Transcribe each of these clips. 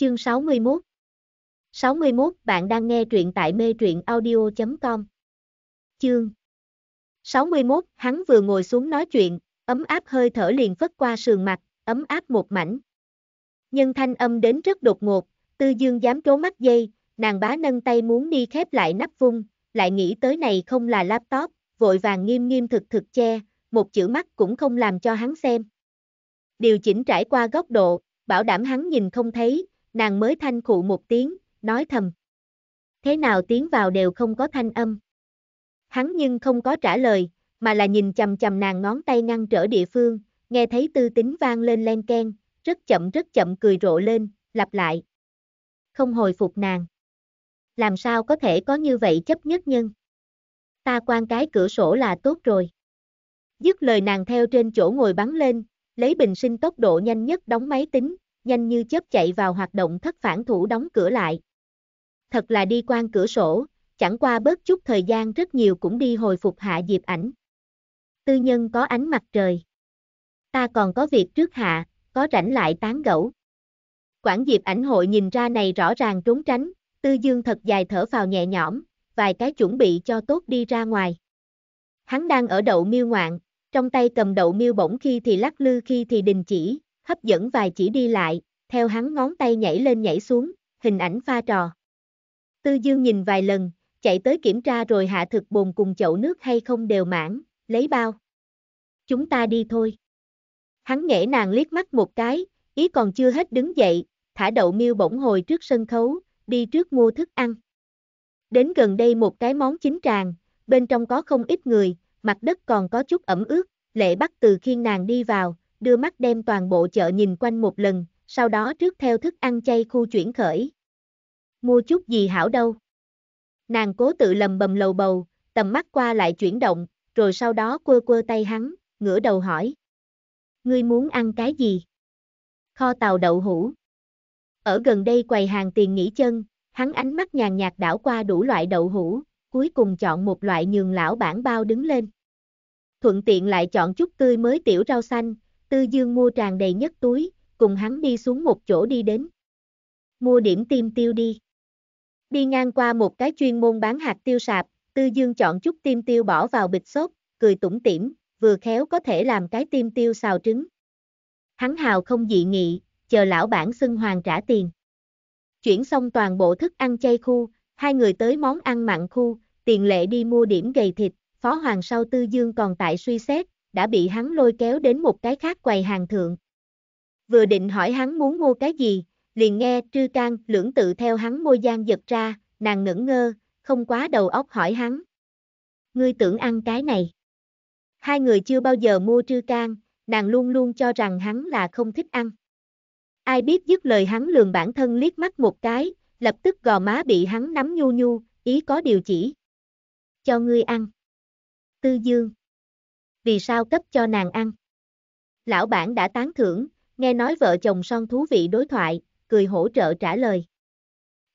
Chương 61 61 bạn đang nghe truyện tại mê truyện audio.com Chương 61 hắn vừa ngồi xuống nói chuyện, ấm áp hơi thở liền phất qua sườn mặt, ấm áp một mảnh. Nhân thanh âm đến rất đột ngột, tư dương dám trố mắt dây, nàng bá nâng tay muốn đi khép lại nắp vung, lại nghĩ tới này không là laptop, vội vàng nghiêm nghiêm thực thực che, một chữ mắt cũng không làm cho hắn xem. Điều chỉnh trải qua góc độ, bảo đảm hắn nhìn không thấy, nàng mới thanh khụ một tiếng, nói thầm. Thế nào tiến vào đều không có thanh âm. Hắn nhưng không có trả lời, mà là nhìn chầm chầm nàng ngón tay ngăn trở địa phương, nghe thấy tư tính vang lên len ken, rất chậm rất chậm cười rộ lên, lặp lại. Không hồi phục nàng. Làm sao có thể có như vậy chấp nhất nhân? Ta quan cái cửa sổ là tốt rồi. Dứt lời nàng theo trên chỗ ngồi bắn lên, lấy bình sinh tốc độ nhanh nhất đóng máy tính, nhanh như chớp chạy vào hoạt động thất phản thủ đóng cửa lại. Thật là đi quan cửa sổ, chẳng qua bớt chút thời gian rất nhiều cũng đi hồi phục hạ diệp ảnh. Tư nhân có ánh mặt trời. Ta còn có việc trước hạ, có rảnh lại tán gẫu. Quản diệp ảnh hội nhìn ra này rõ ràng trốn tránh, tư dương thật dài thở vào nhẹ nhõm, vài cái chuẩn bị cho tốt đi ra ngoài. Hắn đang ở đậu miêu ngoạn, trong tay cầm đậu miêu bỗng khi thì lắc lư khi thì đình chỉ, hấp dẫn vài chỉ đi lại, theo hắn ngón tay nhảy lên nhảy xuống, hình ảnh pha trò. Tư Dương nhìn vài lần, chạy tới kiểm tra rồi hạ thực bồn cùng chậu nước hay không đều mãn, lấy bao. Chúng ta đi thôi. Hắn nhảy nàng liếc mắt một cái, ý còn chưa hết đứng dậy, thả đậu miêu bỗng hồi trước sân khấu, đi trước mua thức ăn. Đến gần đây một cái món chính tràng, bên trong có không ít người, mặt đất còn có chút ẩm ướt, lệ bắt từ khi nàng đi vào, đưa mắt đem toàn bộ chợ nhìn quanh một lần, sau đó trước theo thức ăn chay khu chuyển khởi. Mua chút gì hảo đâu. Nàng cố tự lầm bầm lầu bầu, tầm mắt qua lại chuyển động, rồi sau đó quơ quơ tay hắn, ngửa đầu hỏi. Ngươi muốn ăn cái gì? Kho tàu đậu hũ. Ở gần đây quầy hàng tiền nghỉ chân, hắn ánh mắt nhàn nhạt đảo qua đủ loại đậu hũ, cuối cùng chọn một loại nhường lão bản bao đứng lên. Thuận tiện lại chọn chút tươi mới tiểu rau xanh, Tư Dương mua tràn đầy nhất túi, cùng hắn đi xuống một chỗ đi đến. Mua điểm tim tiêu đi. Đi ngang qua một cái chuyên môn bán hạt tiêu sạp, Tư Dương chọn chút tim tiêu bỏ vào bịch xốp, cười tủm tỉm, vừa khéo có thể làm cái tim tiêu xào trứng. Hắn hào không dị nghị, chờ lão bản xưng hoàng trả tiền. Chuyển xong toàn bộ thức ăn chay khu, hai người tới món ăn mặn khu, tiền lệ đi mua điểm gầy thịt, phó hoàng sau tư dương còn tại suy xét, đã bị hắn lôi kéo đến một cái khác quầy hàng thượng. Vừa định hỏi hắn muốn mua cái gì, liền nghe trư can lưỡng tự theo hắn môi gian giật ra, nàng ngẩn ngơ, không quá đầu óc hỏi hắn. Ngươi tưởng ăn cái này. Hai người chưa bao giờ mua trư can, nàng luôn luôn cho rằng hắn là không thích ăn. Ai biết dứt lời hắn lường bản thân liếc mắt một cái, lập tức gò má bị hắn nắm nhu nhu, ý có điều chỉ. Cho ngươi ăn. Tư Dương vì sao cấp cho nàng ăn. Lão bản đã tán thưởng, nghe nói vợ chồng son thú vị đối thoại, cười hỗ trợ trả lời.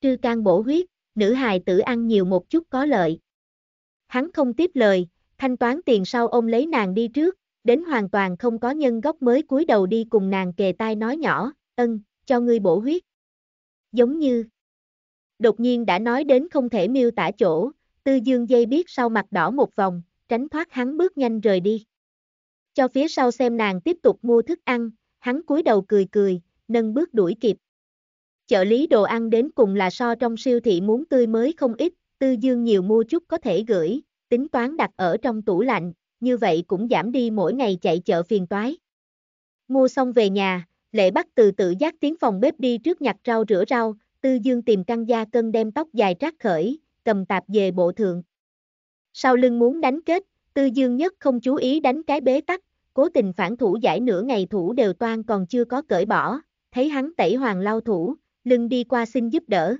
Trư can bổ huyết, nữ hài tử ăn nhiều một chút có lợi. Hắn không tiếp lời, thanh toán tiền sau ông lấy nàng đi trước, đến hoàn toàn không có nhân gốc mới cúi đầu đi cùng nàng kề tai nói nhỏ, ân, cho ngươi bổ huyết. Giống như, đột nhiên đã nói đến không thể miêu tả chỗ, tư dương dây biết sau mặt đỏ một vòng, tránh thoát hắn bước nhanh rời đi. Cho phía sau xem nàng tiếp tục mua thức ăn, hắn cúi đầu cười cười, nâng bước đuổi kịp. Chợ lý đồ ăn đến cùng là so trong siêu thị muốn tươi mới không ít, tư dương nhiều mua chút có thể gửi, tính toán đặt ở trong tủ lạnh, như vậy cũng giảm đi mỗi ngày chạy chợ phiền toái. Mua xong về nhà, lệ bắt từ tự giác tiến phòng bếp đi trước nhặt rau rửa rau, tư dương tìm căn gia cân đem tóc dài trát khởi, cầm tạp về bộ thượng. Sau lưng muốn đánh kết, tư dương nhất không chú ý đánh cái bế tắc, cố tình phản thủ giải nửa ngày thủ đều toan còn chưa có cởi bỏ, thấy hắn tẩy hoàng lao thủ, lưng đi qua xin giúp đỡ.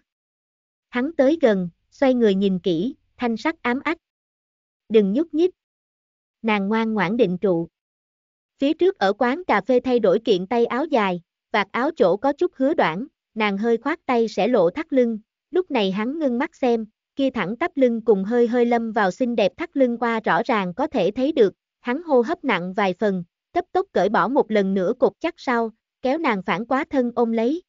Hắn tới gần, xoay người nhìn kỹ, thanh sắc ám ách. Đừng nhúc nhích. Nàng ngoan ngoãn định trụ. Phía trước ở quán cà phê thay đổi kiện tay áo dài, vạt áo chỗ có chút hứa đoạn, nàng hơi khoát tay sẽ lộ thắt lưng, lúc này hắn ngưng mắt xem, kia thẳng tắp lưng cùng hơi hơi lâm vào xinh đẹp thắt lưng qua rõ ràng có thể thấy được, hắn hô hấp nặng vài phần, cấp tốc cởi bỏ một lần nữa cục chắc sau, kéo nàng phản quá thân ôm lấy.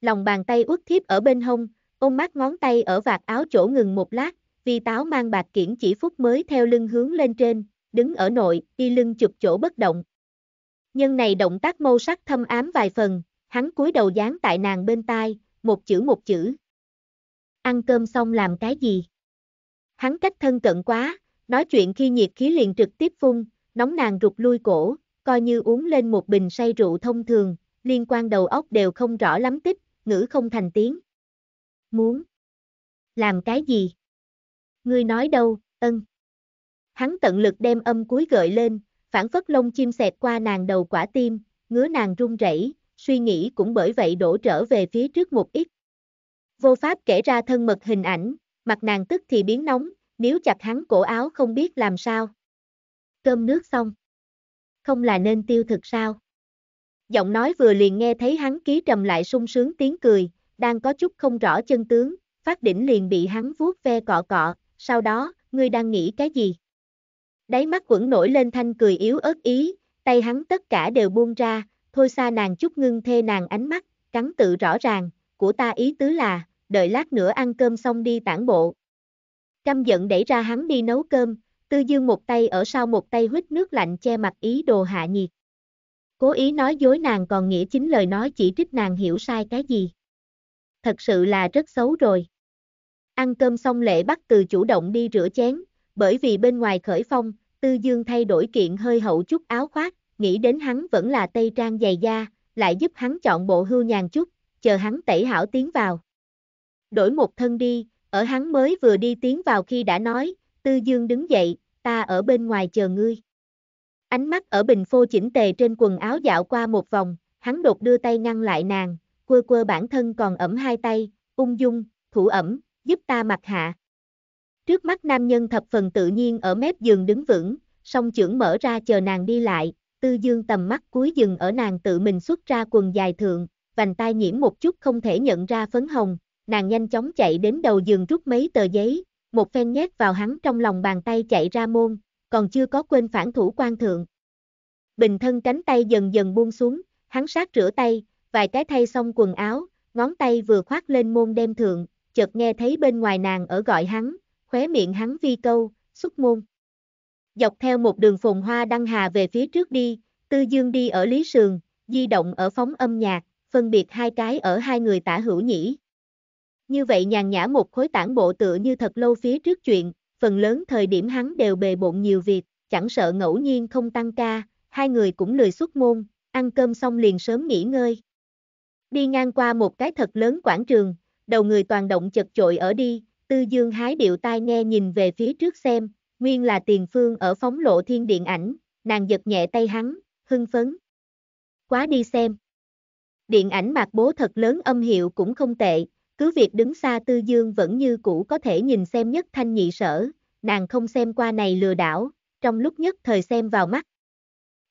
Lòng bàn tay uất thiếp ở bên hông, ôm mát ngón tay ở vạt áo chỗ ngừng một lát, vì táo mang bạc kiển chỉ phút mới theo lưng hướng lên trên, đứng ở nội, đi lưng chụp chỗ bất động. Nhân này động tác mâu sắc thâm ám vài phần, hắn cúi đầu dán tại nàng bên tai, một chữ một chữ, ăn cơm xong làm cái gì? Hắn cách thân cận quá, nói chuyện khi nhiệt khí liền trực tiếp phun, nóng nàng rụt lui cổ, coi như uống lên một bình say rượu thông thường, liên quan đầu óc đều không rõ lắm tích, ngữ không thành tiếng. Muốn? Làm cái gì? Ngươi nói đâu, ân? Hắn tận lực đem âm cuối gợi lên, phản phất lông chim xẹt qua nàng đầu quả tim, ngứa nàng run rẩy, suy nghĩ cũng bởi vậy đổ trở về phía trước một ít. Vô pháp kể ra thân mật hình ảnh, mặt nàng tức thì biến nóng, nếu chặt hắn cổ áo không biết làm sao. Cơm nước xong. Không là nên tiêu thực sao? Giọng nói vừa liền nghe thấy hắn ký trầm lại sung sướng tiếng cười, đang có chút không rõ chân tướng, phát đỉnh liền bị hắn vuốt ve cọ cọ, sau đó, ngươi đang nghĩ cái gì? Đáy mắt quẩn nổi lên thanh cười yếu ớt ý, tay hắn tất cả đều buông ra, thôi xa nàng chút ngưng thê nàng ánh mắt, cắn tự rõ ràng, của ta ý tứ là, đợi lát nữa ăn cơm xong đi tản bộ. Căm giận đẩy ra hắn đi nấu cơm, tư dương một tay ở sau một tay huýt nước lạnh che mặt ý đồ hạ nhiệt. Cố ý nói dối nàng còn nghĩa chính lời nói chỉ trích nàng hiểu sai cái gì. Thật sự là rất xấu rồi. Ăn cơm xong lễ bắt từ chủ động đi rửa chén, bởi vì bên ngoài khởi phong, tư dương thay đổi kiện hơi hậu chút áo khoác, nghĩ đến hắn vẫn là tây trang dày da, lại giúp hắn chọn bộ hưu nhàn chút, chờ hắn tẩy hảo tiến vào. Đổi một thân đi, ở hắn mới vừa đi tiến vào khi đã nói, Tư Dương đứng dậy, ta ở bên ngoài chờ ngươi. Ánh mắt ở bình phô chỉnh tề trên quần áo dạo qua một vòng, hắn đột đưa tay ngăn lại nàng, quơ quơ bản thân còn ẩm hai tay, ung dung, thủ ẩm, giúp ta mặc hạ. Trước mắt nam nhân thập phần tự nhiên ở mép giường đứng vững, song trưởng mở ra chờ nàng đi lại, tư dương tầm mắt cuối dừng ở nàng tự mình xuất ra quần dài thượng, vành tai nhiễm một chút không thể nhận ra phấn hồng, nàng nhanh chóng chạy đến đầu giường rút mấy tờ giấy, một phen nhét vào hắn trong lòng bàn tay chạy ra môn, còn chưa có quên phản thủ quan thượng. Bình thân cánh tay dần dần buông xuống, hắn sát rửa tay, vài cái thay xong quần áo, ngón tay vừa khoát lên môn đem thượng, chợt nghe thấy bên ngoài nàng ở gọi hắn, khóe miệng hắn vi câu, xuất môn. Dọc theo một đường phồn hoa đăng hà về phía trước đi, tư dương đi ở Lý Sườn, di động ở phóng âm nhạc, phân biệt hai cái ở hai người tả hữu nhỉ Như vậy nhàn nhã một khối tản bộ tựa như thật lâu phía trước chuyện, phần lớn thời điểm hắn đều bề bộn nhiều việc, chẳng sợ ngẫu nhiên không tăng ca, hai người cũng lười xuất môn, ăn cơm xong liền sớm nghỉ ngơi. Đi ngang qua một cái thật lớn quảng trường, đầu người toàn động chật chội ở đi, tư dương hái điệu tai nghe nhìn về phía trước xem, nguyên là tiền phương ở phóng lộ thiên điện ảnh, nàng giật nhẹ tay hắn, hưng phấn. Quá đi xem. Điện ảnh mạc bố thật lớn âm hiệu cũng không tệ, cứ việc đứng xa tư dương vẫn như cũ có thể nhìn xem nhất thanh nhị sở, nàng không xem qua này lừa đảo, trong lúc nhất thời xem vào mắt.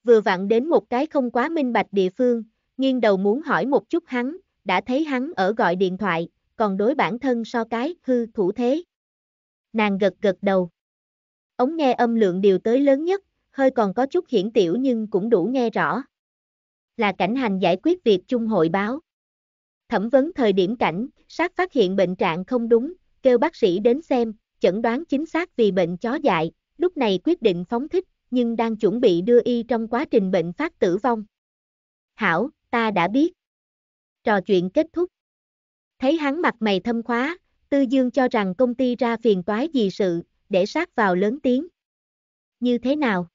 Vừa vặn đến một cái không quá minh bạch địa phương, nghiêng đầu muốn hỏi một chút hắn, đã thấy hắn ở gọi điện thoại, còn đối bản thân so cái hư thủ thế. Nàng gật gật đầu. Ống nghe âm lượng điều tới lớn nhất, hơi còn có chút hiển tiểu nhưng cũng đủ nghe rõ là cảnh hành giải quyết việc chung hội báo. Thẩm vấn thời điểm cảnh, sát phát hiện bệnh trạng không đúng, kêu bác sĩ đến xem, chẩn đoán chính xác vì bệnh chó dại, lúc này quyết định phóng thích, nhưng đang chuẩn bị đưa y trong quá trình bệnh phát tử vong. Hảo, ta đã biết. Trò chuyện kết thúc. Thấy hắn mặt mày thâm khóa, Tư Dương cho rằng công ty ra phiền toái gì sự, để sát vào lớn tiếng. Như thế nào?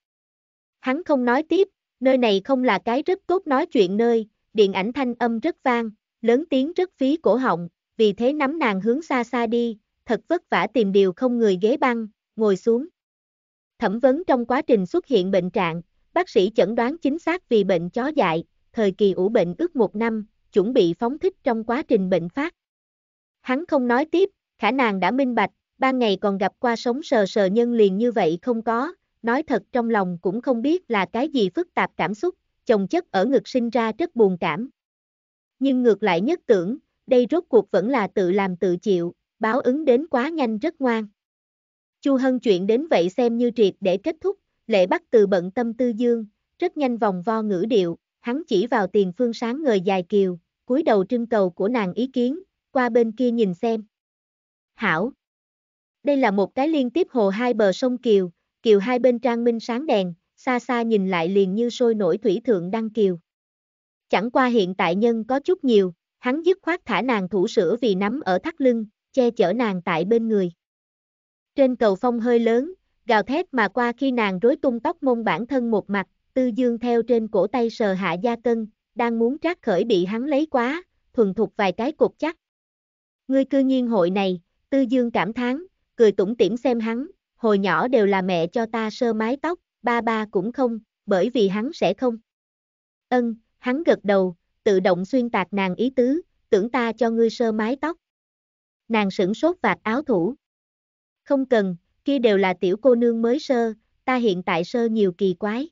Hắn không nói tiếp, nơi này không là cái rất tốt nói chuyện nơi, điện ảnh thanh âm rất vang, lớn tiếng rất phí cổ họng, vì thế nắm nàng hướng xa xa đi, thật vất vả tìm điều không người ghế băng, ngồi xuống. Thẩm vấn trong quá trình xuất hiện bệnh trạng, bác sĩ chẩn đoán chính xác vì bệnh chó dại, thời kỳ ủ bệnh ước một năm, chuẩn bị phóng thích trong quá trình bệnh phát. Hắn không nói tiếp, khả nàng đã minh bạch, ban ngày còn gặp qua sống sờ sờ nhân liền như vậy không có, nói thật trong lòng cũng không biết là cái gì phức tạp cảm xúc, chồng chất ở ngực sinh ra rất buồn cảm. Nhưng ngược lại nhất tưởng, đây rốt cuộc vẫn là tự làm tự chịu, báo ứng đến quá nhanh rất ngoan. Chu Hân chuyện đến vậy xem như triệt để kết thúc, lễ bắt từ bận tâm tư dương, rất nhanh vòng vo ngữ điệu, hắn chỉ vào tiền phương sáng ngời dài kiều, cúi đầu trưng cầu của nàng ý kiến, qua bên kia nhìn xem. Hảo! Đây là một cái liên tiếp hồ hai bờ sông kiều, kiều hai bên trang minh sáng đèn, xa xa nhìn lại liền như sôi nổi thủy thượng đăng kiều. Chẳng qua hiện tại nhân có chút nhiều, hắn dứt khoát thả nàng thủ sữa vì nắm ở thắt lưng, che chở nàng tại bên người. Trên cầu phong hơi lớn, gào thét mà qua khi nàng rối tung tóc mông bản thân một mặt, tư dương theo trên cổ tay sờ hạ gia cân, đang muốn trác khởi bị hắn lấy quá, thuần thục vài cái cột chắc. Ngươi cư nhiên hội này, tư dương cảm thán, cười tủm tỉm xem hắn, hồi nhỏ đều là mẹ cho ta sơ mái tóc, ba ba cũng không, bởi vì hắn sẽ không. Ân, hắn gật đầu, tự động xuyên tạc nàng ý tứ, tưởng ta cho ngươi sơ mái tóc. Nàng sửng sốt vạt áo thủ. Không cần, kia đều là tiểu cô nương mới sơ, ta hiện tại sơ nhiều kỳ quái.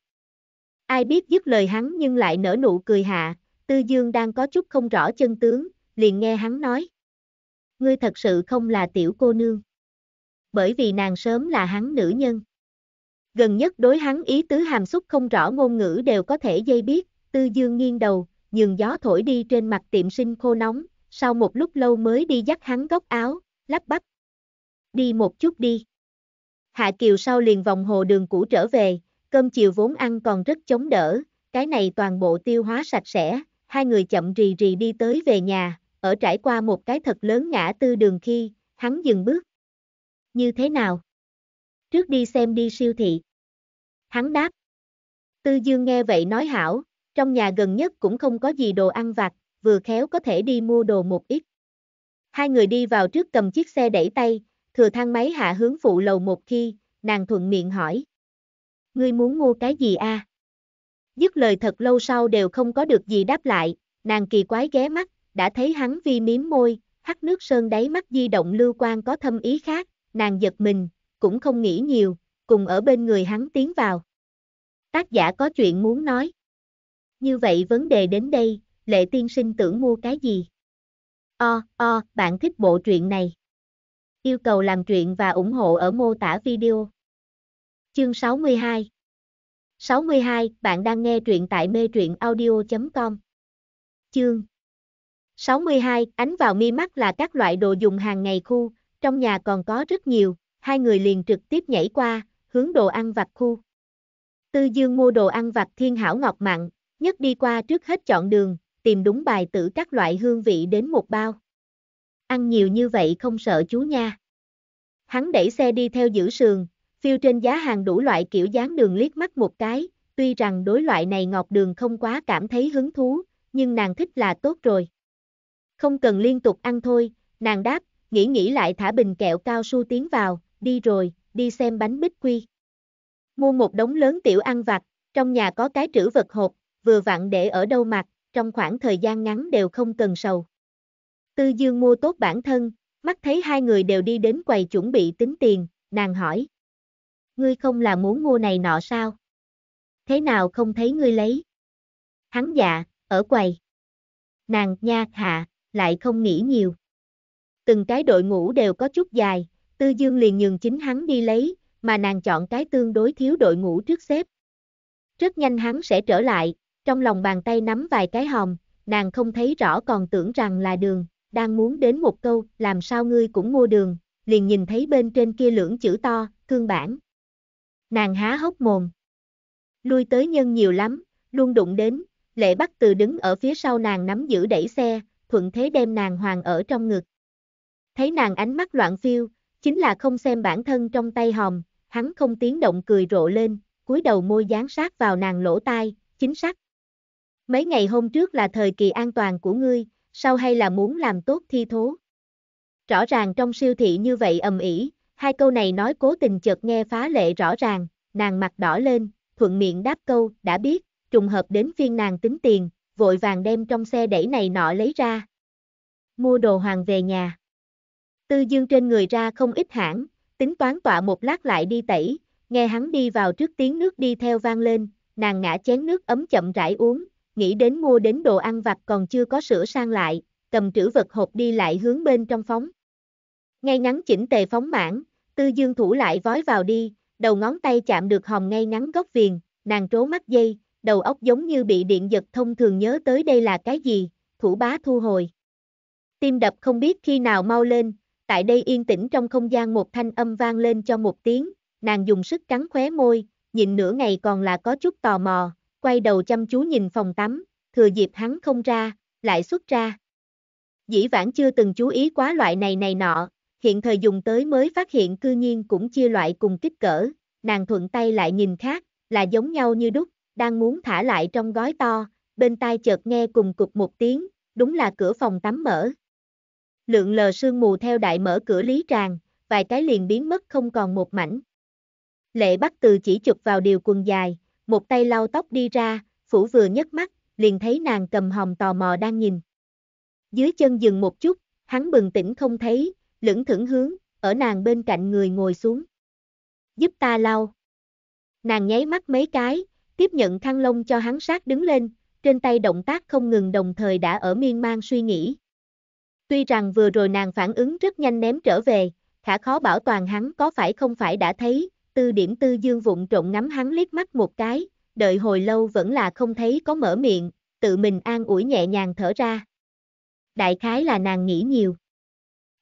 Ai biết dứt lời hắn nhưng lại nở nụ cười hạ, tư dương đang có chút không rõ chân tướng, liền nghe hắn nói. Ngươi thật sự không là tiểu cô nương bởi vì nàng sớm là hắn nữ nhân. Gần nhất đối hắn ý tứ hàm xúc không rõ ngôn ngữ đều có thể dây biết, tư dương nghiêng đầu, nhường gió thổi đi trên mặt tiệm sinh khô nóng, sau một lúc lâu mới đi dắt hắn góc áo, lắp bắp. Đi một chút đi. Hạ Kiều sau liền vòng hồ đường cũ trở về, cơm chiều vốn ăn còn rất chống đỡ, cái này toàn bộ tiêu hóa sạch sẽ, hai người chậm rì rì đi tới về nhà, ở trải qua một cái thật lớn ngã tư đường khi, hắn dừng bước, như thế nào? Trước đi xem đi siêu thị. Hắn đáp. Tư Dương nghe vậy nói hảo, trong nhà gần nhất cũng không có gì đồ ăn vặt, vừa khéo có thể đi mua đồ một ít. Hai người đi vào trước cầm chiếc xe đẩy tay, thừa thang máy hạ hướng phụ lầu một khi, nàng thuận miệng hỏi. Ngươi muốn mua cái gì a? Dứt lời thật lâu sau đều không có được gì đáp lại, nàng kỳ quái ghé mắt, đã thấy hắn vi miếm môi, hắt nước sơn đáy mắt di động lưu quan có thâm ý khác, nàng giật mình, cũng không nghĩ nhiều, cùng ở bên người hắn tiến vào. Tác giả có chuyện muốn nói. Như vậy vấn đề đến đây, lệ tiên sinh tưởng mua cái gì? O, o, bạn thích bộ truyện này. Yêu cầu làm truyện và ủng hộ ở mô tả video. Chương 62 62, bạn đang nghe truyện tại mê truyện audio.com Chương 62, ánh vào mi mắt là các loại đồ dùng hàng ngày khu, trong nhà còn có rất nhiều, hai người liền trực tiếp nhảy qua, hướng đồ ăn vặt khu. Tư Dương mua đồ ăn vặt thiên hảo ngọt mặn, nhất đi qua trước hết chọn đường, tìm đúng bài tử các loại hương vị đến một bao. Ăn nhiều như vậy không sợ chú nha. Hắn đẩy xe đi theo giữ sườn, phiêu trên giá hàng đủ loại kiểu dáng đường liếc mắt một cái, tuy rằng đối loại này ngọt đường không quá cảm thấy hứng thú, nhưng nàng thích là tốt rồi. Không cần liên tục ăn thôi, nàng đáp, nghĩ nghĩ lại thả bình kẹo cao su tiến vào, đi rồi, đi xem bánh bích quy. Mua một đống lớn tiểu ăn vặt, trong nhà có cái trữ vật hộp, vừa vặn để ở đâu mặt, trong khoảng thời gian ngắn đều không cần sầu. Tư Dương mua tốt bản thân, mắt thấy hai người đều đi đến quầy chuẩn bị tính tiền, nàng hỏi. Ngươi không là muốn mua này nọ sao? Thế nào không thấy ngươi lấy? Hắn dạ, ở quầy. Nàng nha hạ, lại không nghĩ nhiều từng cái đội ngũ đều có chút dài, Tư Dương liền nhường chính hắn đi lấy, mà nàng chọn cái tương đối thiếu đội ngũ trước xếp. Rất nhanh hắn sẽ trở lại, trong lòng bàn tay nắm vài cái hòm, nàng không thấy rõ còn tưởng rằng là đường, đang muốn đến một câu, làm sao ngươi cũng mua đường, liền nhìn thấy bên trên kia lưỡng chữ to, thương bản. Nàng há hốc mồm. Lui tới nhân nhiều lắm, luôn đụng đến, lệ bắt từ đứng ở phía sau nàng nắm giữ đẩy xe, thuận thế đem nàng hoàng ở trong ngực thấy nàng ánh mắt loạn phiêu, chính là không xem bản thân trong tay hòm, hắn không tiếng động cười rộ lên, cúi đầu môi dán sát vào nàng lỗ tai, chính xác. Mấy ngày hôm trước là thời kỳ an toàn của ngươi, sau hay là muốn làm tốt thi thố. Rõ ràng trong siêu thị như vậy ầm ĩ, hai câu này nói cố tình chợt nghe phá lệ rõ ràng, nàng mặt đỏ lên, thuận miệng đáp câu, đã biết, trùng hợp đến phiên nàng tính tiền, vội vàng đem trong xe đẩy này nọ lấy ra. Mua đồ hoàng về nhà. Tư dương trên người ra không ít hãng, tính toán tọa một lát lại đi tẩy, nghe hắn đi vào trước tiếng nước đi theo vang lên, nàng ngã chén nước ấm chậm rãi uống, nghĩ đến mua đến đồ ăn vặt còn chưa có sữa sang lại, cầm trữ vật hộp đi lại hướng bên trong phóng. Ngay ngắn chỉnh tề phóng mãn, tư dương thủ lại vói vào đi, đầu ngón tay chạm được hòm ngay ngắn góc viền, nàng trố mắt dây, đầu óc giống như bị điện giật thông thường nhớ tới đây là cái gì, thủ bá thu hồi. Tim đập không biết khi nào mau lên, tại đây yên tĩnh trong không gian một thanh âm vang lên cho một tiếng, nàng dùng sức cắn khóe môi, nhìn nửa ngày còn là có chút tò mò, quay đầu chăm chú nhìn phòng tắm, thừa dịp hắn không ra, lại xuất ra. Dĩ vãng chưa từng chú ý quá loại này này nọ, hiện thời dùng tới mới phát hiện cư nhiên cũng chia loại cùng kích cỡ, nàng thuận tay lại nhìn khác, là giống nhau như đúc, đang muốn thả lại trong gói to, bên tai chợt nghe cùng cục một tiếng, đúng là cửa phòng tắm mở lượng lờ sương mù theo đại mở cửa lý tràng, vài cái liền biến mất không còn một mảnh. Lệ bắt Từ chỉ chụp vào điều quần dài, một tay lau tóc đi ra, phủ vừa nhấc mắt, liền thấy nàng cầm hồng tò mò đang nhìn. Dưới chân dừng một chút, hắn bừng tỉnh không thấy, lững thững hướng, ở nàng bên cạnh người ngồi xuống. Giúp ta lau. Nàng nháy mắt mấy cái, tiếp nhận khăn lông cho hắn sát đứng lên, trên tay động tác không ngừng đồng thời đã ở miên man suy nghĩ. Tuy rằng vừa rồi nàng phản ứng rất nhanh ném trở về, khả khó bảo toàn hắn có phải không phải đã thấy, tư điểm tư dương vụng trộn ngắm hắn liếc mắt một cái, đợi hồi lâu vẫn là không thấy có mở miệng, tự mình an ủi nhẹ nhàng thở ra. Đại khái là nàng nghĩ nhiều.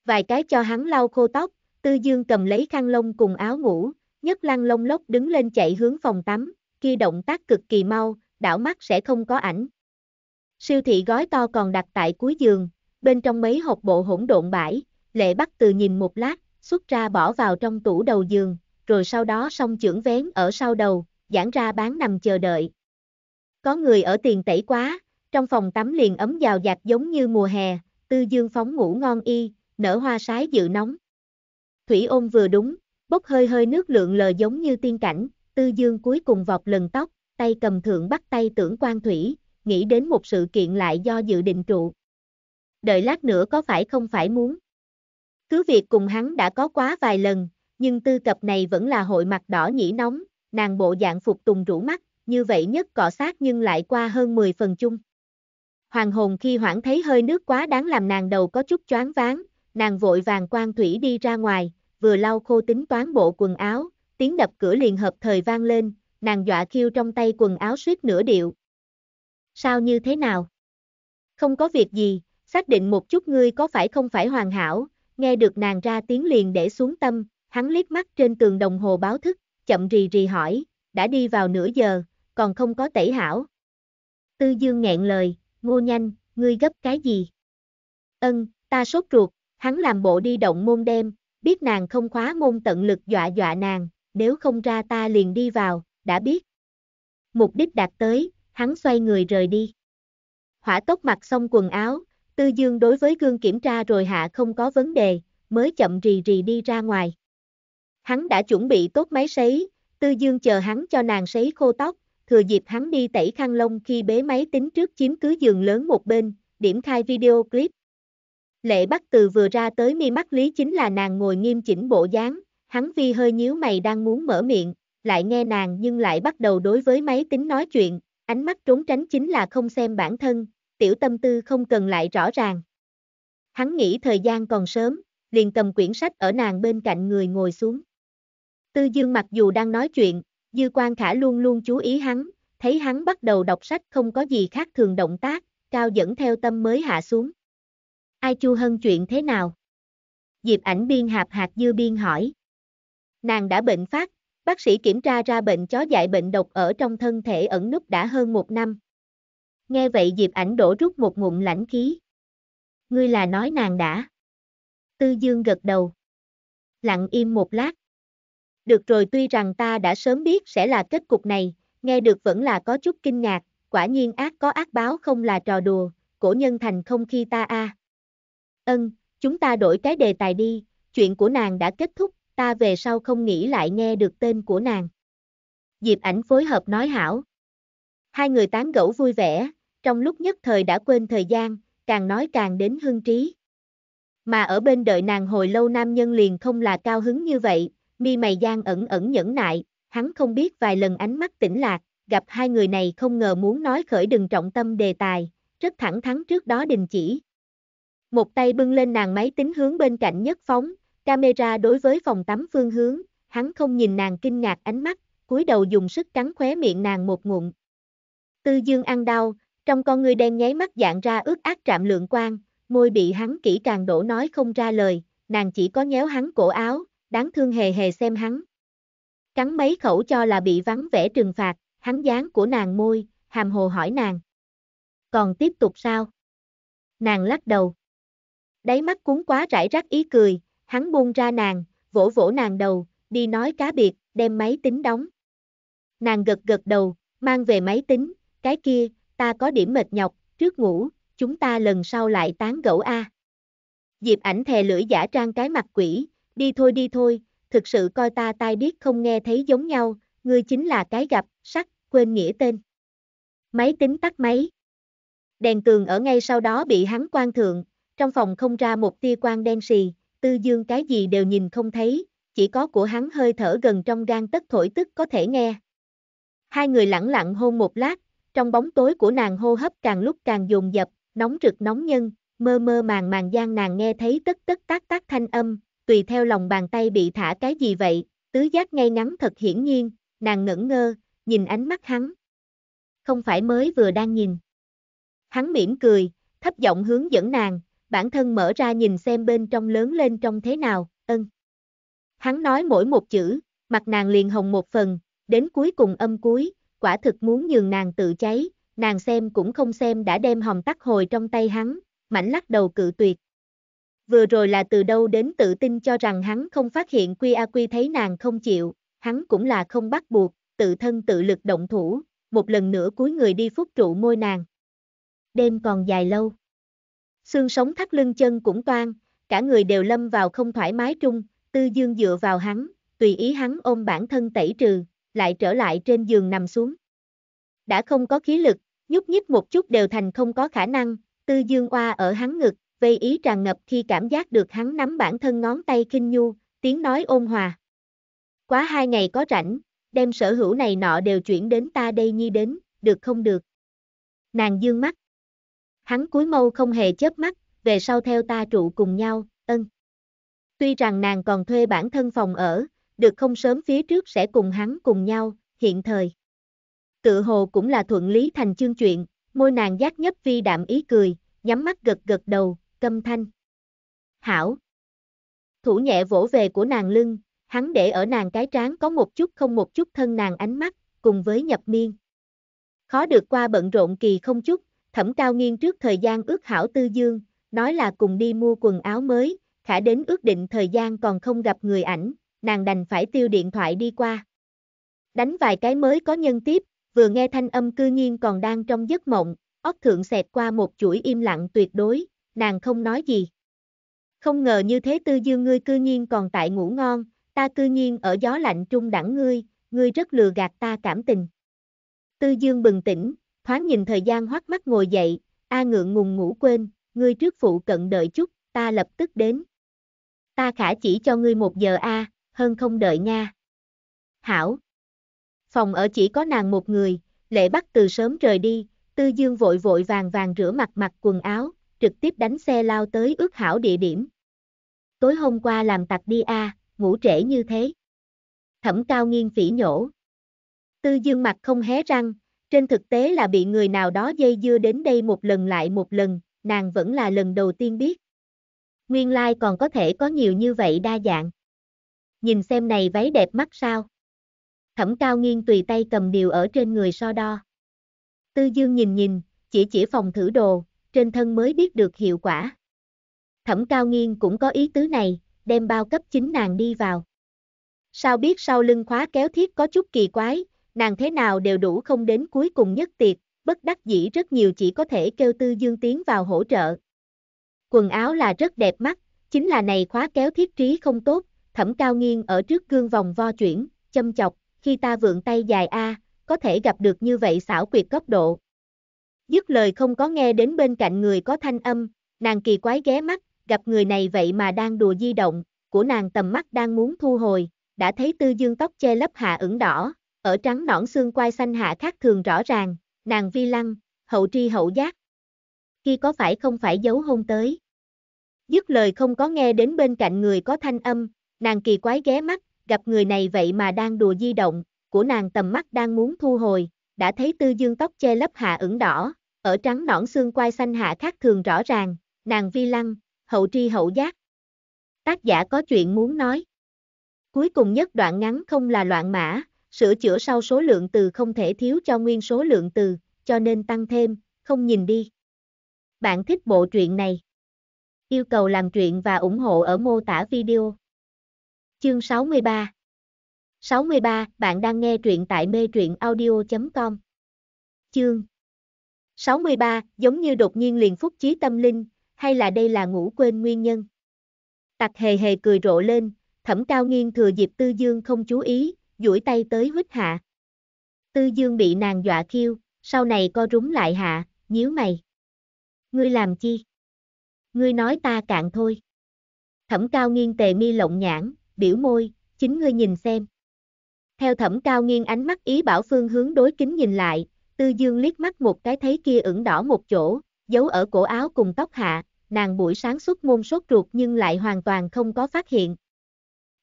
Vài cái cho hắn lau khô tóc, tư dương cầm lấy khăn lông cùng áo ngủ, nhất lăng lông lốc đứng lên chạy hướng phòng tắm, kia động tác cực kỳ mau, đảo mắt sẽ không có ảnh. Siêu thị gói to còn đặt tại cuối giường, bên trong mấy hộp bộ hỗn độn bãi, lệ bắt từ nhìn một lát, xuất ra bỏ vào trong tủ đầu giường, rồi sau đó xong trưởng vén ở sau đầu, giãn ra bán nằm chờ đợi. Có người ở tiền tẩy quá, trong phòng tắm liền ấm dào dạt giống như mùa hè, tư dương phóng ngủ ngon y, nở hoa sái dự nóng. Thủy ôn vừa đúng, bốc hơi hơi nước lượng lờ giống như tiên cảnh, tư dương cuối cùng vọt lần tóc, tay cầm thượng bắt tay tưởng quan thủy, nghĩ đến một sự kiện lại do dự định trụ đợi lát nữa có phải không phải muốn. Cứ việc cùng hắn đã có quá vài lần, nhưng tư cập này vẫn là hội mặt đỏ nhĩ nóng, nàng bộ dạng phục tùng rũ mắt, như vậy nhất cọ sát nhưng lại qua hơn 10 phần chung. Hoàng hồn khi hoảng thấy hơi nước quá đáng làm nàng đầu có chút choáng váng, nàng vội vàng quan thủy đi ra ngoài, vừa lau khô tính toán bộ quần áo, tiếng đập cửa liền hợp thời vang lên, nàng dọa khiêu trong tay quần áo suýt nửa điệu. Sao như thế nào? Không có việc gì, xác định một chút ngươi có phải không phải hoàn hảo, nghe được nàng ra tiếng liền để xuống tâm, hắn liếc mắt trên tường đồng hồ báo thức, chậm rì rì hỏi, đã đi vào nửa giờ, còn không có tẩy hảo. Tư Dương nghẹn lời, ngô nhanh, ngươi gấp cái gì? Ân, ta sốt ruột, hắn làm bộ đi động môn đêm, biết nàng không khóa môn tận lực dọa dọa nàng, nếu không ra ta liền đi vào, đã biết. Mục đích đạt tới, hắn xoay người rời đi. Hỏa tốc mặc xong quần áo, Tư Dương đối với gương kiểm tra rồi hạ không có vấn đề, mới chậm rì rì đi ra ngoài. Hắn đã chuẩn bị tốt máy sấy, Tư Dương chờ hắn cho nàng sấy khô tóc, thừa dịp hắn đi tẩy khăn lông khi bế máy tính trước chiếm cứ giường lớn một bên, điểm khai video clip. Lệ bắt Từ vừa ra tới mi mắt lý chính là nàng ngồi nghiêm chỉnh bộ dáng, hắn vi hơi nhíu mày đang muốn mở miệng, lại nghe nàng nhưng lại bắt đầu đối với máy tính nói chuyện, ánh mắt trốn tránh chính là không xem bản thân, tiểu tâm tư không cần lại rõ ràng. Hắn nghĩ thời gian còn sớm, liền cầm quyển sách ở nàng bên cạnh người ngồi xuống. Tư Dương mặc dù đang nói chuyện, Dư Quan Khả luôn luôn chú ý hắn, thấy hắn bắt đầu đọc sách không có gì khác thường động tác, cao dẫn theo tâm mới hạ xuống. Ai Chu Hân chuyện thế nào? Diệp ảnh biên hạp hạt dư biên hỏi. Nàng đã bệnh phát, bác sĩ kiểm tra ra bệnh chó dại bệnh độc ở trong thân thể ẩn núp đã hơn một năm. Nghe vậy Diệp ảnh đổ rút một ngụm lãnh khí. Ngươi là nói nàng đã. Tư Dương gật đầu. Lặng im một lát. Được rồi tuy rằng ta đã sớm biết sẽ là kết cục này, nghe được vẫn là có chút kinh ngạc, quả nhiên ác có ác báo không là trò đùa, cổ nhân thành không khi ta a. Ân, chúng ta đổi cái đề tài đi, chuyện của nàng đã kết thúc, ta về sau không nghĩ lại nghe được tên của nàng. Diệp ảnh phối hợp nói hảo. Hai người tán gẫu vui vẻ, trong lúc nhất thời đã quên thời gian, càng nói càng đến hưng trí. Mà ở bên đợi nàng hồi lâu nam nhân liền không là cao hứng như vậy, mi mày gian ẩn ẩn nhẫn nại, hắn không biết vài lần ánh mắt tỉnh lạc, gặp hai người này không ngờ muốn nói khởi đừng trọng tâm đề tài, rất thẳng thắn trước đó đình chỉ. Một tay bưng lên nàng máy tính hướng bên cạnh nhất phóng, camera đối với phòng tắm phương hướng, hắn không nhìn nàng kinh ngạc ánh mắt, cúi đầu dùng sức cắn khóe miệng nàng một ngụm, Tư Dương ăn đau, trong con người đen nháy mắt dạng ra ướt ác trạm lượng quang, môi bị hắn kỹ càng đổ nói không ra lời, nàng chỉ có nhéo hắn cổ áo, đáng thương hề hề xem hắn. Cắn mấy khẩu cho là bị vắng vẻ trừng phạt, hắn dáng của nàng môi, hàm hồ hỏi nàng. Còn tiếp tục sao? Nàng lắc đầu. Đáy mắt cuốn quá rải rác ý cười, hắn buông ra nàng, vỗ vỗ nàng đầu, đi nói cá biệt, đem máy tính đóng. Nàng gật gật đầu, mang về máy tính, cái kia, ta có điểm mệt nhọc, trước ngủ, chúng ta lần sau lại tán gẫu a. Diệp ảnh thè lưỡi giả trang cái mặt quỷ, đi thôi đi thôi, thực sự coi ta tai biết không nghe thấy giống nhau, ngươi chính là cái gặp, sắc, quên nghĩa tên. Máy tính tắt máy. Đèn tường ở ngay sau đó bị hắn quan thượng, trong phòng không ra một tia quang đen xì, tư dương cái gì đều nhìn không thấy, chỉ có của hắn hơi thở gần trong gan tất thổi tức có thể nghe. Hai người lặng lặng hôn một lát, trong bóng tối của nàng hô hấp càng lúc càng dồn dập, nóng rực nóng nhân, mơ mơ màng màng gian nàng nghe thấy tất tất tác tác thanh âm, tùy theo lòng bàn tay bị thả cái gì vậy, tứ giác ngay ngắn thật hiển nhiên, nàng ngẩn ngơ, nhìn ánh mắt hắn. Không phải mới vừa đang nhìn. Hắn mỉm cười, thấp giọng hướng dẫn nàng, bản thân mở ra nhìn xem bên trong lớn lên trong thế nào, ân. Hắn nói mỗi một chữ, mặt nàng liền hồng một phần, đến cuối cùng âm cuối, quả thực muốn nhường nàng tự cháy, nàng xem cũng không xem đã đem hồng tắc hồi trong tay hắn, mảnh lắc đầu cự tuyệt. Vừa rồi là từ đâu đến tự tin cho rằng hắn không phát hiện quy a quy thấy nàng không chịu, hắn cũng là không bắt buộc, tự thân tự lực động thủ, một lần nữa cúi người đi phúc trụ môi nàng. Đêm còn dài lâu. Xương sống thắt lưng chân cũng toan, cả người đều lâm vào không thoải mái trung, tư dương dựa vào hắn, tùy ý hắn ôm bản thân tẩy trừ, lại trở lại trên giường nằm xuống. Đã không có khí lực, nhúc nhích một chút đều thành không có khả năng, tư dương oa ở hắn ngực, vây ý tràn ngập khi cảm giác được hắn nắm bản thân ngón tay kinh nhu, tiếng nói ôn hòa. Quá hai ngày có rảnh, đem sở hữu này nọ đều chuyển đến ta đây nhi đến, được không được. Nàng dương mắt. Hắn cuối mâu không hề chớp mắt, về sau theo ta trụ cùng nhau, ân. Tuy rằng nàng còn thuê bản thân phòng ở, được không sớm phía trước sẽ cùng hắn cùng nhau, hiện thời. Tự hồ cũng là thuận lý thành chương chuyện, môi nàng giác nhấp vi đạm ý cười, nhắm mắt gật gật đầu, câm thanh. Hảo. Thủ nhẹ vỗ về của nàng lưng, hắn để ở nàng cái trán có một chút không một chút thân nàng ánh mắt, cùng với nhập miên. Khó được qua bận rộn kỳ không chút, thẩm cao nghiêng trước thời gian ước hảo tư dương, nói là cùng đi mua quần áo mới, khả đến ước định thời gian còn không gặp người ảnh, nàng đành phải tiêu điện thoại đi qua. Đánh vài cái mới có nhân tiếp, vừa nghe thanh âm cư nhiên còn đang trong giấc mộng, óc thượng xẹt qua một chuỗi im lặng tuyệt đối, nàng không nói gì. Không ngờ như thế tư dương ngươi cư nhiên còn tại ngủ ngon, ta cư nhiên ở gió lạnh trung đẳng ngươi, ngươi rất lừa gạt ta cảm tình. Tư dương bừng tỉnh, thoáng nhìn thời gian hoắc mắt ngồi dậy, a ngượng ngùng ngủ quên, ngươi trước phụ cận đợi chút, ta lập tức đến. Ta khả chỉ cho ngươi một giờ a, à, hơn không đợi nha. Hảo. Phòng ở chỉ có nàng một người, lệ bắt từ sớm rời đi, tư dương vội vội vàng vàng rửa mặt mặt quần áo, trực tiếp đánh xe lao tới ước hảo địa điểm. Tối hôm qua làm tặc đi a, à, ngủ trễ như thế. Thẩm cao nghiêng phỉ nhổ. Tư dương mặt không hé răng, trên thực tế là bị người nào đó dây dưa đến đây một lần lại một lần, nàng vẫn là lần đầu tiên biết. Nguyên lai like còn có thể có nhiều như vậy đa dạng nhìn xem này váy đẹp mắt sao. Thẩm cao nghiêng tùy tay cầm điều ở trên người so đo. Tư dương nhìn nhìn, chỉ chỉ phòng thử đồ, trên thân mới biết được hiệu quả. Thẩm cao nghiêng cũng có ý tứ này, đem bao cấp chính nàng đi vào. Sao biết sau lưng khóa kéo thiết có chút kỳ quái, nàng thế nào đều đủ không đến cuối cùng nhất tiệc, bất đắc dĩ rất nhiều chỉ có thể kêu tư dương tiến vào hỗ trợ. Quần áo là rất đẹp mắt, chính là này khóa kéo thiết trí không tốt, thẩm cao nghiêng ở trước gương vòng vo chuyển, châm chọc, khi ta vượng tay dài A, có thể gặp được như vậy xảo quyệt cấp độ. Dứt lời không có nghe đến bên cạnh người có thanh âm, nàng kỳ quái ghé mắt, gặp người này vậy mà đang đùa di động, của nàng tầm mắt đang muốn thu hồi, đã thấy tư dương tóc che lấp hạ ửng đỏ, ở trắng nõn xương quai xanh hạ khác thường rõ ràng, nàng vi lăng, hậu tri hậu giác. Khi có phải không phải giấu hôn tới? Dứt lời không có nghe đến bên cạnh người có thanh âm, Nàng kỳ quái ghé mắt, gặp người này vậy mà đang đùa di động, của nàng tầm mắt đang muốn thu hồi, đã thấy tư dương tóc che lấp hạ ửng đỏ, ở trắng nõn xương quai xanh hạ khác thường rõ ràng, nàng vi lăng, hậu tri hậu giác. Tác giả có chuyện muốn nói. Cuối cùng nhất đoạn ngắn không là loạn mã, sửa chữa sau số lượng từ không thể thiếu cho nguyên số lượng từ, cho nên tăng thêm, không nhìn đi. Bạn thích bộ truyện này? Yêu cầu làm truyện và ủng hộ ở mô tả video. Chương 63 63, bạn đang nghe truyện tại mê truyện audio.com Chương 63, giống như đột nhiên liền phúc trí tâm linh, hay là đây là ngủ quên nguyên nhân? Tặc hề hề cười rộ lên, thẩm cao nghiêng thừa dịp tư dương không chú ý, duỗi tay tới hít hạ. Tư dương bị nàng dọa khiêu, sau này co rúng lại hạ, nhíu mày. Ngươi làm chi? Ngươi nói ta cạn thôi. Thẩm cao nghiêng tề mi lộng nhãn, biểu môi, chính ngươi nhìn xem. Theo thẩm cao nghiêng ánh mắt ý bảo phương hướng đối kính nhìn lại, tư dương liếc mắt một cái thấy kia ửng đỏ một chỗ, giấu ở cổ áo cùng tóc hạ, nàng buổi sáng xuất môn sốt ruột nhưng lại hoàn toàn không có phát hiện.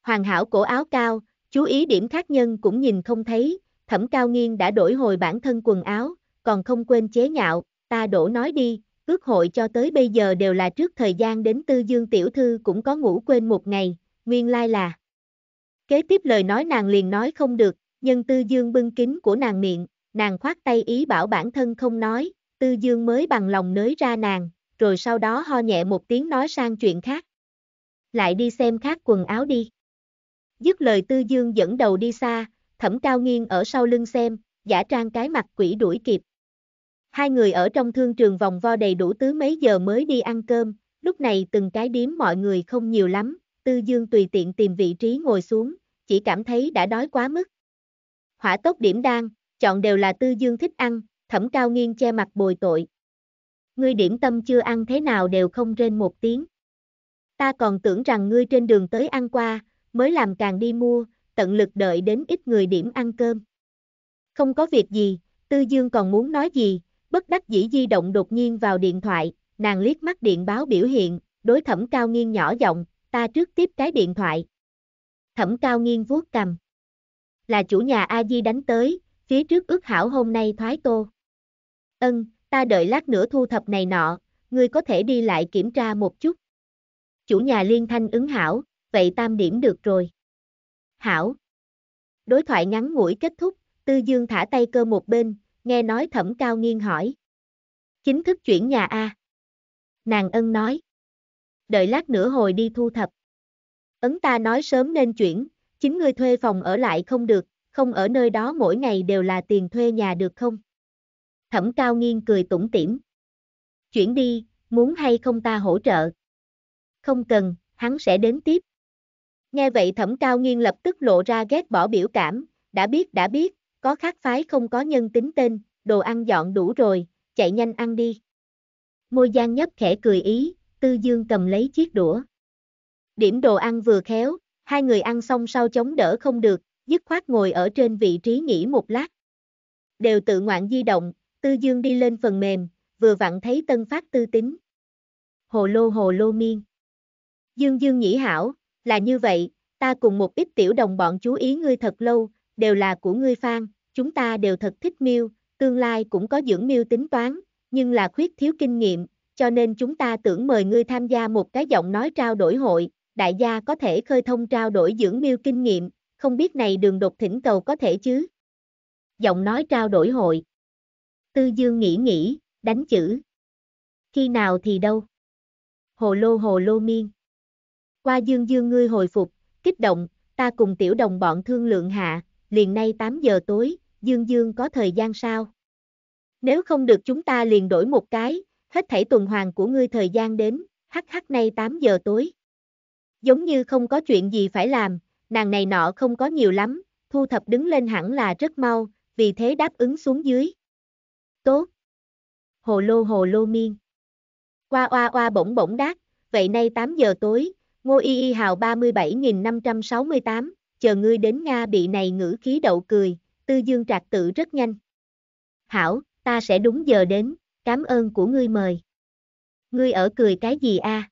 Hoàn hảo cổ áo cao, chú ý điểm khác nhân cũng nhìn không thấy, thẩm cao nghiêng đã đổi hồi bản thân quần áo, còn không quên chế nhạo, ta đổ nói đi, ước hội cho tới bây giờ đều là trước thời gian đến tư dương tiểu thư cũng có ngủ quên một ngày, nguyên lai là. Kế tiếp lời nói nàng liền nói không được, nhân tư dương bưng kính của nàng miệng, nàng khoát tay ý bảo bản thân không nói, tư dương mới bằng lòng nới ra nàng, rồi sau đó ho nhẹ một tiếng nói sang chuyện khác. Lại đi xem khác quần áo đi. Dứt lời tư dương dẫn đầu đi xa, thẩm cao nghiêng ở sau lưng xem, giả trang cái mặt quỷ đuổi kịp. Hai người ở trong thương trường vòng vo đầy đủ tứ mấy giờ mới đi ăn cơm, lúc này từng cái điếm mọi người không nhiều lắm, Tư Dương tùy tiện tìm vị trí ngồi xuống, chỉ cảm thấy đã đói quá mức. Hỏa tốc điểm đang chọn đều là Tư Dương thích ăn, thẩm cao nghiêng che mặt bồi tội. Ngươi điểm tâm chưa ăn thế nào đều không rên một tiếng. Ta còn tưởng rằng ngươi trên đường tới ăn qua, mới làm càng đi mua, tận lực đợi đến ít người điểm ăn cơm. Không có việc gì, Tư Dương còn muốn nói gì, bất đắc dĩ di động đột nhiên vào điện thoại, nàng liếc mắt điện báo biểu hiện, đối thẩm cao nghiêng nhỏ giọng, ta trước tiếp cái điện thoại. Thẩm cao nghiêng vuốt cầm. Là chủ nhà A Di đánh tới, phía trước ước hảo hôm nay thoái tô. Ân, ta đợi lát nữa thu thập này nọ, ngươi có thể đi lại kiểm tra một chút. Chủ nhà liên thanh ứng hảo, vậy tam điểm được rồi. Hảo. Đối thoại ngắn ngủi kết thúc, Tư Dương thả tay cơ một bên, nghe nói thẩm cao nghiêng hỏi. Chính thức chuyển nhà A. Nàng ân nói đợi lát nữa hồi đi thu thập. Ấn ta nói sớm nên chuyển, chính ngươi thuê phòng ở lại không được, không ở nơi đó mỗi ngày đều là tiền thuê nhà được không? Thẩm Cao Nghiên cười tủm tỉm. Chuyển đi, muốn hay không ta hỗ trợ? Không cần, hắn sẽ đến tiếp. Nghe vậy Thẩm Cao Nghiên lập tức lộ ra ghét bỏ biểu cảm, đã biết đã biết, có khác phái không có nhân tính tên, đồ ăn dọn đủ rồi, chạy nhanh ăn đi. Môi Giang nhấp khẽ cười ý, Tư Dương cầm lấy chiếc đũa. Điểm đồ ăn vừa khéo, hai người ăn xong sau chống đỡ không được, dứt khoát ngồi ở trên vị trí nghỉ một lát. Đều tự ngoạn di động, Tư Dương đi lên phần mềm, vừa vặn thấy tân phát tư tính. Hồ lô hồ lô miên. Dương Dương nhĩ hảo, là như vậy, ta cùng một ít tiểu đồng bọn chú ý ngươi thật lâu, đều là của ngươi phan, chúng ta đều thật thích miêu, tương lai cũng có dưỡng miêu tính toán, nhưng là khuyết thiếu kinh nghiệm, cho nên chúng ta tưởng mời ngươi tham gia một cái giọng nói trao đổi hội, đại gia có thể khơi thông trao đổi dưỡng miêu kinh nghiệm, không biết này đường đột thỉnh cầu có thể chứ. Giọng nói trao đổi hội. Tư Dương nghĩ nghĩ, đánh chữ. Khi nào thì đâu? Hồ lô hồ lô miên. Qua Dương Dương ngươi hồi phục, kích động, ta cùng tiểu đồng bọn thương lượng hạ, liền nay 8 giờ tối, Dương Dương có thời gian sao? Nếu không được chúng ta liền đổi một cái, hết thảy tuần hoàn của ngươi thời gian đến, hắc hắc nay 8 giờ tối. Giống như không có chuyện gì phải làm, nàng này nọ không có nhiều lắm, thu thập đứng lên hẳn là rất mau, vì thế đáp ứng xuống dưới. Tốt. Hồ lô hồ lô miên. Qua oa oa bổng bổng đát, vậy nay 8 giờ tối, ngô y y hào 37.568, chờ ngươi đến Nga bị này ngữ khí đậu cười, tư dương trạc tự rất nhanh. Hảo, ta sẽ đúng giờ đến, cảm ơn của ngươi mời. Ngươi ở cười cái gì a? À?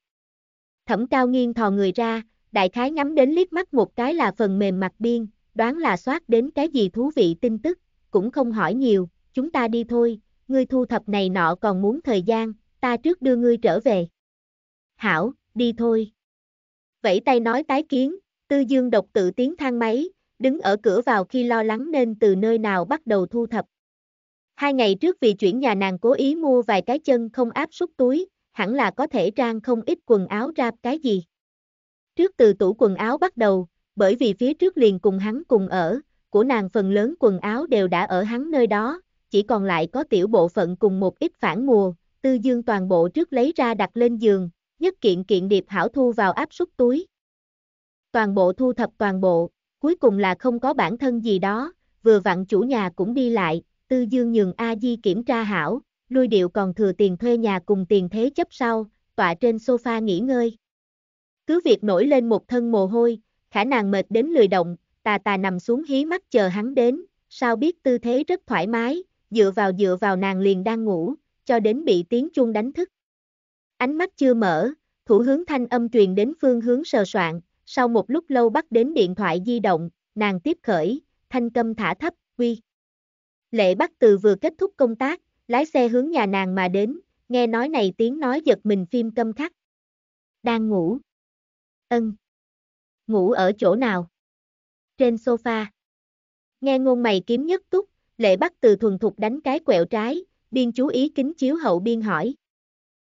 Thẩm cao nghiêng thò người ra, đại khái ngắm đến liếc mắt một cái là phần mềm mặt biên, đoán là soát đến cái gì thú vị tin tức, cũng không hỏi nhiều, chúng ta đi thôi, ngươi thu thập này nọ còn muốn thời gian, ta trước đưa ngươi trở về. Hảo, đi thôi. Vẫy tay nói tái kiến, tư dương độc tự tiến thang máy, đứng ở cửa vào khi lo lắng nên từ nơi nào bắt đầu thu thập. Hai ngày trước vì chuyển nhà nàng cố ý mua vài cái chân không áp suất túi, hẳn là có thể trang không ít quần áo ra cái gì. Trước từ tủ quần áo bắt đầu, bởi vì phía trước liền cùng hắn cùng ở, của nàng phần lớn quần áo đều đã ở hắn nơi đó, chỉ còn lại có tiểu bộ phận cùng một ít phản mùa, tư dương toàn bộ trước lấy ra đặt lên giường, nhất kiện kiện điệp hảo thu vào áp suất túi. Toàn bộ thu thập toàn bộ, cuối cùng là không có bản thân gì đó, vừa vặn chủ nhà cũng đi lại, Tư Dương nhường A Di kiểm tra hảo, lui điệu còn thừa tiền thuê nhà cùng tiền thế chấp sau, tọa trên sofa nghỉ ngơi. Cứ việc nổi lên một thân mồ hôi, khả nàng mệt đến lười động, tà tà nằm xuống hí mắt chờ hắn đến, sao biết tư thế rất thoải mái, dựa vào dựa vào nàng liền đang ngủ, cho đến bị tiếng chuông đánh thức. Ánh mắt chưa mở, thủ hướng thanh âm truyền đến phương hướng sờ soạn, sau một lúc lâu bắt đến điện thoại di động, nàng tiếp khởi, thanh câm thả thấp, quy. Lệ Bắc Từ vừa kết thúc công tác, lái xe hướng nhà nàng mà đến, nghe nói này tiếng nói giật mình phim câm khắc. Đang ngủ. Ân. Ngủ ở chỗ nào? Trên sofa. Nghe ngôn mày kiếm nhất túc, Lệ Bắc Từ thuần thục đánh cái quẹo trái, biên chú ý kính chiếu hậu biên hỏi.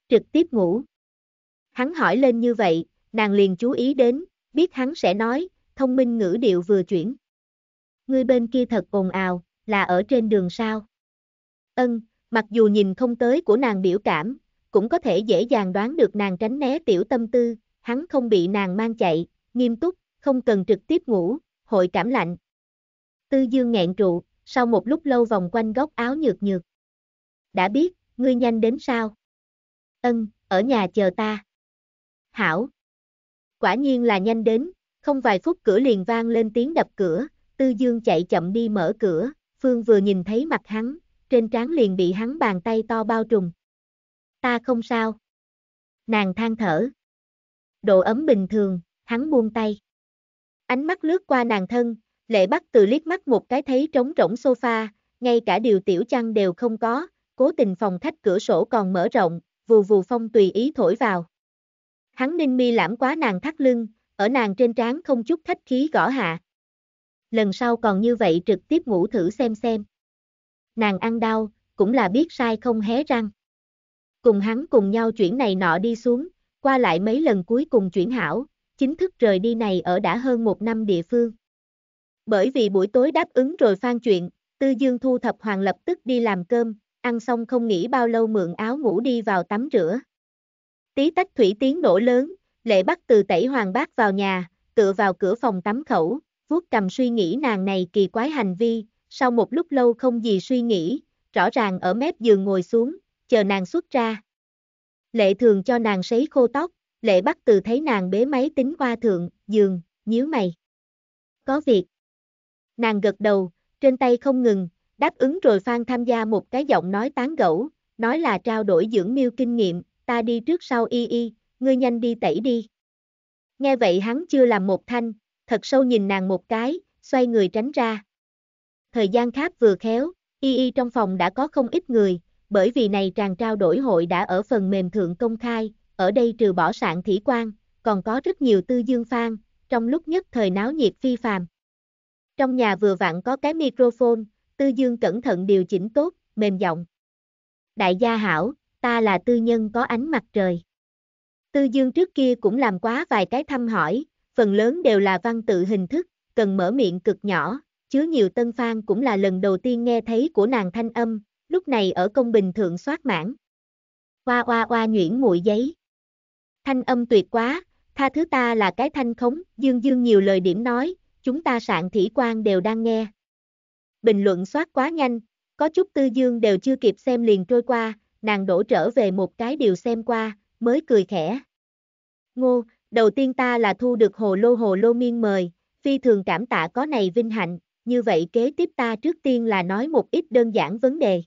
Trực tiếp ngủ. Hắn hỏi lên như vậy, nàng liền chú ý đến, biết hắn sẽ nói, thông minh ngữ điệu vừa chuyển. Ngươi bên kia thật ồn ào, là ở trên đường sao? Ân, mặc dù nhìn không tới của nàng biểu cảm, cũng có thể dễ dàng đoán được nàng tránh né tiểu tâm tư, hắn không bị nàng mang chạy, nghiêm túc, không cần trực tiếp ngủ, hội cảm lạnh. Tư Dương nghẹn trụ, sau một lúc lâu vòng quanh góc áo nhược nhược. Đã biết, ngươi nhanh đến sao? Ân, ở nhà chờ ta. Hảo. Quả nhiên là nhanh đến, không vài phút cửa liền vang lên tiếng đập cửa, Tư Dương chạy chậm đi mở cửa, Phương vừa nhìn thấy mặt hắn, trên trán liền bị hắn bàn tay to bao trùm. Ta không sao. Nàng than thở. Độ ấm bình thường, hắn buông tay. Ánh mắt lướt qua nàng thân, lệ bắt từ liếc mắt một cái thấy trống rỗng sofa, ngay cả điều tiểu chăn đều không có, cố tình phòng khách cửa sổ còn mở rộng, vù vù phong tùy ý thổi vào. Hắn ninh mi lãm quá nàng thắt lưng, ở nàng trên trán không chút khách khí gõ hạ lần sau còn như vậy trực tiếp ngủ thử xem xem. Nàng ăn đau, cũng là biết sai không hé răng. Cùng hắn cùng nhau chuyển này nọ đi xuống, qua lại mấy lần cuối cùng chuyển hảo, chính thức rời đi này ở đã hơn một năm địa phương. Bởi vì buổi tối đáp ứng rồi phan chuyện, Tư Dương thu thập hoàng lập tức đi làm cơm, ăn xong không nghĩ bao lâu mượn áo ngủ đi vào tắm rửa. Tí tách thủy tiếng nổ lớn, lệ bắt từ tẩy hoàng bác vào nhà, tựa vào cửa phòng tắm khẩu, vuốt cầm suy nghĩ nàng này kỳ quái hành vi, sau một lúc lâu không gì suy nghĩ, rõ ràng ở mép giường ngồi xuống, chờ nàng xuất ra. Lệ thường cho nàng sấy khô tóc, lệ bắt từ thấy nàng bế máy tính qua thượng, giường, nhíu mày. Có việc. Nàng gật đầu, trên tay không ngừng, đáp ứng rồi Phan tham gia một cái giọng nói tán gẫu, nói là trao đổi dưỡng miêu kinh nghiệm, ta đi trước sau y y, ngươi nhanh đi tẩy đi. Nghe vậy hắn chưa làm một thanh, thật sâu nhìn nàng một cái, xoay người tránh ra. Thời gian khác vừa khéo, y y trong phòng đã có không ít người, bởi vì này tràn trao đổi hội đã ở phần mềm thượng công khai, ở đây trừ bỏ sạn thủy quan, còn có rất nhiều tư dương phan, trong lúc nhất thời náo nhiệt phi phàm. Trong nhà vừa vặn có cái microphone, tư dương cẩn thận điều chỉnh tốt, mềm giọng. Đại gia hảo, ta là tư nhân có ánh mặt trời. Tư dương trước kia cũng làm quá vài cái thăm hỏi, phần lớn đều là văn tự hình thức, cần mở miệng cực nhỏ, chứa nhiều tân phan cũng là lần đầu tiên nghe thấy của nàng thanh âm, lúc này ở công bình thượng soát mãn. Hoa hoa hoa nhuyễn mũi giấy. Thanh âm tuyệt quá, tha thứ ta là cái thanh khống, dương dương nhiều lời điểm nói, chúng ta sạn thủy quan đều đang nghe. Bình luận soát quá nhanh, có chút tư dương đều chưa kịp xem liền trôi qua, nàng đổ trở về một cái điều xem qua, mới cười khẽ. Ngô, đầu tiên ta là thu được hồ lô hồ lô miên mời, phi thường cảm tạ có này vinh hạnh, như vậy kế tiếp ta trước tiên là nói một ít đơn giản vấn đề.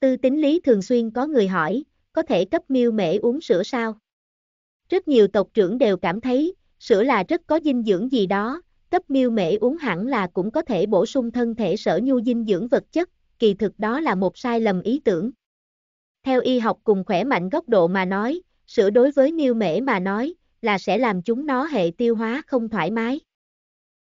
Tư tính lý thường xuyên có người hỏi, có thể cấp miêu mễ uống sữa sao? Rất nhiều tộc trưởng đều cảm thấy, sữa là rất có dinh dưỡng gì đó, cấp miêu mễ uống hẳn là cũng có thể bổ sung thân thể sở nhu dinh dưỡng vật chất, kỳ thực đó là một sai lầm ý tưởng. Theo y học cùng khỏe mạnh góc độ mà nói, sữa đối với miêu mễ mà nói, là sẽ làm chúng nó hệ tiêu hóa không thoải mái.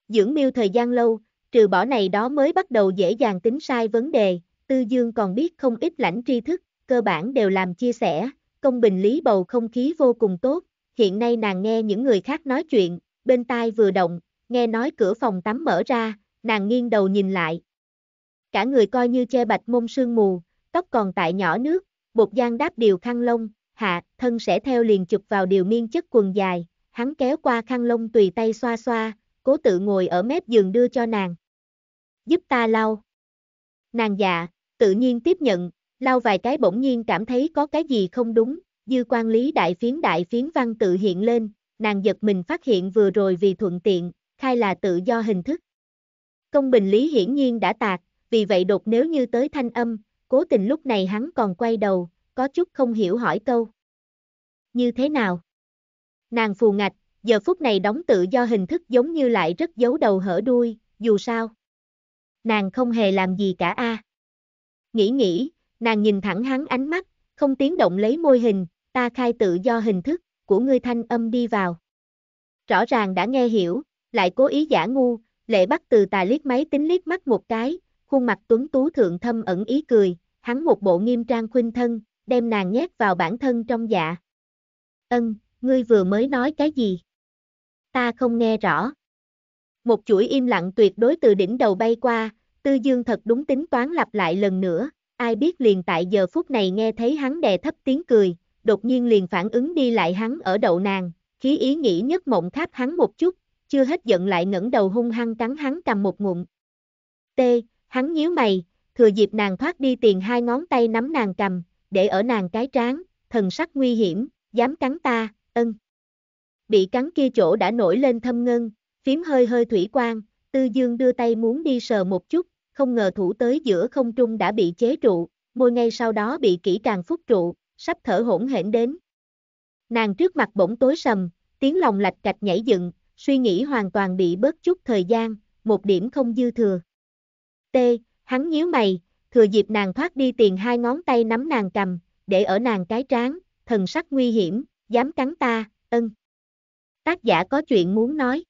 Dưỡng miêu thời gian lâu, trừ bỏ này đó mới bắt đầu dễ dàng tính sai vấn đề, Tư Dương còn biết không ít lãnh tri thức, cơ bản đều làm chia sẻ, công bình lý bầu không khí vô cùng tốt, hiện nay nàng nghe những người khác nói chuyện, bên tai vừa động, nghe nói cửa phòng tắm mở ra, nàng nghiêng đầu nhìn lại. Cả người coi như che bạch mông sương mù, tóc còn tại nhỏ nước, bột gian đáp điều khăn lông, hạ, thân sẽ theo liền chụp vào điều miên chất quần dài, hắn kéo qua khăn lông tùy tay xoa xoa, cố tự ngồi ở mép giường đưa cho nàng. Giúp ta lau. Nàng dạ, tự nhiên tiếp nhận, lau vài cái bỗng nhiên cảm thấy có cái gì không đúng, dư quan lý đại phiến đại phiến văn tự hiện lên, nàng giật mình phát hiện vừa rồi vì thuận tiện, khai là tự do hình thức. Công bình lý hiển nhiên đã tạc, vì vậy đột nếu như tới thanh âm, cố tình lúc này hắn còn quay đầu, có chút không hiểu hỏi câu. Như thế nào? Nàng phù ngạch, giờ phút này đóng tự do hình thức giống như lại rất giấu đầu hở đuôi, dù sao. Nàng không hề làm gì cả a. Nghĩ nghĩ, nàng nhìn thẳng hắn ánh mắt, không tiếng động lấy môi hình, ta khai tự do hình thức, của ngươi thanh âm đi vào. Rõ ràng đã nghe hiểu, lại cố ý giả ngu, lệ bắt từ tà liếc máy tính liếc mắt một cái, khuôn mặt tuấn tú thượng thâm ẩn ý cười, hắn một bộ nghiêm trang khuynh thân, đem nàng nhét vào bản thân trong dạ. Ân, ngươi vừa mới nói cái gì? Ta không nghe rõ. Một chuỗi im lặng tuyệt đối từ đỉnh đầu bay qua, tư dương thật đúng tính toán lặp lại lần nữa, ai biết liền tại giờ phút này nghe thấy hắn đè thấp tiếng cười, đột nhiên liền phản ứng đi lại hắn ở đậu nàng, khí ý nghĩ nhất mộng tháp hắn một chút, chưa hết giận lại ngẩng đầu hung hăng cắn hắn cầm một ngụm. T, hắn nhíu mày, thừa dịp nàng thoát đi tiền hai ngón tay nắm nàng cầm, để ở nàng cái trán, thần sắc nguy hiểm, dám cắn ta, ân. Bị cắn kia chỗ đã nổi lên thâm ngân, phím hơi hơi thủy quang, tư dương đưa tay muốn đi sờ một chút, không ngờ thủ tới giữa không trung đã bị chế trụ, môi ngay sau đó bị kỹ càng phúc trụ, sắp thở hỗn hển đến. Nàng trước mặt bỗng tối sầm, tiếng lòng lạch cạch nhảy dựng, suy nghĩ hoàn toàn bị bớt chút thời gian, một điểm không dư thừa. T, hắn nhíu mày, thừa dịp nàng thoát đi tiền hai ngón tay nắm nàng cầm, để ở nàng cái tráng thần sắc nguy hiểm, dám cắn ta, ân. Tác giả có chuyện muốn nói.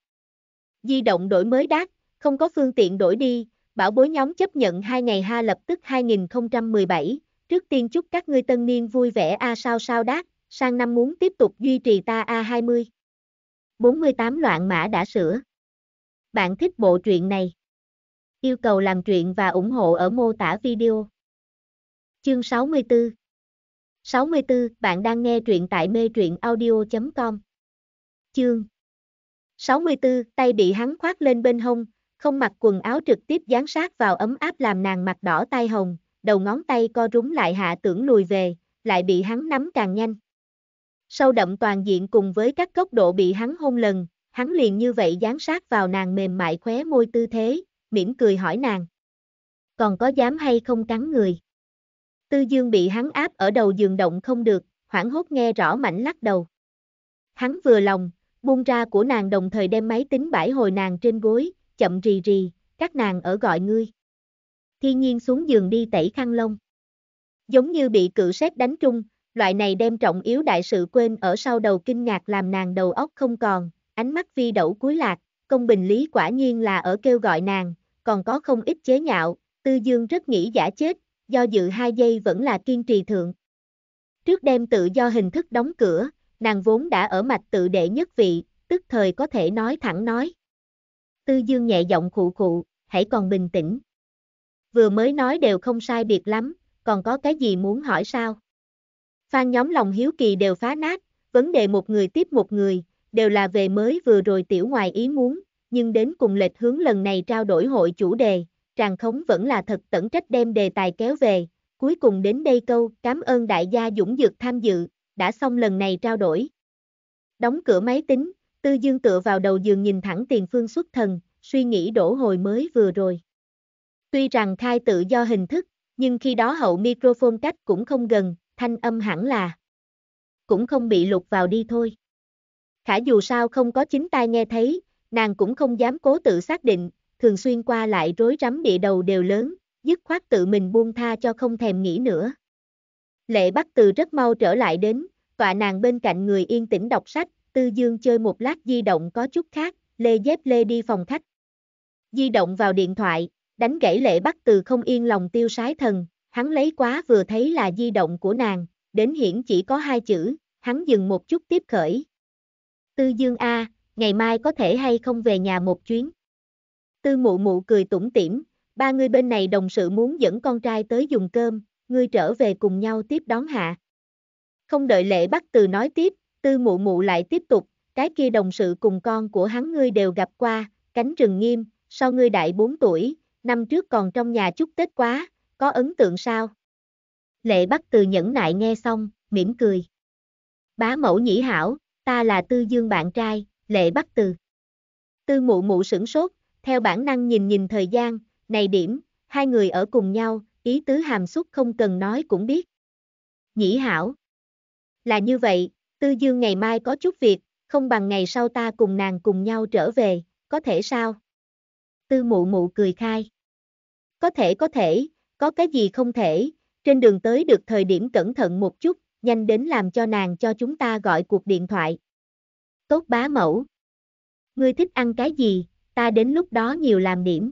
Di động đổi mới đát, không có phương tiện đổi đi, bảo bối nhóm chấp nhận hai ngày ha lập tức 2017, trước tiên chúc các ngươi tân niên vui vẻ a sao sao đát, sang năm muốn tiếp tục duy trì ta A20. 48 loạn mã đã sửa. Bạn thích bộ truyện này? Yêu cầu làm truyện và ủng hộ ở mô tả video. Chương 64 64, bạn đang nghe truyện tại mê truyện audio.com Chương 64, tay bị hắn khoác lên bên hông, không mặc quần áo trực tiếp dán sát vào ấm áp làm nàng mặt đỏ tai hồng, đầu ngón tay co rúm lại hạ tưởng lùi về, lại bị hắn nắm càng nhanh. Sâu đậm toàn diện cùng với các góc độ bị hắn hôn lần, hắn liền như vậy dán sát vào nàng mềm mại khóe môi tư thế, mỉm cười hỏi nàng. Còn có dám hay không cắn người? Tư Dương bị hắn áp ở đầu giường động không được, hoảng hốt nghe rõ mảnh lắc đầu. Hắn vừa lòng, buông ra của nàng đồng thời đem máy tính bãi hồi nàng trên gối, chậm rì rì, các nàng ở gọi ngươi. Thi nhiên xuống giường đi tẩy khăn lông. Giống như bị cự sét đánh trung, loại này đem trọng yếu đại sự quên ở sau đầu kinh ngạc làm nàng đầu óc không còn, ánh mắt vi đậu cuối lạc, công bình lý quả nhiên là ở kêu gọi nàng, còn có không ít chế nhạo, Tư Dương rất nghĩ giả chết, do dự hai giây vẫn là kiên trì thượng. Trước đêm tự do hình thức đóng cửa, nàng vốn đã ở mạch tự đệ nhất vị, tức thời có thể nói thẳng nói. Tư Dương nhẹ giọng khụ khụ, hãy còn bình tĩnh. Vừa mới nói đều không sai biệt lắm, còn có cái gì muốn hỏi sao? Phan nhóm lòng hiếu kỳ đều phá nát, vấn đề một người tiếp một người, đều là về mới vừa rồi tiểu ngoài ý muốn, nhưng đến cùng lệch hướng lần này trao đổi hội chủ đề, Tràng Khống vẫn là thật tẩn trách đem đề tài kéo về, cuối cùng đến đây câu cảm ơn đại gia Dũng Dược tham dự, đã xong lần này trao đổi. Đóng cửa máy tính, Tư Dương tựa vào đầu giường nhìn thẳng tiền phương xuất thần, suy nghĩ đổ hồi mới vừa rồi. Tuy rằng khai tự do hình thức, nhưng khi đó hậu microphone cách cũng không gần, thanh âm hẳn là cũng không bị lục vào đi thôi. Khả dù sao không có chính tai nghe thấy, nàng cũng không dám cố tự xác định, thường xuyên qua lại rối rắm địa đầu đều lớn, dứt khoát tự mình buông tha cho không thèm nghĩ nữa. Lệ Bắc Từ rất mau trở lại đến, tọa nàng bên cạnh người yên tĩnh đọc sách, Tư Dương chơi một lát di động có chút khác, Lê Dép Lê đi phòng khách. Di động vào điện thoại, đánh gãy Lệ Bắc Từ không yên lòng tiêu sái thần, hắn lấy quá vừa thấy là di động của nàng, đến hiển chỉ có hai chữ, hắn dừng một chút tiếp khởi. Tư Dương A, ngày mai có thể hay không về nhà một chuyến. Tư mụ mụ cười tủm tỉm, ba người bên này đồng sự muốn dẫn con trai tới dùng cơm, ngươi trở về cùng nhau tiếp đón hạ. Không đợi lệ bắt từ nói tiếp, tư mụ mụ lại tiếp tục, cái kia đồng sự cùng con của hắn ngươi đều gặp qua, cánh rừng nghiêm, sau ngươi đại 4 tuổi, năm trước còn trong nhà chúc Tết quá, có ấn tượng sao? Lệ bắt từ nhẫn nại nghe xong, mỉm cười. Bá mẫu nhĩ hảo, ta là tư dương bạn trai, lệ bắt từ. Tư mụ mụ sửng sốt, theo bản năng nhìn nhìn thời gian, này điểm, hai người ở cùng nhau, ý tứ hàm xúc không cần nói cũng biết. Nhĩ hảo. Là như vậy, tư dương ngày mai có chút việc, không bằng ngày sau ta cùng nàng cùng nhau trở về, có thể sao? Tư mụ mụ cười khai. Có thể có thể, có cái gì không thể, trên đường tới được thời điểm cẩn thận một chút, nhanh đến làm cho nàng cho chúng ta gọi cuộc điện thoại, Tốt bá mẫu. Ngươi thích ăn cái gì, ta đến lúc đó nhiều làm điểm.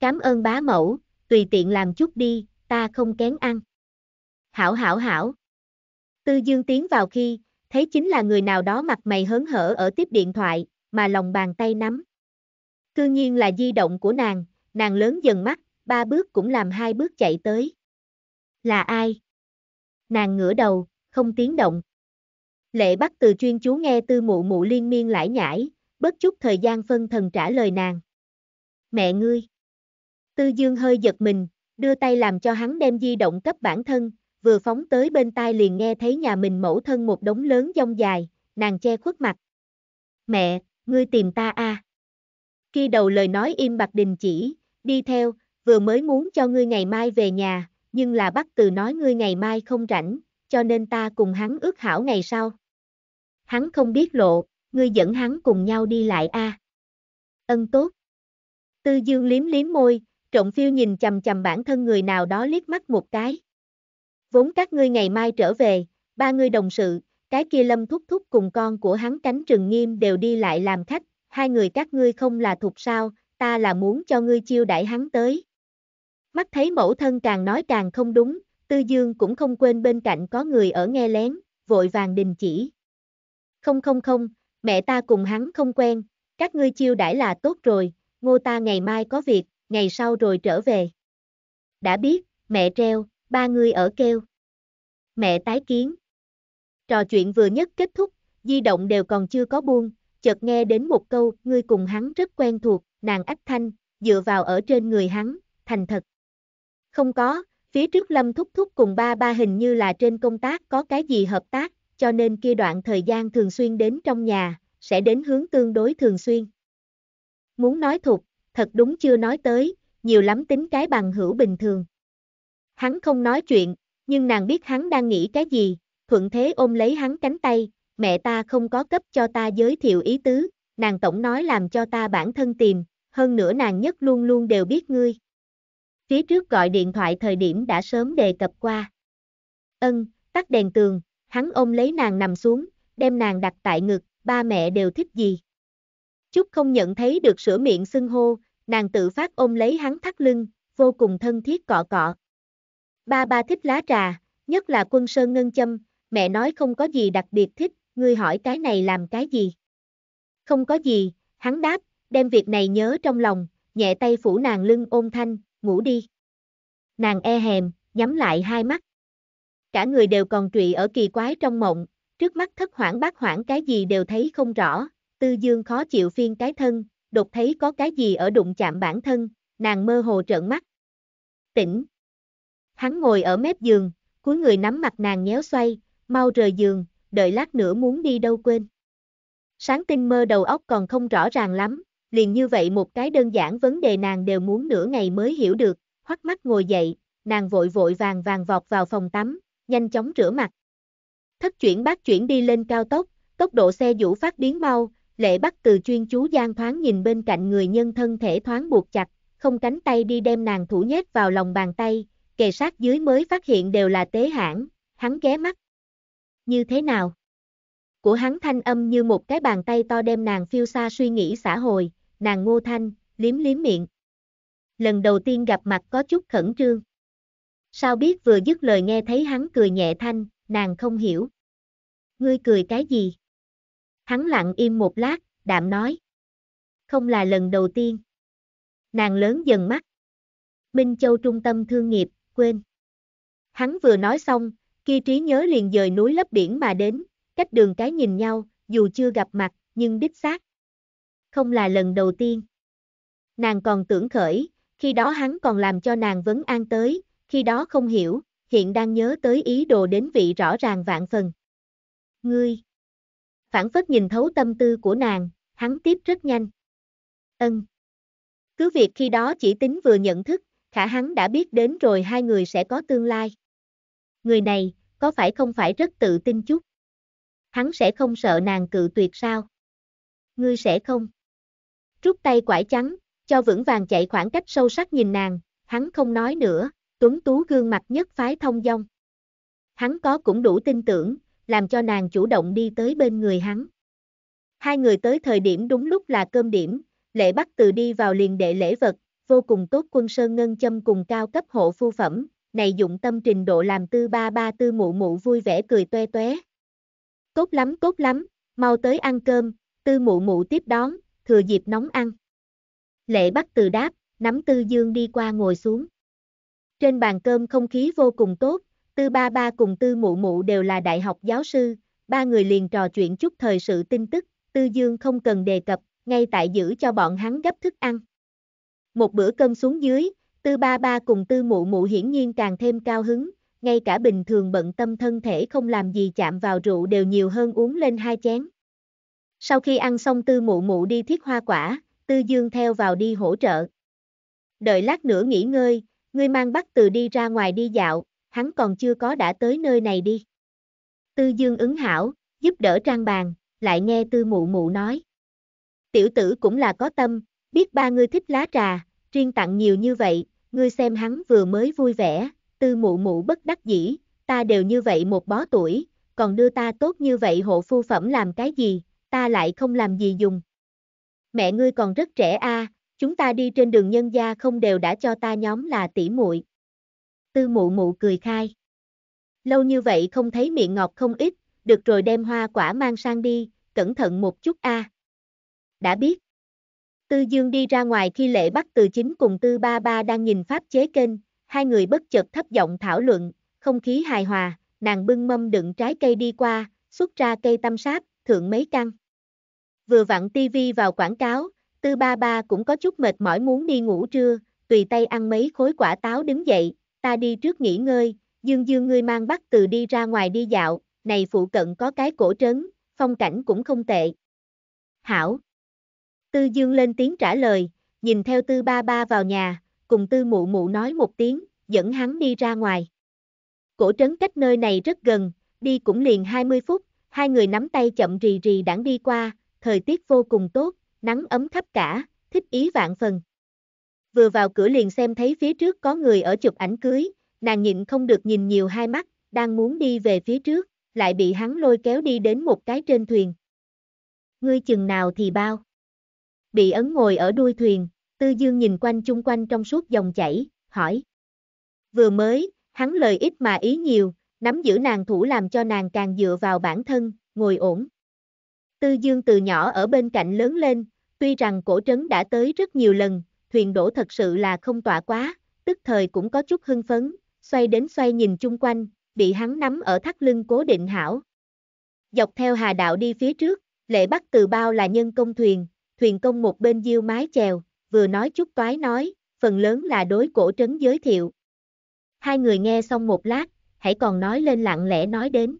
Cảm ơn bá mẫu, tùy tiện làm chút đi, ta không kén ăn. Hảo hảo hảo. Tư Dương tiến vào khi, thấy chính là người nào đó mặt mày hớn hở ở tiếp điện thoại, mà lòng bàn tay nắm. Cư nhiên là di động của nàng, nàng lớn dần mắt, ba bước cũng làm hai bước chạy tới. Là ai? Nàng ngửa đầu, không tiếng động. Lệ bắt từ chuyên chú nghe tư mụ mụ liên miên lải nhải, bất chút thời gian phân thần trả lời nàng. Mẹ ngươi! Tư dương hơi giật mình, đưa tay làm cho hắn đem di động cấp bản thân, vừa phóng tới bên tai liền nghe thấy nhà mình mẫu thân một đống lớn dông dài, nàng che khuất mặt. Mẹ, ngươi tìm ta a Khi đầu lời nói im bạc đình chỉ, đi theo, vừa mới muốn cho ngươi ngày mai về nhà, nhưng là bắt từ nói ngươi ngày mai không rảnh, cho nên ta cùng hắn ước hảo ngày sau. Hắn không biết lộ, ngươi dẫn hắn cùng nhau đi lại a. Ân tốt. Tư Dương liếm liếm môi, Trọng phiêu nhìn chầm chầm bản thân người nào đó liếc mắt một cái. Vốn các ngươi ngày mai trở về, ba ngươi đồng sự, cái kia lâm thúc thúc cùng con của hắn cánh trừng nghiêm đều đi lại làm khách, hai người các ngươi không là thuộc sao, ta là muốn cho ngươi chiêu đãi hắn tới. Mắt thấy mẫu thân càng nói càng không đúng, Tư Dương cũng không quên bên cạnh có người ở nghe lén, vội vàng đình chỉ. Không không không, mẹ ta cùng hắn không quen, các ngươi chiêu đãi là tốt rồi, ngô ta ngày mai có việc, ngày sau rồi trở về. Đã biết, mẹ treo, ba người ở kêu. Mẹ tái kiến. Trò chuyện vừa nhất kết thúc, di động đều còn chưa có buông, chợt nghe đến một câu, ngươi cùng hắn rất quen thuộc, nàng ách thanh, dựa vào ở trên người hắn, thành thật. Không có, Phía trước Lâm Thúc Thúc cùng ba ba hình như là trên công tác có cái gì hợp tác, cho nên kia đoạn thời gian thường xuyên đến trong nhà, sẽ đến hướng tương đối thường xuyên. Muốn nói thục, thật đúng chưa nói tới, nhiều lắm tính cái bằng hữu bình thường. Hắn không nói chuyện, nhưng nàng biết hắn đang nghĩ cái gì, thuận thế ôm lấy hắn cánh tay, mẹ ta không có cấp cho ta giới thiệu ý tứ, nàng tổng nói làm cho ta bản thân tìm, hơn nữa nàng nhất luôn luôn đều biết ngươi phía trước gọi điện thoại thời điểm đã sớm đề cập qua. Ân, tắt đèn tường, hắn ôm lấy nàng nằm xuống, đem nàng đặt tại ngực, ba mẹ đều thích gì. Chúc không nhận thấy được sửa miệng xưng hô, nàng tự phát ôm lấy hắn thắt lưng, vô cùng thân thiết cọ cọ. Ba ba thích lá trà, nhất là quân sơn ngân châm, mẹ nói không có gì đặc biệt thích, ngươi hỏi cái này làm cái gì? Không có gì, hắn đáp, đem việc này nhớ trong lòng, nhẹ tay phủ nàng lưng ôm thanh, ngủ đi. Nàng e hèm, nhắm lại hai mắt. Cả người đều còn trụy ở kỳ quái trong mộng, trước mắt thất hoảng bát hoảng cái gì đều thấy không rõ, tư dương khó chịu phiên cái thân, đột thấy có cái gì ở đụng chạm bản thân, nàng mơ hồ trợn mắt. Tỉnh. Hắn ngồi ở mép giường, cuối người nắm mặt nàng nhéo xoay, mau rời giường, đợi lát nữa muốn đi đâu quên. Sáng tinh mơ đầu óc còn không rõ ràng lắm, liền như vậy một cái đơn giản vấn đề nàng đều muốn nửa ngày mới hiểu được, hoắc mắt ngồi dậy, nàng vội vội vàng vàng vọt vào phòng tắm, nhanh chóng rửa mặt. Thất chuyển bác chuyển đi lên cao tốc, tốc độ xe vũ phát biến mau, lệ bắt từ chuyên chú gian thoáng nhìn bên cạnh người nhân thân thể thoáng buộc chặt, không cánh tay đi đem nàng thủ nhét vào lòng bàn tay, kề sát dưới mới phát hiện đều là tế hãng, hắn ghé mắt. Như thế nào? Của hắn thanh âm như một cái bàn tay to đem nàng phiêu xa suy nghĩ xã hội nàng ngô thanh, liếm liếm miệng. Lần đầu tiên gặp mặt có chút khẩn trương. Sao biết vừa dứt lời nghe thấy hắn cười nhẹ thanh, nàng không hiểu. Ngươi cười cái gì? Hắn lặng im một lát, đạm nói. Không là lần đầu tiên. Nàng lớn dần mắt. Minh Châu trung tâm thương nghiệp, quên. Hắn vừa nói xong, kia trí nhớ liền dời núi lấp biển mà đến, cách đường cái nhìn nhau, dù chưa gặp mặt, nhưng đích xác không là lần đầu tiên. Nàng còn tưởng khởi, khi đó hắn còn làm cho nàng vấn an tới, khi đó không hiểu, hiện đang nhớ tới ý đồ đến vị rõ ràng vạn phần. Ngươi! Phản phất nhìn thấu tâm tư của nàng, hắn tiếp rất nhanh. Ân! Cứ việc khi đó chỉ tính vừa nhận thức, khả hắn đã biết đến rồi hai người sẽ có tương lai. Người này, có phải không phải rất tự tin chút? Hắn sẽ không sợ nàng cự tuyệt sao? Ngươi sẽ không? rút tay quải trắng, cho vững vàng chạy khoảng cách sâu sắc nhìn nàng, hắn không nói nữa, tuấn tú gương mặt nhất phái thông dong. Hắn có cũng đủ tin tưởng, làm cho nàng chủ động đi tới bên người hắn. Hai người tới thời điểm đúng lúc là cơm điểm, lễ bắt từ đi vào liền đệ lễ vật, vô cùng tốt quân sơn ngân châm cùng cao cấp hộ phu phẩm, này dụng tâm trình độ làm tư ba ba tư mụ mụ vui vẻ cười toe toé. Tốt lắm tốt lắm, mau tới ăn cơm, tư mụ mụ tiếp đón, thừa dịp nóng ăn. Lệ bắt Từ đáp, nắm Tư Dương đi qua ngồi xuống. Trên bàn cơm không khí vô cùng tốt, Tư Ba Ba cùng Tư Mụ Mụ đều là đại học giáo sư, ba người liền trò chuyện chút thời sự tin tức, Tư Dương không cần đề cập, ngay tại giữ cho bọn hắn gấp thức ăn. Một bữa cơm xuống dưới, Tư Ba Ba cùng Tư Mụ Mụ hiển nhiên càng thêm cao hứng, ngay cả bình thường bận tâm thân thể không làm gì chạm vào rượu đều nhiều hơn uống lên hai chén. Sau khi ăn xong tư mụ mụ đi thiết hoa quả, tư dương theo vào đi hỗ trợ. Đợi lát nữa nghỉ ngơi, ngươi mang bắt từ đi ra ngoài đi dạo, hắn còn chưa có đã tới nơi này đi. Tư dương ứng hảo, giúp đỡ trang bàn, lại nghe tư mụ mụ nói. Tiểu tử cũng là có tâm, biết ba ngươi thích lá trà, riêng tặng nhiều như vậy, ngươi xem hắn vừa mới vui vẻ, tư mụ mụ bất đắc dĩ, ta đều như vậy một bó tuổi, còn đưa ta tốt như vậy hộ phu phẩm làm cái gì, ta lại không làm gì dùng. Mẹ ngươi còn rất trẻ a, à, chúng ta đi trên đường nhân gia không đều đã cho ta nhóm là tỷ muội. Tư mụ mụ cười khai. Lâu như vậy không thấy miệng ngọt không ít, được rồi đem hoa quả mang sang đi, cẩn thận một chút a. À. Đã biết. Tư Dương đi ra ngoài khi lễ bắt từ chính cùng Tư Ba Ba đang nhìn pháp chế kênh, hai người bất chợt thấp giọng thảo luận, không khí hài hòa, nàng bưng mâm đựng trái cây đi qua, xuất ra cây tâm sáp, thượng mấy căn. Vừa vặn tivi vào quảng cáo, tư ba ba cũng có chút mệt mỏi muốn đi ngủ trưa, tùy tay ăn mấy khối quả táo đứng dậy, ta đi trước nghỉ ngơi, dương dương ngươi mang bắt từ đi ra ngoài đi dạo, này phụ cận có cái cổ trấn, phong cảnh cũng không tệ. Hảo. Tư dương lên tiếng trả lời, nhìn theo tư ba ba vào nhà, cùng tư mụ mụ nói một tiếng, dẫn hắn đi ra ngoài. Cổ trấn cách nơi này rất gần, đi cũng liền 20 phút, hai người nắm tay chậm rì rì đảng đi qua, thời tiết vô cùng tốt, nắng ấm khắp cả, thích ý vạn phần. Vừa vào cửa liền xem thấy phía trước có người ở chụp ảnh cưới, nàng nhịn không được nhìn nhiều hai mắt, đang muốn đi về phía trước, lại bị hắn lôi kéo đi đến một cái trên thuyền. Ngươi chừng nào thì bao? Bị ấn ngồi ở đuôi thuyền, tư dương nhìn quanh chung quanh trong suốt dòng chảy, hỏi. Vừa mới, hắn lời ít mà ý nhiều, Nắm giữ nàng thủ làm cho nàng càng dựa vào bản thân, ngồi ổn. Tư Dương từ nhỏ ở bên cạnh lớn lên, tuy rằng cổ trấn đã tới rất nhiều lần, thuyền đổ thật sự là không tọa quá, tức thời cũng có chút hưng phấn, xoay đến xoay nhìn chung quanh, bị hắn nắm ở thắt lưng cố định hảo. Dọc theo hà đạo đi phía trước, lệ bắt từ bao là nhân công thuyền, thuyền công một bên diêu mái chèo, vừa nói chút toái nói, phần lớn là đối cổ trấn giới thiệu. Hai người nghe xong một lát, hãy còn nói lên lặng lẽ nói đến.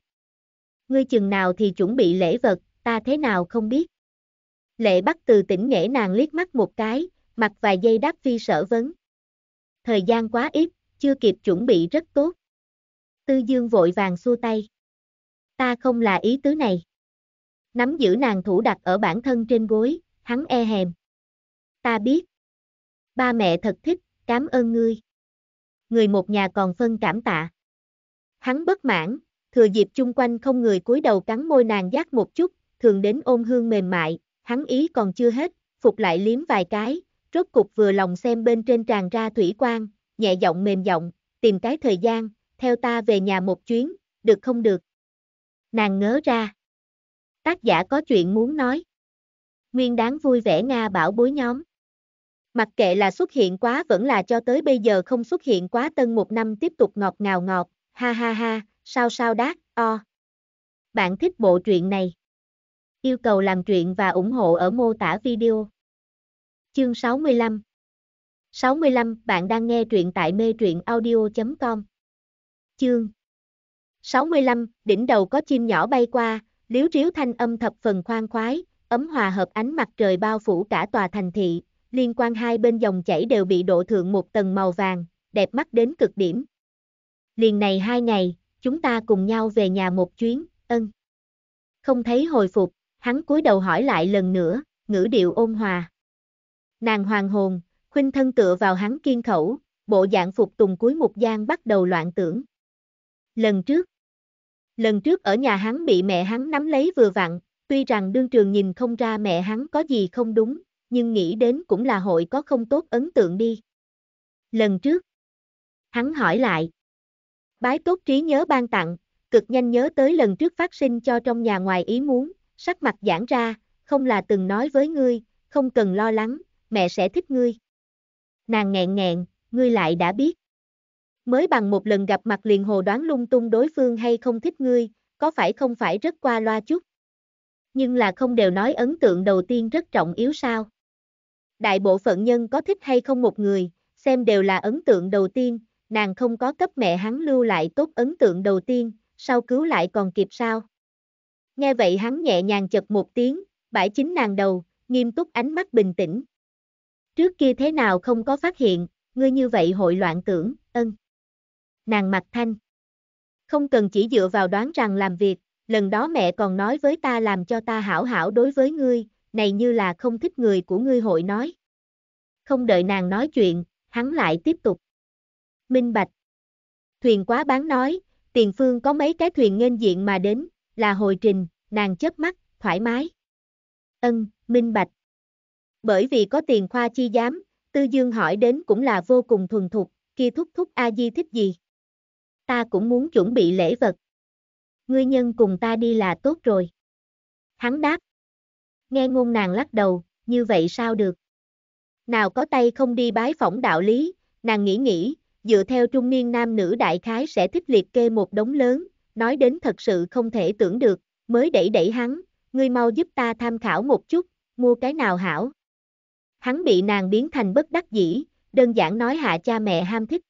Ngươi chừng nào thì chuẩn bị lễ vật, ta thế nào không biết. Lệ bắt từ tỉnh nghệ nàng liếc mắt một cái, mặt vài giây đáp phi sở vấn. Thời gian quá ít, chưa kịp chuẩn bị rất tốt. Tư Dương vội vàng xua tay. Ta không là ý tứ này. Nắm giữ nàng thủ đặt ở bản thân trên gối, hắn e hèm. Ta biết. Ba mẹ thật thích, cảm ơn ngươi. Người một nhà còn phân cảm tạ. Hắn bất mãn, thừa dịp chung quanh không người cúi đầu cắn môi nàng giác một chút, thường đến ôm hương mềm mại, hắn ý còn chưa hết, phục lại liếm vài cái, rốt cục vừa lòng xem bên trên tràn ra thủy quang, nhẹ giọng mềm giọng, tìm cái thời gian, theo ta về nhà một chuyến, được không được? Nàng ngớ ra. Tác giả có chuyện muốn nói. Nguyên đáng vui vẻ Nga bảo bối nhóm. Mặc kệ là xuất hiện quá vẫn là cho tới bây giờ không xuất hiện quá tân một năm tiếp tục ngọt ngào ngọt, ha ha ha, sao sao đát, o. Bạn thích bộ truyện này? Yêu cầu làm truyện và ủng hộ ở mô tả video. Chương 65 65, bạn đang nghe truyện tại mê truyện audio.com. Chương 65, đỉnh đầu có chim nhỏ bay qua, liếu riếu thanh âm thập phần khoan khoái, ấm hòa hợp ánh mặt trời bao phủ cả tòa thành thị, liên quan hai bên dòng chảy đều bị độ thượng một tầng màu vàng, đẹp mắt đến cực điểm liền này hai ngày, chúng ta cùng nhau về nhà một chuyến, ân. Không thấy hồi phục, hắn cúi đầu hỏi lại lần nữa, ngữ điệu ôn hòa. Nàng hoàng hồn, khuynh thân tựa vào hắn kiên khẩu, bộ dạng phục tùng cuối một gian bắt đầu loạn tưởng. Lần trước, lần trước ở nhà hắn bị mẹ hắn nắm lấy vừa vặn, tuy rằng đương trường nhìn không ra mẹ hắn có gì không đúng, nhưng nghĩ đến cũng là hội có không tốt ấn tượng đi. Lần trước, hắn hỏi lại, Bái tốt trí nhớ ban tặng, cực nhanh nhớ tới lần trước phát sinh cho trong nhà ngoài ý muốn, sắc mặt giãn ra, không là từng nói với ngươi, không cần lo lắng, mẹ sẽ thích ngươi. Nàng nghẹn nghẹn, ngươi lại đã biết. Mới bằng một lần gặp mặt liền hồ đoán lung tung đối phương hay không thích ngươi, có phải không phải rất qua loa chút. Nhưng là không đều nói ấn tượng đầu tiên rất trọng yếu sao. Đại bộ phận nhân có thích hay không một người, xem đều là ấn tượng đầu tiên, nàng không có cấp mẹ hắn lưu lại tốt ấn tượng đầu tiên, sau cứu lại còn kịp sao. Nghe vậy hắn nhẹ nhàng chật một tiếng, bãi chính nàng đầu, nghiêm túc ánh mắt bình tĩnh. Trước kia thế nào không có phát hiện, ngươi như vậy hội loạn tưởng, ân. Nàng mặt thanh. Không cần chỉ dựa vào đoán rằng làm việc, lần đó mẹ còn nói với ta làm cho ta hảo hảo đối với ngươi, này như là không thích người của ngươi hội nói. Không đợi nàng nói chuyện, hắn lại tiếp tục minh bạch. Thuyền quá bán nói, tiền phương có mấy cái thuyền nghênh diện mà đến, là hồi trình, nàng chớp mắt, thoải mái. Ân, minh bạch. Bởi vì có tiền khoa chi giám, Tư Dương hỏi đến cũng là vô cùng thuần thục, kia thúc thúc A-di thích gì. Ta cũng muốn chuẩn bị lễ vật. Ngươi nhân cùng ta đi là tốt rồi. Hắn đáp. Nghe ngôn nàng lắc đầu, như vậy sao được. Nào có tay không đi bái phỏng đạo lý, nàng nghĩ nghĩ, dựa theo trung niên nam nữ đại khái sẽ thích liệt kê một đống lớn, nói đến thật sự không thể tưởng được, mới đẩy đẩy hắn, ngươi mau giúp ta tham khảo một chút, mua cái nào hảo. Hắn bị nàng biến thành bất đắc dĩ, đơn giản nói hạ cha mẹ ham thích.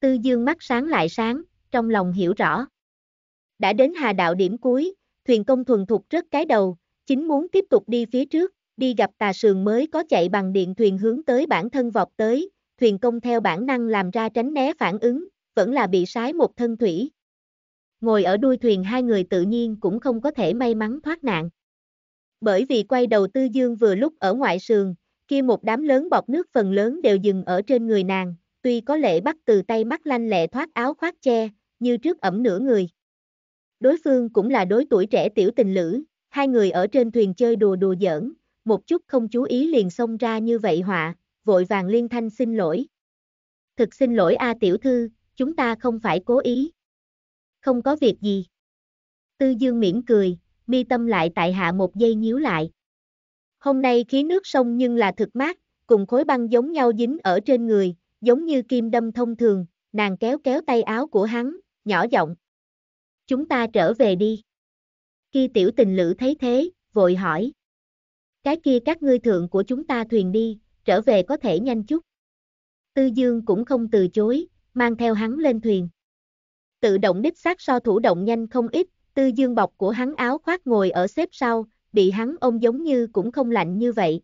Tư dương mắt sáng lại sáng, trong lòng hiểu rõ. Đã đến hà đạo điểm cuối, thuyền công thuần thục rất cái đầu, chính muốn tiếp tục đi phía trước, đi gặp tà sườn mới có chạy bằng điện thuyền hướng tới bản thân vọt tới, thuyền công theo bản năng làm ra tránh né phản ứng, vẫn là bị sái một thân thủy. Ngồi ở đuôi thuyền hai người tự nhiên cũng không có thể may mắn thoát nạn. Bởi vì quay đầu tư dương vừa lúc ở ngoại sườn, kia một đám lớn bọc nước phần lớn đều dừng ở trên người nàng, tuy có lệ bắt từ tay mắt lanh lẹ thoát áo khoác che, như trước ẩm nửa người. Đối phương cũng là đối tuổi trẻ tiểu tình lữ, hai người ở trên thuyền chơi đùa đùa giỡn, một chút không chú ý liền xông ra như vậy họa, vội vàng liên thanh xin lỗi. Thực xin lỗi A tiểu thư, chúng ta không phải cố ý. Không có việc gì. Tư Dương mỉm cười, mi tâm lại tại hạ một giây nhíu lại. Hôm nay khí nước sông nhưng là thực mát, cùng khối băng giống nhau dính ở trên người, giống như kim đâm thông thường, nàng kéo kéo tay áo của hắn, nhỏ giọng. Chúng ta trở về đi. Khi tiểu tình lữ thấy thế, vội hỏi. Cái kia các ngươi thượng của chúng ta thuyền đi, trở về có thể nhanh chút. Tư Dương cũng không từ chối, mang theo hắn lên thuyền. Tự động đích xác so thủ động nhanh không ít, Tư Dương bọc của hắn áo khoác ngồi ở xếp sau, bị hắn ôm giống như cũng không lạnh như vậy.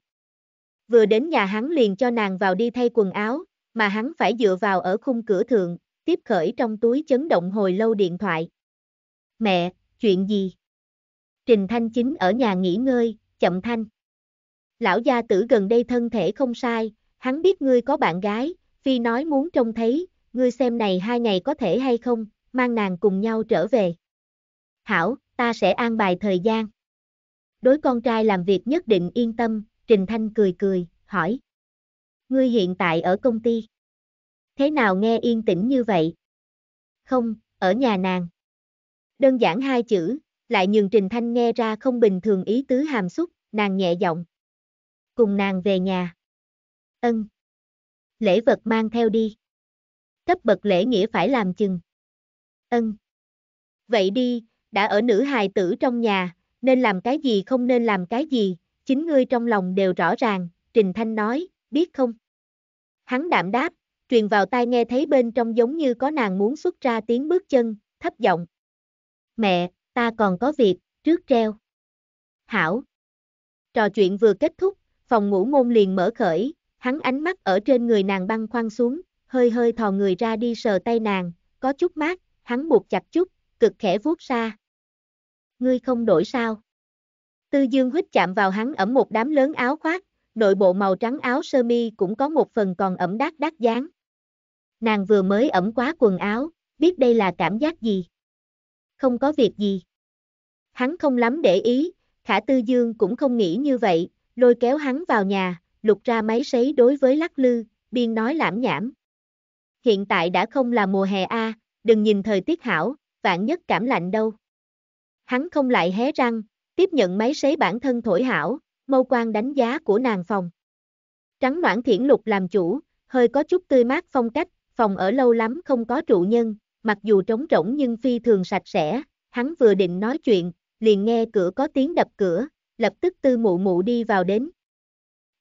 Vừa đến nhà hắn liền cho nàng vào đi thay quần áo, mà hắn phải dựa vào ở khung cửa thượng, tiếp khởi trong túi chấn động hồi lâu điện thoại. Mẹ, chuyện gì? Trình Thanh Chính ở nhà nghỉ ngơi, chậm thanh lão gia tử gần đây thân thể không sai, hắn biết ngươi có bạn gái, phi nói muốn trông thấy, ngươi xem này hai ngày có thể hay không, mang nàng cùng nhau trở về. Hảo, ta sẽ an bài thời gian. Đối con trai làm việc nhất định yên tâm, Trình Thanh cười cười, hỏi. Ngươi hiện tại ở công ty. Thế nào nghe yên tĩnh như vậy? Không, ở nhà nàng. Đơn giản hai chữ, lại nhường Trình Thanh nghe ra không bình thường ý tứ hàm xúc, nàng nhẹ giọng cùng nàng về nhà. Ân. Lễ vật mang theo đi. Cấp bậc lễ nghĩa phải làm chừng. Ân. Vậy đi, đã ở nữ hài tử trong nhà, nên làm cái gì không nên làm cái gì, chính ngươi trong lòng đều rõ ràng, Trình Thanh nói, biết không? Hắn đạm đáp, truyền vào tai nghe thấy bên trong giống như có nàng muốn xuất ra tiếng bước chân, thấp giọng. Mẹ, ta còn có việc, trước treo. Hảo. Trò chuyện vừa kết thúc, phòng ngủ môn liền mở khởi, hắn ánh mắt ở trên người nàng băng khoan xuống, hơi hơi thò người ra đi sờ tay nàng, có chút mát, hắn buộc chặt chút, cực khẽ vuốt ra. Ngươi không đổi sao? Tư Dương hít chạm vào hắn ẩm một đám lớn áo khoác, nội bộ màu trắng áo sơ mi cũng có một phần còn ẩm đát đát dáng. Nàng vừa mới ẩm quá quần áo, biết đây là cảm giác gì. Không có việc gì. Hắn không lắm để ý, khả Tư Dương cũng không nghĩ như vậy, lôi kéo hắn vào nhà, lục ra máy sấy đối với lắc lư, biên nói lãm nhảm. Hiện tại đã không là mùa hè a, đừng nhìn thời tiết hảo, vạn nhất cảm lạnh đâu. Hắn không lại hé răng, tiếp nhận máy sấy bản thân thổi hảo, mâu quan đánh giá của nàng phòng. Trắng noãn thiển lục làm chủ, hơi có chút tươi mát phong cách, phòng ở lâu lắm không có trụ nhân, mặc dù trống rỗng nhưng phi thường sạch sẽ, hắn vừa định nói chuyện, liền nghe cửa có tiếng đập cửa, lập tức tư mụ mụ đi vào đến.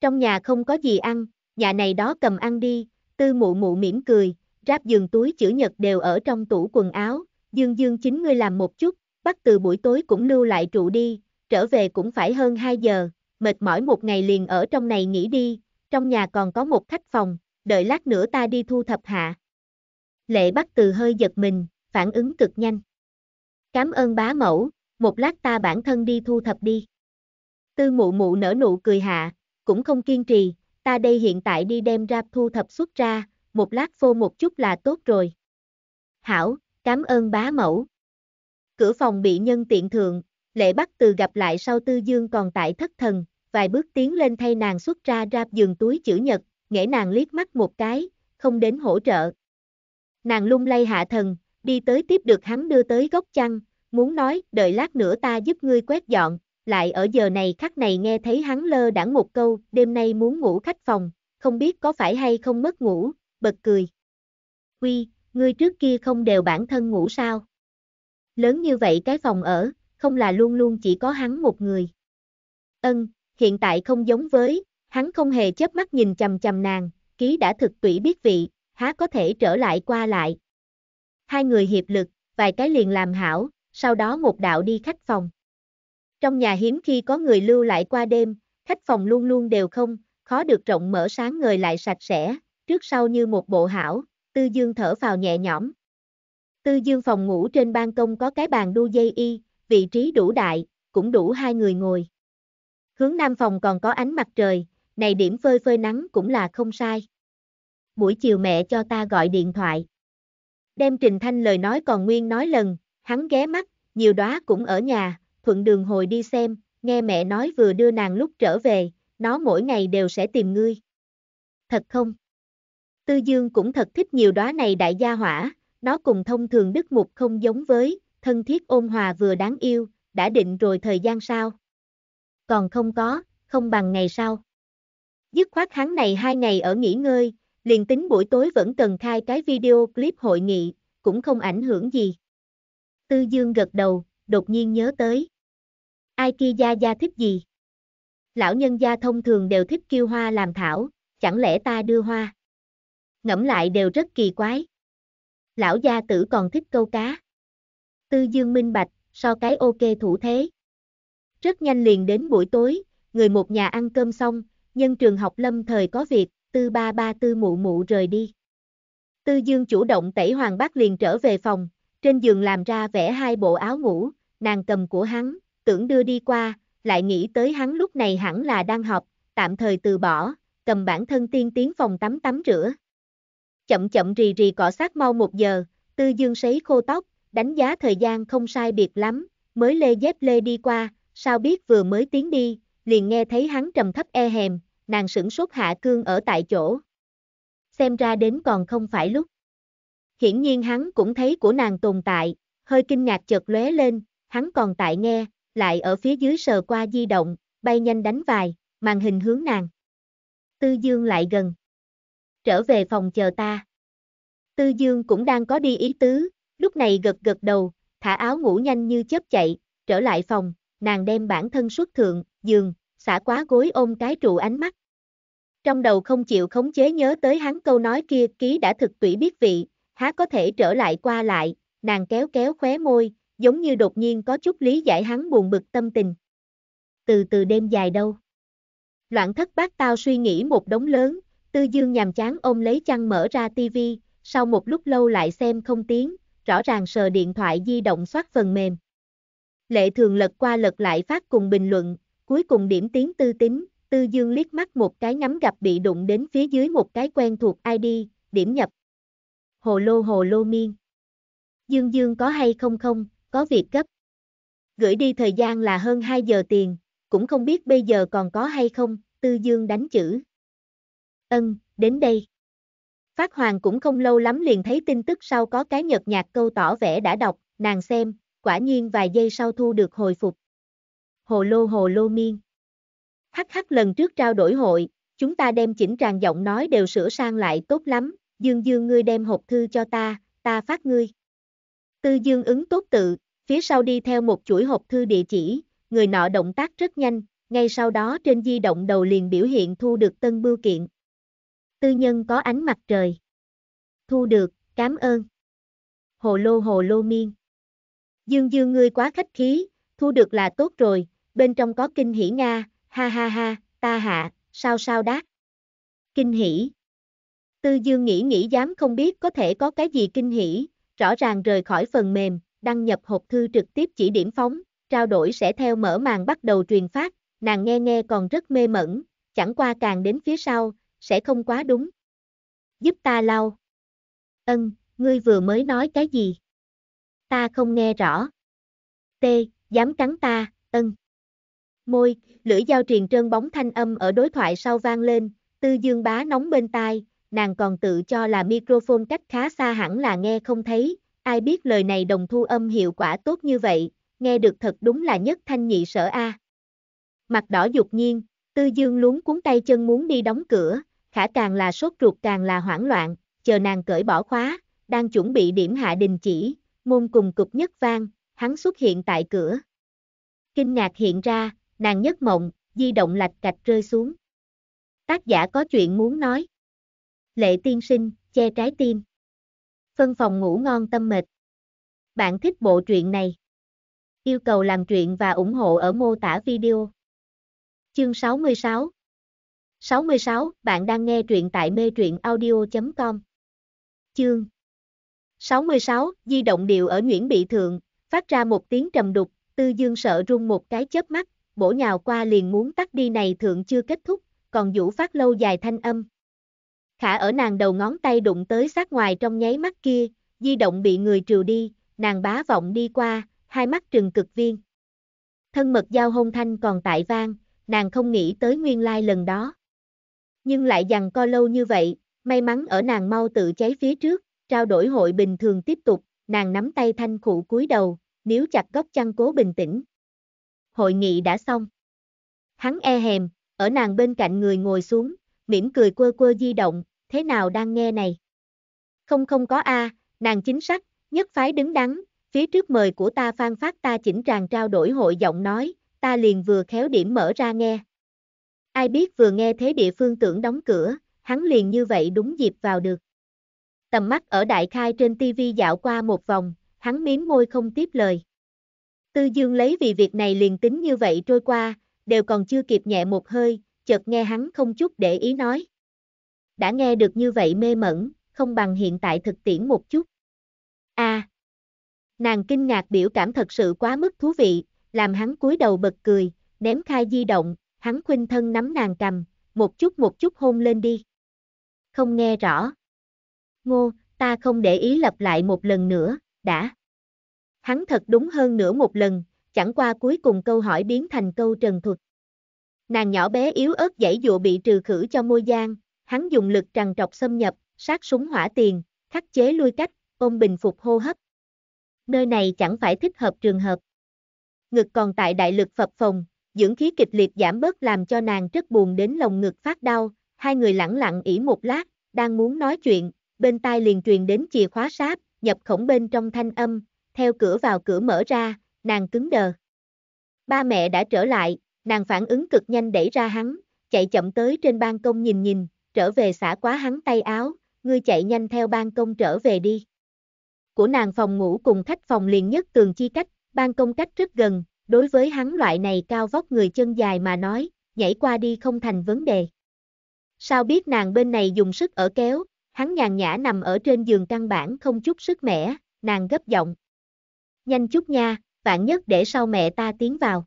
Trong nhà không có gì ăn, nhà này đó cầm ăn đi, tư mụ mụ mỉm cười, ráp giường túi chữ nhật đều ở trong tủ quần áo, dương dương chính ngươi làm một chút, bắt từ buổi tối cũng lưu lại trụ đi, trở về cũng phải hơn 2 giờ, mệt mỏi một ngày liền ở trong này nghỉ đi, trong nhà còn có một khách phòng, đợi lát nữa ta đi thu thập hạ. Lệ bắt từ hơi giật mình, phản ứng cực nhanh. Cảm ơn bá mẫu, một lát ta bản thân đi thu thập đi. Tư mụ mụ nở nụ cười hạ, cũng không kiên trì, ta đây hiện tại đi đem rap thu thập xuất ra, một lát phô một chút là tốt rồi. Hảo, cảm ơn bá mẫu. Cửa phòng bị nhân tiện thường, lệ bắt từ gặp lại sau tư dương còn tại thất thần, vài bước tiến lên thay nàng xuất ra rap giường túi chữ nhật, nghẽ nàng liếc mắt một cái, không đến hỗ trợ. Nàng lung lay hạ thần, đi tới tiếp được hắn đưa tới góc chăn, muốn nói, đợi lát nữa ta giúp ngươi quét dọn, lại ở giờ này khắc này nghe thấy hắn lơ đãng một câu, đêm nay muốn ngủ khách phòng, không biết có phải hay không mất ngủ, bật cười. huy ngươi trước kia không đều bản thân ngủ sao? Lớn như vậy cái phòng ở, không là luôn luôn chỉ có hắn một người. Ân, hiện tại không giống với, hắn không hề chớp mắt nhìn chầm chầm nàng, ký đã thực tủy biết vị, há có thể trở lại qua lại. Hai người hiệp lực, vài cái liền làm hảo, sau đó một đạo đi khách phòng. Trong nhà hiếm khi có người lưu lại qua đêm, khách phòng luôn luôn đều không, khó được rộng mở sáng ngời lại sạch sẽ, trước sau như một bộ hảo, Tư Dương thở vào nhẹ nhõm. Tư Dương phòng ngủ trên ban công có cái bàn đu dây y, vị trí đủ đại, cũng đủ hai người ngồi. Hướng nam phòng còn có ánh mặt trời, này điểm phơi phơi nắng cũng là không sai. Buổi chiều mẹ cho ta gọi điện thoại. Đem Trình Thanh lời nói còn nguyên nói lần, hắn ghé mắt, nhiều đóa cũng ở nhà, thuận đường hồi đi xem, nghe mẹ nói vừa đưa nàng lúc trở về, nó mỗi ngày đều sẽ tìm ngươi. Thật không? Tư Dương cũng thật thích nhiều đóa này đại gia hỏa, nó cùng thông thường đức mục không giống với, thân thiết ôn hòa vừa đáng yêu, đã định rồi thời gian sao? Còn không có, không bằng ngày sau. Dứt khoát hắn này hai ngày ở nghỉ ngơi, liền tính buổi tối vẫn cần khai cái video clip hội nghị, cũng không ảnh hưởng gì. Tư Dương gật đầu, đột nhiên nhớ tới. Ai kia gia gia thích gì? Lão nhân gia thông thường đều thích kêu hoa làm thảo, chẳng lẽ ta đưa hoa? Ngẫm lại đều rất kỳ quái. Lão gia tử còn thích câu cá. Tư dương minh bạch, so cái ok thủ thế. Rất nhanh liền đến buổi tối, người một nhà ăn cơm xong, nhân trường học lâm thời có việc, tư ba ba tư mụ mụ rời đi. Tư Dương chủ động tẩy Hoàng Bác liền trở về phòng, trên giường làm ra vẽ hai bộ áo ngủ, nàng cầm của hắn, tưởng đưa đi qua, lại nghĩ tới hắn lúc này hẳn là đang học, tạm thời từ bỏ, cầm bản thân tiên tiến phòng tắm tắm rửa. Chậm chậm rì rì cọ sát mau một giờ, tư dương sấy khô tóc, đánh giá thời gian không sai biệt lắm, mới lê dép lê đi qua, sao biết vừa mới tiến đi, liền nghe thấy hắn trầm thấp e hèm, nàng sửng sốt hạ cương ở tại chỗ. Xem ra đến còn không phải lúc. Hiển nhiên hắn cũng thấy của nàng tồn tại, hơi kinh ngạc chợt lóe lên, hắn còn tại nghe, lại ở phía dưới sờ qua di động, bay nhanh đánh vài, màn hình hướng nàng. Tư Dương lại gần. Trở về phòng chờ ta. Tư Dương cũng đang có đi ý tứ, lúc này gật gật đầu, thả áo ngủ nhanh như chớp chạy, trở lại phòng, nàng đem bản thân xuất thượng, giường, xả quá gối ôm cái trụ ánh mắt. Trong đầu không chịu khống chế nhớ tới hắn câu nói kia ký đã thực tủy biết vị, há có thể trở lại qua lại, nàng kéo kéo khóe môi, giống như đột nhiên có chút lý giải hắn buồn bực tâm tình. Từ từ đêm dài đâu. Loạn thất bát tao suy nghĩ một đống lớn, tư dương nhàm chán ôm lấy chăn mở ra tivi, sau một lúc lâu lại xem không tiếng, rõ ràng sờ điện thoại di động soát phần mềm. Lệ thường lật qua lật lại phát cùng bình luận, cuối cùng điểm tiếng tư tính, tư dương liếc mắt một cái ngắm gặp bị đụng đến phía dưới một cái quen thuộc ID, điểm nhập. Hồ lô hồ lô miên. Dương dương có hay không không, có việc gấp. Gửi đi thời gian là hơn 2 giờ tiền, cũng không biết bây giờ còn có hay không, Tư Dương đánh chữ. Ân, đến đây. Phát Hoàng cũng không lâu lắm liền thấy tin tức sau có cái nhật nhạt câu tỏ vẻ đã đọc, nàng xem, quả nhiên vài giây sau thu được hồi phục. Hồ lô hồ lô miên. Hắc hắc lần trước trao đổi hội, chúng ta đem chỉnh tràng giọng nói đều sửa sang lại tốt lắm, Dương Dương ngươi đem hộp thư cho ta, ta phát ngươi. Tư Dương ứng tốt tự, phía sau đi theo một chuỗi hộp thư địa chỉ, người nọ động tác rất nhanh, ngay sau đó trên di động đầu liền biểu hiện thu được tân bưu kiện. Tư nhân có ánh mặt trời. Thu được, cảm ơn. Hồ lô hồ lô miên. Dương dương ngươi quá khách khí, thu được là tốt rồi, bên trong có kinh hỉ Nga, ha ha ha, ta hạ, sao sao đát. Kinh hỉ. Tư dương nghĩ nghĩ dám không biết có thể có cái gì kinh hỉ, rõ ràng rời khỏi phần mềm, đăng nhập hộp thư trực tiếp chỉ điểm phóng, trao đổi sẽ theo mở màn bắt đầu truyền phát, nàng nghe nghe còn rất mê mẩn, chẳng qua càng đến phía sau, sẽ không quá đúng. Giúp ta lau. Ân, ngươi vừa mới nói cái gì? Ta không nghe rõ. T, dám cắn ta, ân. Môi, lưỡi dao truyền trơn bóng thanh âm ở đối thoại sau vang lên, tư dương bá nóng bên tai, nàng còn tự cho là microphone cách khá xa hẳn là nghe không thấy, ai biết lời này đồng thu âm hiệu quả tốt như vậy, nghe được thật đúng là nhất thanh nhị sở A. Mặt đỏ dục nhiên, tư dương luống cuốn tay chân muốn đi đóng cửa, khả càng là sốt ruột càng là hoảng loạn, chờ nàng cởi bỏ khóa, đang chuẩn bị điểm hạ đình chỉ, môn cùng cục nhất vang, hắn xuất hiện tại cửa. Kinh ngạc hiện ra, nàng nhất mộng, di động lạch cạch rơi xuống. Tác giả có chuyện muốn nói. Lệ tiên sinh, che trái tim. Phân phòng ngủ ngon tâm mệt. Bạn thích bộ truyện này? Yêu cầu làm truyện và ủng hộ ở mô tả video. Chương 66 66, bạn đang nghe truyện tại mê truyện audio.com. Chương 66, di động điệu ở Nguyễn Bị Thượng, phát ra một tiếng trầm đục, tư dương sợ rung một cái chớp mắt, bổ nhào qua liền muốn tắt đi này thượng chưa kết thúc, còn vũ phát lâu dài thanh âm, khả ở nàng đầu ngón tay đụng tới sát ngoài trong nháy mắt kia, di động bị người trừ đi, nàng bá vọng đi qua, hai mắt trừng cực viên. Thân mật giao hôn thanh còn tại vang, nàng không nghĩ tới nguyên lai lần đó. Nhưng lại dằn co lâu như vậy, may mắn ở nàng mau tự cháy phía trước, trao đổi hội bình thường tiếp tục, nàng nắm tay thanh khụ cúi đầu, níu chặt góc chăn cố bình tĩnh. Hội nghị đã xong. Hắn e hèm, ở nàng bên cạnh người ngồi xuống, mỉm cười quơ quơ di động, thế nào đang nghe này? Không không có a, nàng chính sách, nhất phái đứng đắn, phía trước mời của ta phan phát ta chỉnh tràng trao đổi hội giọng nói, ta liền vừa khéo điểm mở ra nghe. Ai biết vừa nghe thế địa phương tưởng đóng cửa, hắn liền như vậy đúng dịp vào được. Tầm mắt ở đại khai trên TV dạo qua một vòng, hắn miếm môi không tiếp lời. Tư Dương lấy vì việc này liền tính như vậy trôi qua, đều còn chưa kịp nhẹ một hơi, chợt nghe hắn không chút để ý nói đã nghe được như vậy mê mẩn, không bằng hiện tại thực tiễn một chút. A. À, nàng kinh ngạc biểu cảm thật sự quá mức thú vị, làm hắn cúi đầu bật cười, ném khai di động, hắn khuynh thân nắm nàng cầm, một chút một chút hôn lên đi. Không nghe rõ. Ngô, ta không để ý lặp lại một lần nữa, đã. Hắn thật đúng hơn nữa một lần, chẳng qua cuối cùng câu hỏi biến thành câu trần thuật. Nàng nhỏ bé yếu ớt dãy dụa bị trừ khử cho môi giang hắn dùng lực trằn trọc xâm nhập, sát súng hỏa tiền, khắc chế lui cách, ôm bình phục hô hấp. Nơi này chẳng phải thích hợp trường hợp. Ngực còn tại đại lực phập phồng, dưỡng khí kịch liệt giảm bớt làm cho nàng rất buồn đến lồng ngực phát đau, hai người lặng lặng ỉ một lát, đang muốn nói chuyện, bên tai liền truyền đến chìa khóa sáp, nhập khổng bên trong thanh âm, theo cửa vào cửa mở ra, nàng cứng đờ. Ba mẹ đã trở lại, nàng phản ứng cực nhanh đẩy ra hắn, chạy chậm tới trên ban công nhìn nhìn, trở về xả quá hắn tay áo, ngươi chạy nhanh theo ban công trở về đi. Của nàng phòng ngủ cùng khách phòng liền nhất tường chi cách, ban công cách rất gần, đối với hắn loại này cao vóc người chân dài mà nói, nhảy qua đi không thành vấn đề. Sao biết nàng bên này dùng sức ở kéo, hắn nhàn nhã nằm ở trên giường căn bản không chút sức mẻ, nàng gấp giọng. Nhanh chút nha, vạn nhất để sau mẹ ta tiến vào.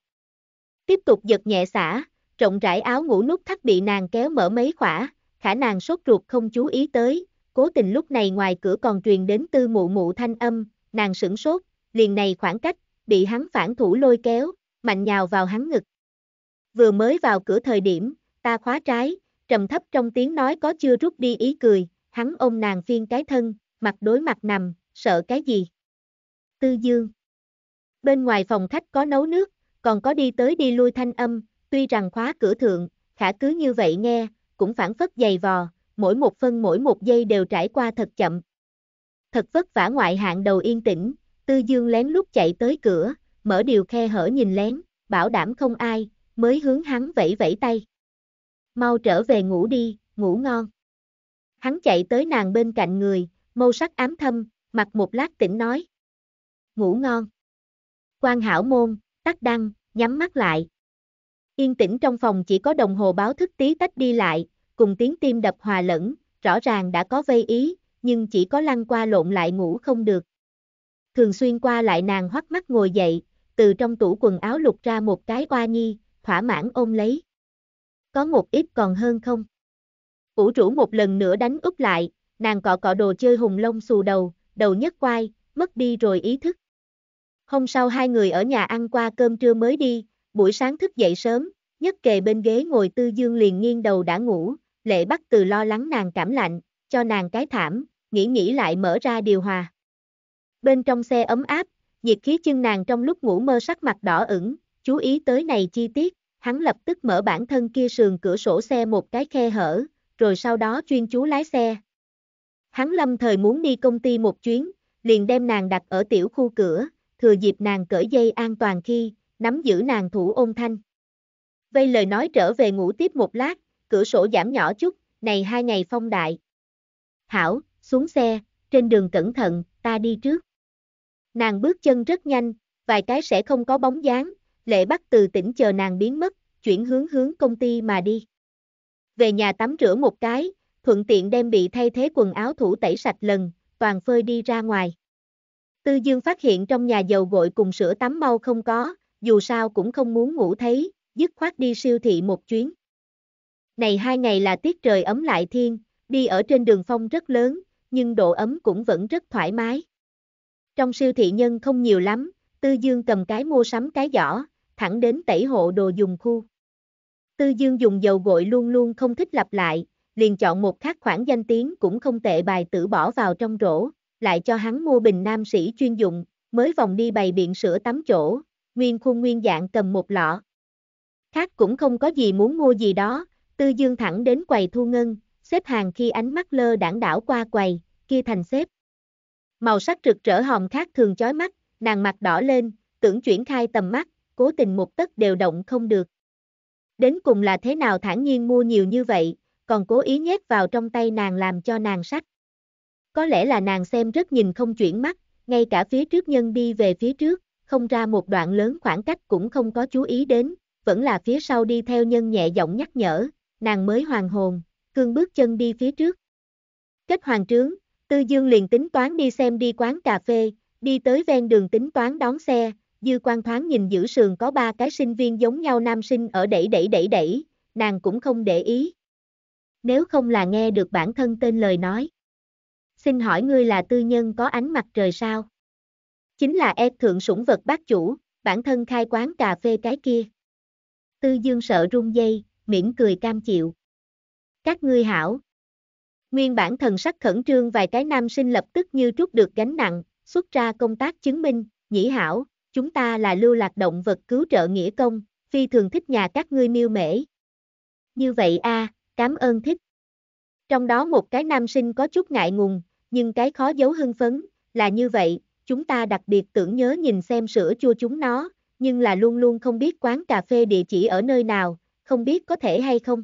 Tiếp tục giật nhẹ xả, rộng rãi áo ngủ nút thắt bị nàng kéo mở mấy khỏa, khả nàng sốt ruột không chú ý tới, cố tình lúc này ngoài cửa còn truyền đến tư mụ mụ thanh âm, nàng sửng sốt, liền này khoảng cách, bị hắn phản thủ lôi kéo, mạnh nhào vào hắn ngực. Vừa mới vào cửa thời điểm, ta khóa trái, trầm thấp trong tiếng nói có chưa rút đi ý cười, hắn ôm nàng phiên cái thân, mặt đối mặt nằm, sợ cái gì? Tư Dương Bên ngoài phòng khách có nấu nước, còn có đi tới đi lui thanh âm, tuy rằng khóa cửa thượng, khả cứ như vậy nghe, cũng phản phất dày vò, mỗi một phân mỗi một giây đều trải qua thật chậm. Thật vất vả ngoại hạng đầu yên tĩnh, Tư Dương lén lút chạy tới cửa, mở điều khe hở nhìn lén, bảo đảm không ai, mới hướng hắn vẫy vẫy tay. Mau trở về ngủ đi, ngủ ngon. Hắn chạy tới nàng bên cạnh người, mâu sắc ám thâm, mặt một lát tỉnh nói. Ngủ ngon. Quan hảo môn, tắt đăng, nhắm mắt lại, Yên tĩnh trong phòng chỉ có đồng hồ báo thức tí tách đi lại, cùng tiếng tim đập hòa lẫn, rõ ràng đã có vây ý, nhưng chỉ có lăn qua lộn lại ngủ không được. Thường xuyên qua lại nàng hoắc mắt ngồi dậy, từ trong tủ quần áo lục ra một cái oa nhi, thỏa mãn ôm lấy. Có một ít còn hơn không? Vũ rũ một lần nữa đánh úp lại, nàng cọ cọ đồ chơi hùng lông xù đầu, đầu nhất quai, mất đi rồi ý thức. Hôm sau hai người ở nhà ăn qua cơm trưa mới đi, Buổi sáng thức dậy sớm, nhất kề bên ghế ngồi tư dương liền nghiêng đầu đã ngủ, lệ bắt từ lo lắng nàng cảm lạnh, cho nàng cái thảm, nghĩ nghĩ lại mở ra điều hòa. Bên trong xe ấm áp, nhiệt khí chân nàng trong lúc ngủ mơ sắc mặt đỏ ửng, chú ý tới này chi tiết, hắn lập tức mở bản thân kia sườn cửa sổ xe một cái khe hở, rồi sau đó chuyên chú lái xe. Hắn lâm thời muốn đi công ty một chuyến, liền đem nàng đặt ở tiểu khu cửa, thừa dịp nàng cởi dây an toàn khi, nắm giữ nàng thủ ôn thanh. Vây lời nói trở về ngủ tiếp một lát, cửa sổ giảm nhỏ chút, này hai ngày phong đại. Hảo, xuống xe, trên đường cẩn thận, ta đi trước. Nàng bước chân rất nhanh, vài cái sẽ không có bóng dáng, lệ bắt từ tỉnh chờ nàng biến mất, chuyển hướng hướng công ty mà đi. Về nhà tắm rửa một cái, thuận tiện đem bị thay thế quần áo thủ tẩy sạch lần, toàn phơi đi ra ngoài. Tư Dương phát hiện trong nhà dầu gội cùng sữa tắm mau không có, dù sao cũng không muốn ngủ thấy, dứt khoát đi siêu thị một chuyến. Này hai ngày là tiết trời ấm lại thiên, đi ở trên đường phong rất lớn, nhưng độ ấm cũng vẫn rất thoải mái. Trong siêu thị nhân không nhiều lắm, Tư Dương cầm cái mua sắm cái giỏ, thẳng đến tẩy hộ đồ dùng khu. Tư Dương dùng dầu gội luôn luôn không thích lặp lại, liền chọn một khác khoản danh tiếng cũng không tệ bài tử bỏ vào trong rổ, lại cho hắn mua bình nam sĩ chuyên dụng, mới vòng đi bày biện sữa tắm chỗ, nguyên khuôn nguyên dạng cầm một lọ. Khác cũng không có gì muốn mua gì đó, tư dương thẳng đến quầy thu ngân, xếp hàng khi ánh mắt lơ đảng đảo qua quầy, kia thành xếp. Màu sắc rực rỡ hồng khác thường chói mắt, nàng mặt đỏ lên, tưởng chuyển khai tầm mắt, cố tình một tấc đều động không được. Đến cùng là thế nào thản nhiên mua nhiều như vậy, còn cố ý nhét vào trong tay nàng làm cho nàng sách. Có lẽ là nàng xem rất nhìn không chuyển mắt, ngay cả phía trước nhân đi về phía trước, không ra một đoạn lớn khoảng cách cũng không có chú ý đến, vẫn là phía sau đi theo nhân nhẹ giọng nhắc nhở, nàng mới hoàng hồn, cương bước chân đi phía trước. Kết hoàng trướng, Tư Dương liền tính toán đi xem đi quán cà phê, đi tới ven đường tính toán đón xe, dư quan thoáng nhìn giữ sườn có ba cái sinh viên giống nhau nam sinh ở đẩy đẩy đẩy đẩy, nàng cũng không để ý. Nếu không là nghe được bản thân tên lời nói. Xin hỏi ngươi là tư nhân có ánh mặt trời sao? Chính là e thượng sủng vật bác chủ, bản thân khai quán cà phê cái kia. Tư Dương sợ run dây, mỉm cười cam chịu. Các ngươi hảo. Nguyên bản thần sắc khẩn trương vài cái nam sinh lập tức như trút được gánh nặng, xuất ra công tác chứng minh, nhĩ hảo, chúng ta là lưu lạc động vật cứu trợ nghĩa công, phi thường thích nhà các ngươi miêu mễ. Như vậy a, cảm ơn thích. Trong đó một cái nam sinh có chút ngại ngùng, nhưng cái khó giấu hưng phấn, là như vậy, chúng ta đặc biệt tưởng nhớ nhìn xem sữa chua chúng nó, nhưng là luôn luôn không biết quán cà phê địa chỉ ở nơi nào, không biết có thể hay không.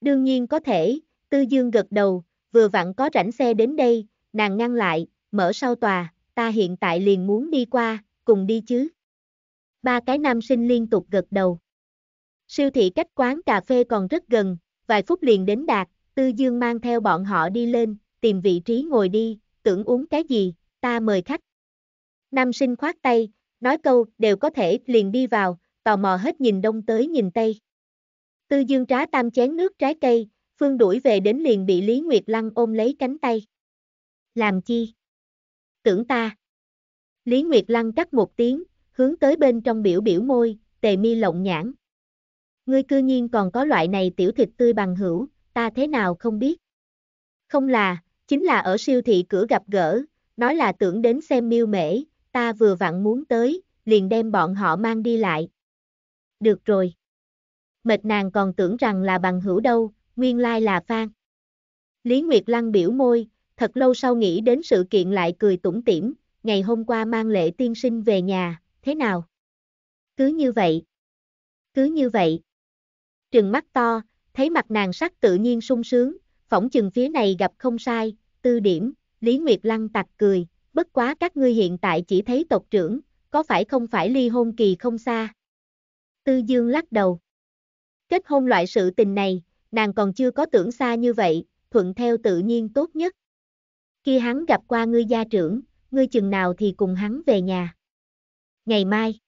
Đương nhiên có thể, Tư Dương gật đầu, vừa vặn có rảnh xe đến đây, nàng ngăn lại, mở sau tòa, ta hiện tại liền muốn đi qua, cùng đi chứ. Ba cái nam sinh liên tục gật đầu. Siêu thị cách quán cà phê còn rất gần, vài phút liền đến đạt, Tư Dương mang theo bọn họ đi lên, tìm vị trí ngồi đi, tưởng uống cái gì, ta mời khách. Nam sinh khoát tay, nói câu đều có thể liền đi vào, tò mò hết nhìn đông tới nhìn tây. Tư dương trá tam chén nước trái cây, Phương đuổi về đến liền bị Lý Nguyệt Lăng ôm lấy cánh tay. Làm chi? Tưởng ta. Lý Nguyệt Lăng cắt một tiếng, hướng tới bên trong biểu biểu môi, tề mi lộng nhãn. Ngươi cư nhiên còn có loại này tiểu thịt tươi bằng hữu, ta thế nào không biết. Không là, chính là ở siêu thị cửa gặp gỡ, Nói là tưởng đến xem miêu mễ, ta vừa vặn muốn tới, liền đem bọn họ mang đi lại. Được rồi. Mệt nàng còn tưởng rằng là bằng hữu đâu, nguyên lai là Phan. Lý Nguyệt Lăng biểu môi, thật lâu sau nghĩ đến sự kiện lại cười tủm tỉm, ngày hôm qua mang lệ tiên sinh về nhà, thế nào? Cứ như vậy. Cứ như vậy. Trừng mắt to, thấy mặt nàng sắc tự nhiên sung sướng, phỏng chừng phía này gặp không sai, tư điểm, Lý Nguyệt Lăng tặc cười, bất quá các ngươi hiện tại chỉ thấy tộc trưởng, có phải không phải ly hôn kỳ không xa? Tư Dương lắc đầu. Kết hôn loại sự tình này, nàng còn chưa có tưởng xa như vậy, thuận theo tự nhiên tốt nhất. Khi hắn gặp qua ngươi gia trưởng, ngươi chừng nào thì cùng hắn về nhà. Ngày mai.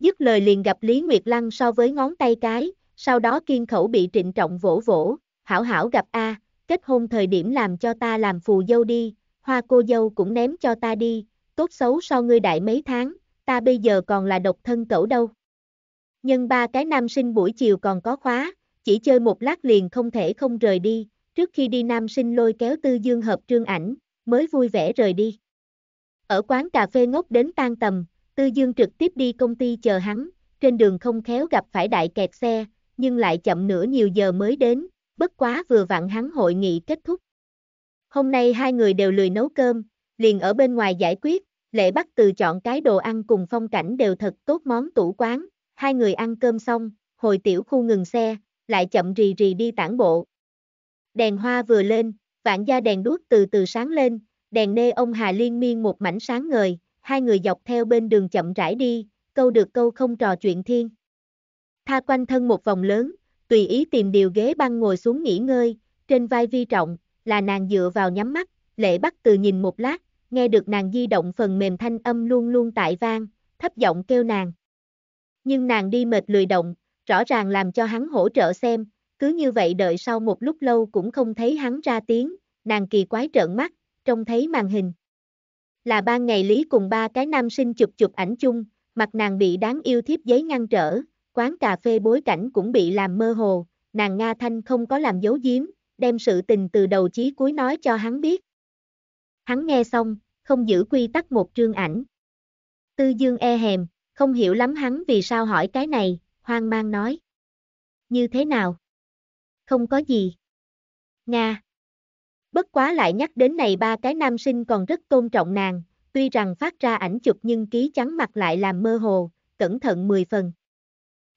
Dứt lời liền gặp Lý Nguyệt Lăng so với ngón tay cái, sau đó kiên khẩu bị trịnh trọng vỗ vỗ, hảo hảo gặp A, kết hôn thời điểm làm cho ta làm phù dâu đi, hoa cô dâu cũng ném cho ta đi, tốt xấu so ngươi đại mấy tháng, ta bây giờ còn là độc thân cẩu đâu. Nhân ba cái nam sinh buổi chiều còn có khóa, chỉ chơi một lát liền không thể không rời đi, trước khi đi nam sinh lôi kéo tư dương hợp trương ảnh, mới vui vẻ rời đi. Ở quán cà phê ngốc đến tan tầm, tư dương trực tiếp đi công ty chờ hắn, trên đường không khéo gặp phải đại kẹt xe, nhưng lại chậm nửa nhiều giờ mới đến, bất quá vừa vặn hắn hội nghị kết thúc. Hôm nay hai người đều lười nấu cơm, liền ở bên ngoài giải quyết, lệ bắt từ chọn cái đồ ăn cùng phong cảnh đều thật tốt món tủ quán, hai người ăn cơm xong, hồi tiểu khu ngừng xe, lại chậm rì rì đi tản bộ. Đèn hoa vừa lên, vạn gia đèn đuốc từ từ sáng lên, đèn nê ông Hà liên miên một mảnh sáng ngời, hai người dọc theo bên đường chậm rãi đi, câu được câu không trò chuyện thiên. Tha quanh thân một vòng lớn, tùy ý tìm điều ghế băng ngồi xuống nghỉ ngơi, trên vai vi trọng, là nàng dựa vào nhắm mắt, lệ bắt từ nhìn một lát, nghe được nàng di động phần mềm thanh âm luôn luôn tại vang, thấp giọng kêu nàng. Nhưng nàng đi mệt lười động, rõ ràng làm cho hắn hỗ trợ xem, cứ như vậy đợi sau một lúc lâu cũng không thấy hắn ra tiếng, nàng kỳ quái trợn mắt, trông thấy màn hình. Là ban ngày Lý cùng ba cái nam sinh chụp chụp ảnh chung, mặt nàng bị đáng yêu thiếp giấy ngăn trở, quán cà phê bối cảnh cũng bị làm mơ hồ, nàng Nga Thanh không có làm giấu giếm, đem sự tình từ đầu chí cuối nói cho hắn biết. Hắn nghe xong, không giữ quy tắc một trương ảnh. Tư Dương e hèm, không hiểu lắm hắn vì sao hỏi cái này, hoang mang nói. Như thế nào? Không có gì. Nga. Bất quá lại nhắc đến này ba cái nam sinh còn rất tôn trọng nàng, tuy rằng phát ra ảnh chụp nhưng ký trắng mặt lại làm mơ hồ, cẩn thận mười phần.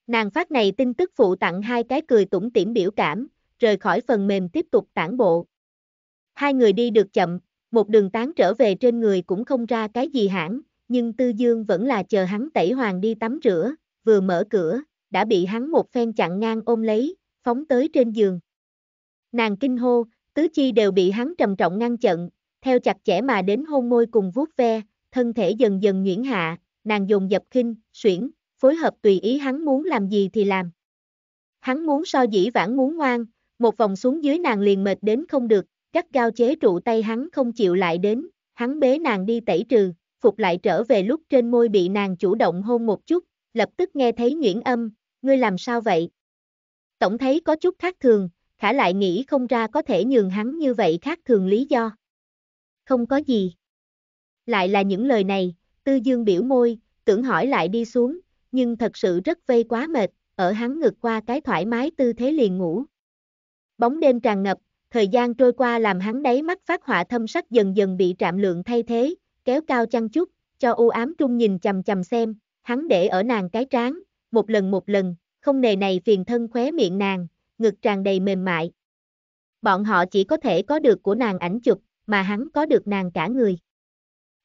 Nàng phát này tin tức phụ tặng hai cái cười tủm tỉm biểu cảm, rời khỏi phần mềm tiếp tục tản bộ. Hai người đi được chậm, một đường tán trở về trên người cũng không ra cái gì hãng, nhưng Tư Dương vẫn là chờ hắn tẩy hoàng đi tắm rửa, vừa mở cửa, đã bị hắn một phen chặn ngang ôm lấy, phóng tới trên giường. Nàng kinh hô, tứ chi đều bị hắn trầm trọng ngăn chặn, theo chặt chẽ mà đến hôn môi cùng vuốt ve, thân thể dần dần nhuyễn hạ, nàng dùng dập kinh, xuyển, phối hợp tùy ý hắn muốn làm gì thì làm. Hắn muốn so dĩ vãng muốn ngoan, một vòng xuống dưới nàng liền mệt đến không được, gắt gao chế trụ tay hắn không chịu lại đến, hắn bế nàng đi tẩy trừ, phục lại trở về lúc trên môi bị nàng chủ động hôn một chút, lập tức nghe thấy nhuyễn âm, ngươi làm sao vậy? Tổng thấy có chút khác thường, khả lại nghĩ không ra có thể nhường hắn như vậy khác thường lý do. Không có gì. Lại là những lời này, tư dương biểu môi, tưởng hỏi lại đi xuống, nhưng thật sự rất vây quá mệt, ở hắn ngược qua cái thoải mái tư thế liền ngủ. Bóng đêm tràn ngập, thời gian trôi qua làm hắn đáy mắt phát họa thâm sắc dần dần bị trạm lượng thay thế, kéo cao chăn chút, cho u ám trung nhìn chầm chầm xem, hắn để ở nàng cái trán, một lần một lần, không nề này phiền thân khóe miệng nàng, ngực tràn đầy mềm mại. Bọn họ chỉ có thể có được của nàng ảnh chụp, mà hắn có được nàng cả người.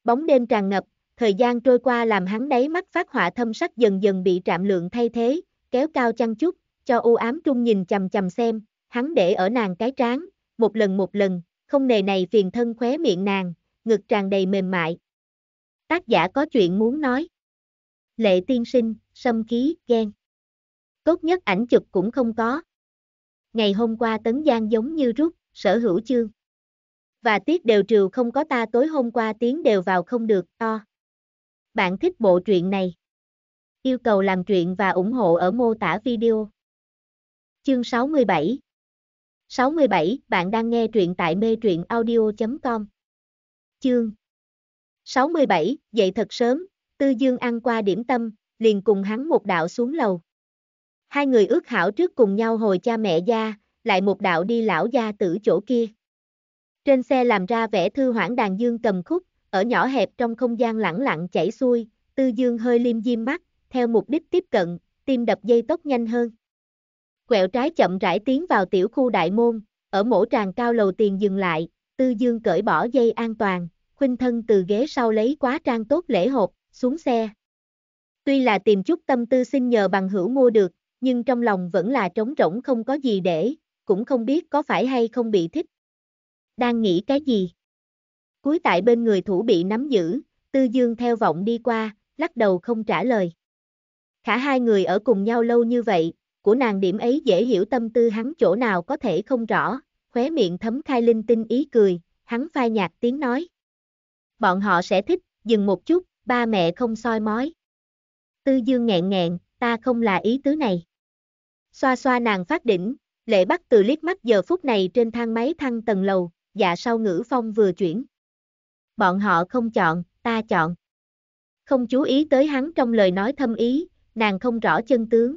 Bóng đêm tràn ngập, thời gian trôi qua làm hắn đáy mắt phát họa thâm sắc dần dần bị trạm lượng thay thế, kéo cao chăng chút, cho u ám trung nhìn chầm chầm xem, hắn để ở nàng cái trán, một lần một lần, không nề này phiền thân khóe miệng nàng, ngực tràn đầy mềm mại. Tác giả có chuyện muốn nói. Lệ tiên sinh, xâm khí, ghen. Tốt nhất ảnh chụp cũng không có. Ngày hôm qua Tấn Giang giống như rút, sở hữu chương. Và tiết đều trừ không có ta tối hôm qua tiếng đều vào không được, to. Bạn thích bộ truyện này? Yêu cầu làm truyện và ủng hộ ở mô tả video. Chương 67 67, bạn đang nghe truyện tại mê truyện audio.com Chương 67, dậy thật sớm, Tư Dương ăn qua điểm tâm, liền cùng hắn một đạo xuống lầu. Hai người ước hảo trước cùng nhau hồi cha mẹ gia, lại một đạo đi lão gia tử chỗ kia. Trên xe làm ra vẻ thư hoãn đàn dương cầm khúc, ở nhỏ hẹp trong không gian lẳng lặng chảy xuôi, tư dương hơi liêm diêm mắt, theo mục đích tiếp cận, tim đập dây tốc nhanh hơn. Quẹo trái chậm rãi tiến vào tiểu khu đại môn, ở mổ tràng cao lầu tiền dừng lại, tư dương cởi bỏ dây an toàn, khuynh thân từ ghế sau lấy quá trang tốt lễ hộp, xuống xe. Tuy là tìm chút tâm tư xin nhờ bằng hữu mua được, nhưng trong lòng vẫn là trống rỗng không có gì để, cũng không biết có phải hay không bị thích. Đang nghĩ cái gì? Cuối tại bên người thủ bị nắm giữ, Tư Dương theo vọng đi qua, lắc đầu không trả lời. Khả hai người ở cùng nhau lâu như vậy, của nàng điểm ấy dễ hiểu tâm tư hắn chỗ nào có thể không rõ, khóe miệng thấm khai linh tinh ý cười, hắn phai nhạt tiếng nói. Bọn họ sẽ thích, dừng một chút, ba mẹ không soi mói. Tư Dương nghẹn nghẹn, ta không là ý tứ này. Xoa xoa nàng phát đỉnh, lệ bắt từ liếc mắt giờ phút này trên thang máy thăng tầng lầu, dạ sau ngữ phong vừa chuyển bọn họ không chọn, ta chọn. Không chú ý tới hắn trong lời nói thâm ý, nàng không rõ chân tướng.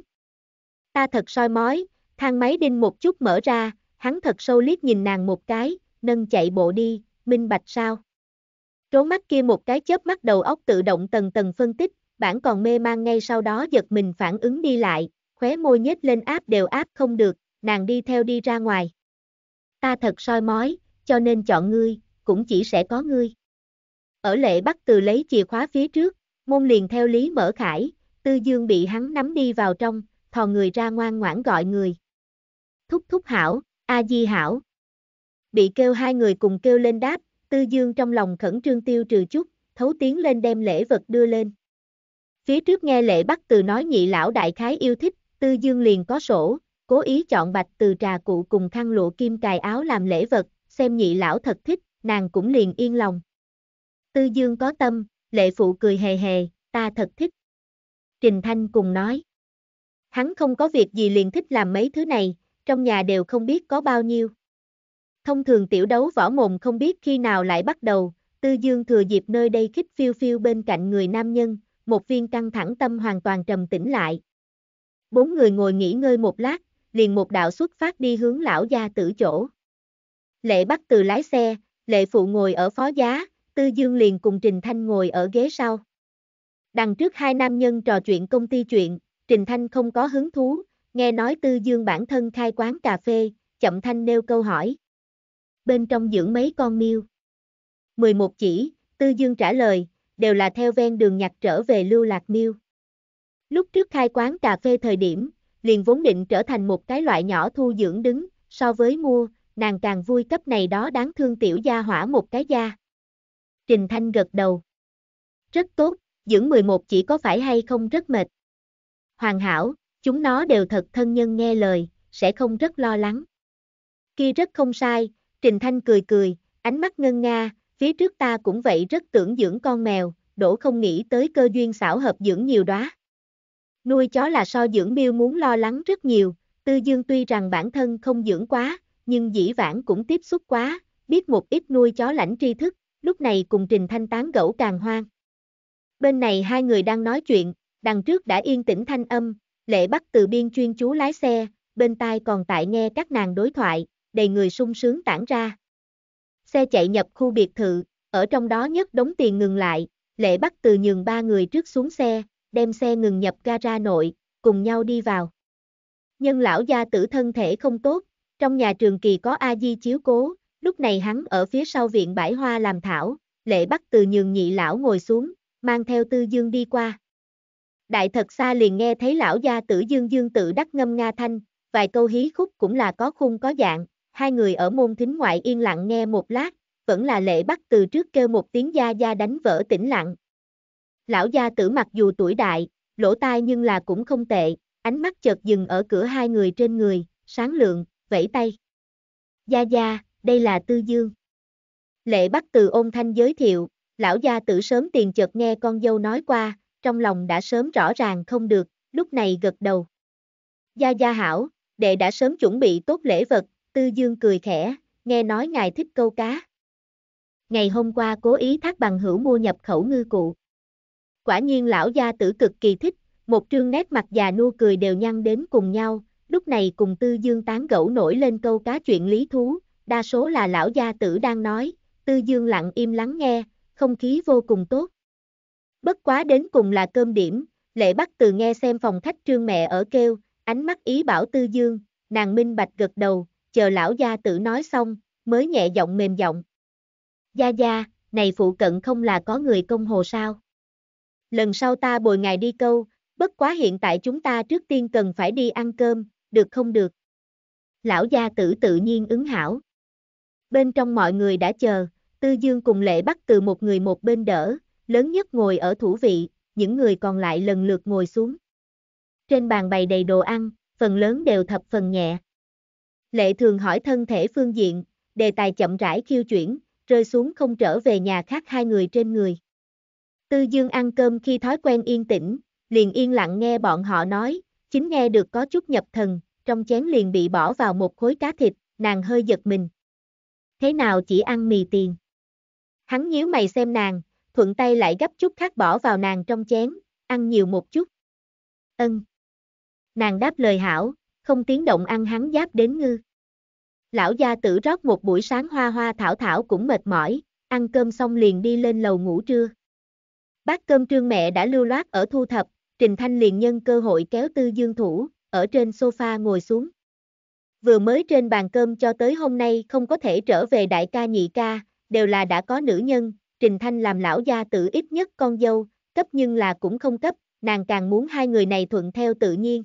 Ta thật soi mói, thang máy đinh một chút mở ra, hắn thật sâu liếc nhìn nàng một cái, nâng chạy bộ đi, minh bạch sao. Trố mắt kia một cái chớp mắt đầu óc tự động tầng tầng phân tích, bản còn mê mang ngay sau đó giật mình phản ứng đi lại, khóe môi nhếch lên áp đều áp không được, nàng đi theo đi ra ngoài. Ta thật soi mói, cho nên chọn ngươi, cũng chỉ sẽ có ngươi. Ở lệ bắt từ lấy chìa khóa phía trước, môn liền theo lý mở khải, tư dương bị hắn nắm đi vào trong, thò người ra ngoan ngoãn gọi người. Thúc thúc hảo, A-di hảo. Bị kêu hai người cùng kêu lên đáp, tư dương trong lòng khẩn trương tiêu trừ chút, thấu tiếng lên đem lễ vật đưa lên. Phía trước nghe lệ bắt từ nói nhị lão đại khái yêu thích, tư dương liền có sổ, cố ý chọn bạch từ trà cụ cùng khăn lụa kim cài áo làm lễ vật, xem nhị lão thật thích, nàng cũng liền yên lòng. Tư Dương có tâm, lệ phụ cười hề hề, ta thật thích. Trình Thanh cùng nói. Hắn không có việc gì liền thích làm mấy thứ này, trong nhà đều không biết có bao nhiêu. Thông thường tiểu đấu võ mồm không biết khi nào lại bắt đầu, Tư Dương thừa dịp nơi đây khích phiêu phiêu bên cạnh người nam nhân, một viên căng thẳng tâm hoàn toàn trầm tĩnh lại. Bốn người ngồi nghỉ ngơi một lát, liền một đạo xuất phát đi hướng lão gia tử chỗ. Lệ bắt từ lái xe, lệ phụ ngồi ở phó giá, Tư Dương liền cùng Trình Thanh ngồi ở ghế sau. Đằng trước hai nam nhân trò chuyện công ty chuyện, Trình Thanh không có hứng thú, nghe nói Tư Dương bản thân khai quán cà phê, chậm Thanh nêu câu hỏi. Bên trong dưỡng mấy con miêu. 11 chỉ, Tư Dương trả lời, đều là theo ven đường nhặt trở về lưu lạc miêu. Lúc trước khai quán cà phê thời điểm, liền vốn định trở thành một cái loại nhỏ thu dưỡng đứng, so với mua, nàng càng vui cấp này đó đáng thương tiểu gia hỏa một cái gia. Trình Thanh gật đầu. Rất tốt, dưỡng 11 chỉ có phải hay không rất mệt. Hoàn hảo, chúng nó đều thật thân nhân nghe lời, sẽ không rất lo lắng. Khi rất không sai, Trình Thanh cười cười, ánh mắt ngân nga, phía trước ta cũng vậy rất tưởng dưỡng con mèo, đổ không nghĩ tới cơ duyên xảo hợp dưỡng nhiều đó. Nuôi chó là so dưỡng miêu muốn lo lắng rất nhiều, tư dương tuy rằng bản thân không dưỡng quá, nhưng dĩ vãng cũng tiếp xúc quá, biết một ít nuôi chó lãnh tri thức, lúc này cùng Trình Thanh tán gẫu càng hoang. Bên này hai người đang nói chuyện, đằng trước đã yên tĩnh thanh âm, lệ bắt từ biên chuyên chú lái xe, bên tai còn tại nghe các nàng đối thoại, đầy người sung sướng tản ra. Xe chạy nhập khu biệt thự, ở trong đó nhất đống tiền ngừng lại, lệ bắt từ nhường ba người trước xuống xe, đem xe ngừng nhập gara nội, cùng nhau đi vào. Nhân lão gia tử thân thể không tốt, trong nhà trường kỳ có A-di chiếu cố, Lúc này hắn ở phía sau viện bãi hoa làm thảo, lệ bắt từ nhường nhị lão ngồi xuống, mang theo tư dương đi qua. Đại thật xa liền nghe thấy lão gia tử dương dương tự đắc ngâm nga thanh, vài câu hí khúc cũng là có khung có dạng, hai người ở môn thính ngoại yên lặng nghe một lát, vẫn là lệ bắt từ trước kêu một tiếng gia gia đánh vỡ tĩnh lặng. Lão gia tử mặc dù tuổi đại, lỗ tai nhưng là cũng không tệ, ánh mắt chợt dừng ở cửa hai người trên người, sáng lượng, vẫy tay. Gia gia, đây là Tư Dương. Lệ bắt từ ôn thanh giới thiệu, lão gia tử sớm tiền chợt nghe con dâu nói qua, trong lòng đã sớm rõ ràng không được, lúc này gật đầu. Gia gia hảo, đệ đã sớm chuẩn bị tốt lễ vật, Tư Dương cười khẽ, nghe nói ngài thích câu cá. Ngày hôm qua cố ý thác bằng hữu mua nhập khẩu ngư cụ. Quả nhiên lão gia tử cực kỳ thích, một trương nét mặt già nua cười đều nhăn đến cùng nhau, lúc này cùng Tư Dương tán gẫu nổi lên câu cá chuyện lý thú, đa số là lão gia tử đang nói, tư dương lặng im lắng nghe, không khí vô cùng tốt. Bất quá đến cùng là cơm điểm, lệ bắt từ nghe xem phòng khách trương mẹ ở kêu, ánh mắt ý bảo tư dương, nàng minh bạch gật đầu, chờ lão gia tử nói xong, mới nhẹ giọng mềm giọng. Gia gia, này phụ cận không là có người công hồ sao? Lần sau ta bồi ngài đi câu, bất quá hiện tại chúng ta trước tiên cần phải đi ăn cơm, được không được? Lão gia tử tự nhiên ứng hảo bên trong mọi người đã chờ, Tư Dương cùng Lệ bắt từ một người một bên đỡ, lớn nhất ngồi ở thủ vị, những người còn lại lần lượt ngồi xuống. Trên bàn bày đầy đồ ăn, phần lớn đều thập phần nhẹ. Lệ thường hỏi thân thể phương diện, đề tài chậm rãi khiêu chuyển, rơi xuống không trở về nhà khác hai người trên người. Tư Dương ăn cơm khi thói quen yên tĩnh, liền yên lặng nghe bọn họ nói, chính nghe được có chút nhập thần, trong chén liền bị bỏ vào một khối cá thịt, nàng hơi giật mình, thế nào chỉ ăn mì tiền. Hắn nhíu mày xem nàng, thuận tay lại gấp chút khác bỏ vào nàng trong chén, ăn nhiều một chút. Ân. Nàng đáp lời hảo, không tiếng động ăn hắn giáp đến ngư. Lão gia tử rót một buổi sáng hoa hoa thảo thảo cũng mệt mỏi, ăn cơm xong liền đi lên lầu ngủ trưa. Bát cơm trương mẹ đã lưu loát ở thu thập, Trình Thanh liền nhân cơ hội kéo Tư Dương Thủ, ở trên sofa ngồi xuống vừa mới trên bàn cơm cho tới hôm nay không có thể trở về đại ca nhị ca, đều là đã có nữ nhân, Trình Thanh làm lão gia tử ít nhất con dâu, cấp nhưng là cũng không cấp, nàng càng muốn hai người này thuận theo tự nhiên.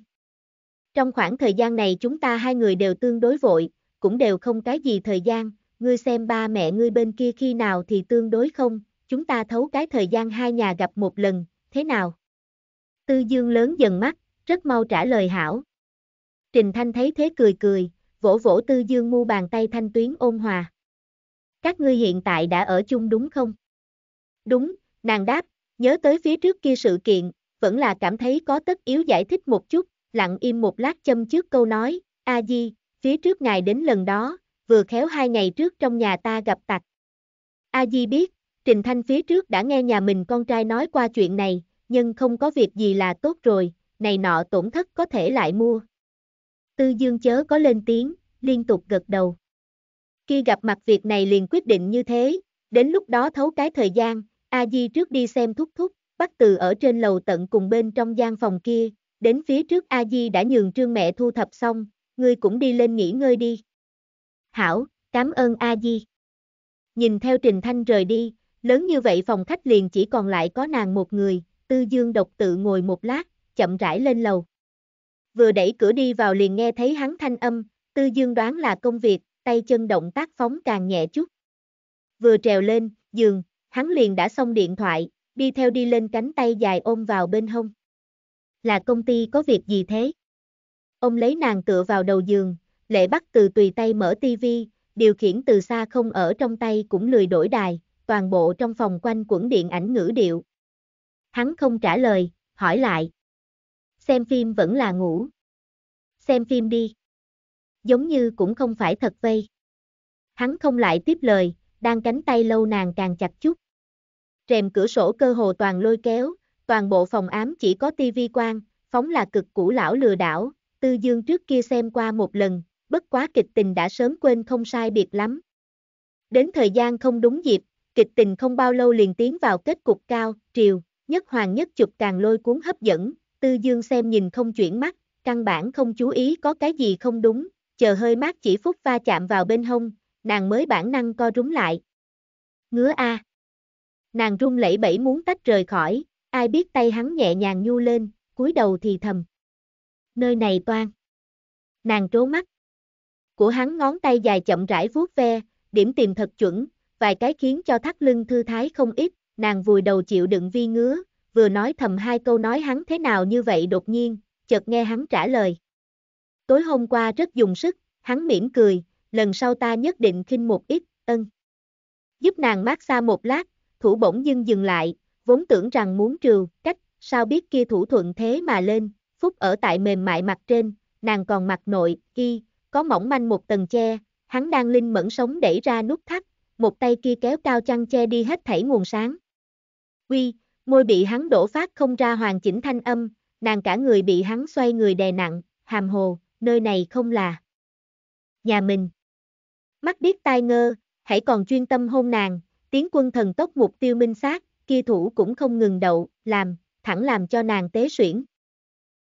Trong khoảng thời gian này chúng ta hai người đều tương đối vội, cũng đều không cái gì thời gian, ngươi xem ba mẹ ngươi bên kia khi nào thì tương đối không, chúng ta thấu cái thời gian hai nhà gặp một lần, thế nào? Tư Dương lớn dần mắt, rất mau trả lời hảo. Trình Thanh thấy thế cười cười, vỗ vỗ Tư Dương Mu bàn tay thanh tuyến ôn hòa. Các ngươi hiện tại đã ở chung đúng không? Đúng, nàng đáp, nhớ tới phía trước kia sự kiện, vẫn là cảm thấy có tất yếu giải thích một chút, lặng im một lát châm trước câu nói, a di, phía trước ngài đến lần đó, vừa khéo hai ngày trước trong nhà ta gặp tặc. a di biết, Trình Thanh phía trước đã nghe nhà mình con trai nói qua chuyện này, nhưng không có việc gì là tốt rồi, này nọ tổn thất có thể lại mua, Tư Dương chớ có lên tiếng, liên tục gật đầu. Khi gặp mặt việc này liền quyết định như thế, đến lúc đó thấu cái thời gian, A Di trước đi xem thúc thúc, bắt từ ở trên lầu tận cùng bên trong gian phòng kia, đến phía trước A Di đã nhường trương mẹ thu thập xong, ngươi cũng đi lên nghỉ ngơi đi. Hảo, cảm ơn A Di. Nhìn theo Trình Thanh rời đi, lớn như vậy phòng khách liền chỉ còn lại có nàng một người, Tư Dương độc tự ngồi một lát, chậm rãi lên lầu vừa đẩy cửa đi vào liền nghe thấy hắn thanh âm, tư dương đoán là công việc, tay chân động tác phóng càng nhẹ chút. Vừa trèo lên, giường, hắn liền đã xong điện thoại, đi theo đi lên cánh tay dài ôm vào bên hông. Là công ty có việc gì thế? Ông lấy nàng tựa vào đầu giường, lệ bắt từ tùy tay mở tivi, điều khiển từ xa không ở trong tay cũng lười đổi đài, toàn bộ trong phòng quanh quẩn điện ảnh ngữ điệu. Hắn không trả lời, hỏi lại, xem phim vẫn là ngủ. Xem phim đi. Giống như cũng không phải thật vây. Hắn không lại tiếp lời, đang cánh tay lâu nàng càng chặt chút. Rèm cửa sổ cơ hồ toàn lôi kéo, toàn bộ phòng ám chỉ có tivi quang, phóng là cực cũ lão lừa đảo, tư dương trước kia xem qua một lần, bất quá kịch tình đã sớm quên không sai biệt lắm. Đến thời gian không đúng dịp, kịch tình không bao lâu liền tiến vào kết cục cao, triều, nhất hoàng nhất chụp càng lôi cuốn hấp dẫn, Tư Dương xem nhìn không chuyển mắt, căn bản không chú ý có cái gì không đúng, chờ hơi mát chỉ phút va chạm vào bên hông, nàng mới bản năng co rúm lại. Ngứa a. Nàng run lẩy bẩy muốn tách rời khỏi, ai biết tay hắn nhẹ nhàng nhu lên, cúi đầu thì thầm. Nơi này toan. Nàng trố mắt. Của hắn ngón tay dài chậm rãi vuốt ve, điểm tìm thật chuẩn, vài cái khiến cho thắt lưng thư thái không ít, nàng vùi đầu chịu đựng vi ngứa, vừa nói thầm hai câu nói hắn thế nào như vậy đột nhiên, chợt nghe hắn trả lời. Tối hôm qua rất dùng sức, hắn mỉm cười, lần sau ta nhất định khinh một ít, ân. Giúp nàng mát xa một lát, thủ bỗng dưng dừng lại, vốn tưởng rằng muốn trừ, cách, sao biết kia thủ thuận thế mà lên, phúc ở tại mềm mại mặt trên, nàng còn mặt nội, y, có mỏng manh một tầng che, hắn đang linh mẫn sống đẩy ra nút thắt, một tay kia kéo cao chăn che đi hết thảy nguồn sáng. Quy, Môi bị hắn đổ phát không ra hoàn chỉnh thanh âm, nàng cả người bị hắn xoay người đè nặng, hàm hồ, nơi này không là nhà mình. Mắt biết tai ngơ, hãy còn chuyên tâm hôn nàng, tiếng quân thần tốc mục tiêu minh sát, kia thủ cũng không ngừng đậu, làm, thẳng làm cho nàng tế suyễn.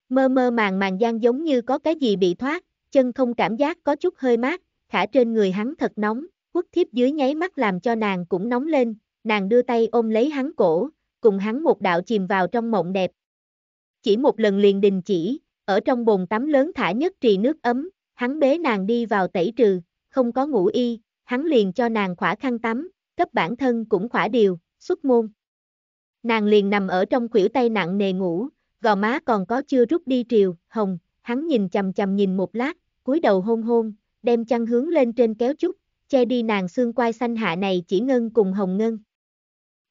Mơ mơ màng màng gian giống như có cái gì bị thoát, chân không cảm giác có chút hơi mát, khả trên người hắn thật nóng, quất thiếp dưới nháy mắt làm cho nàng cũng nóng lên, nàng đưa tay ôm lấy hắn cổ, cùng hắn một đạo chìm vào trong mộng đẹp. Chỉ một lần liền đình chỉ, ở trong bồn tắm lớn thả nhất trì nước ấm, hắn bế nàng đi vào tẩy trừ, không có ngủ y, hắn liền cho nàng khỏa khăn tắm, cấp bản thân cũng khỏa điều, xuất môn. Nàng liền nằm ở trong khuỷu tay nặng nề ngủ, gò má còn có chưa rút đi triều, hồng, hắn nhìn chầm chầm nhìn một lát, cúi đầu hôn hôn, đem chăn hướng lên trên kéo chút, che đi nàng xương quai xanh hạ này chỉ ngân cùng hồng ngân.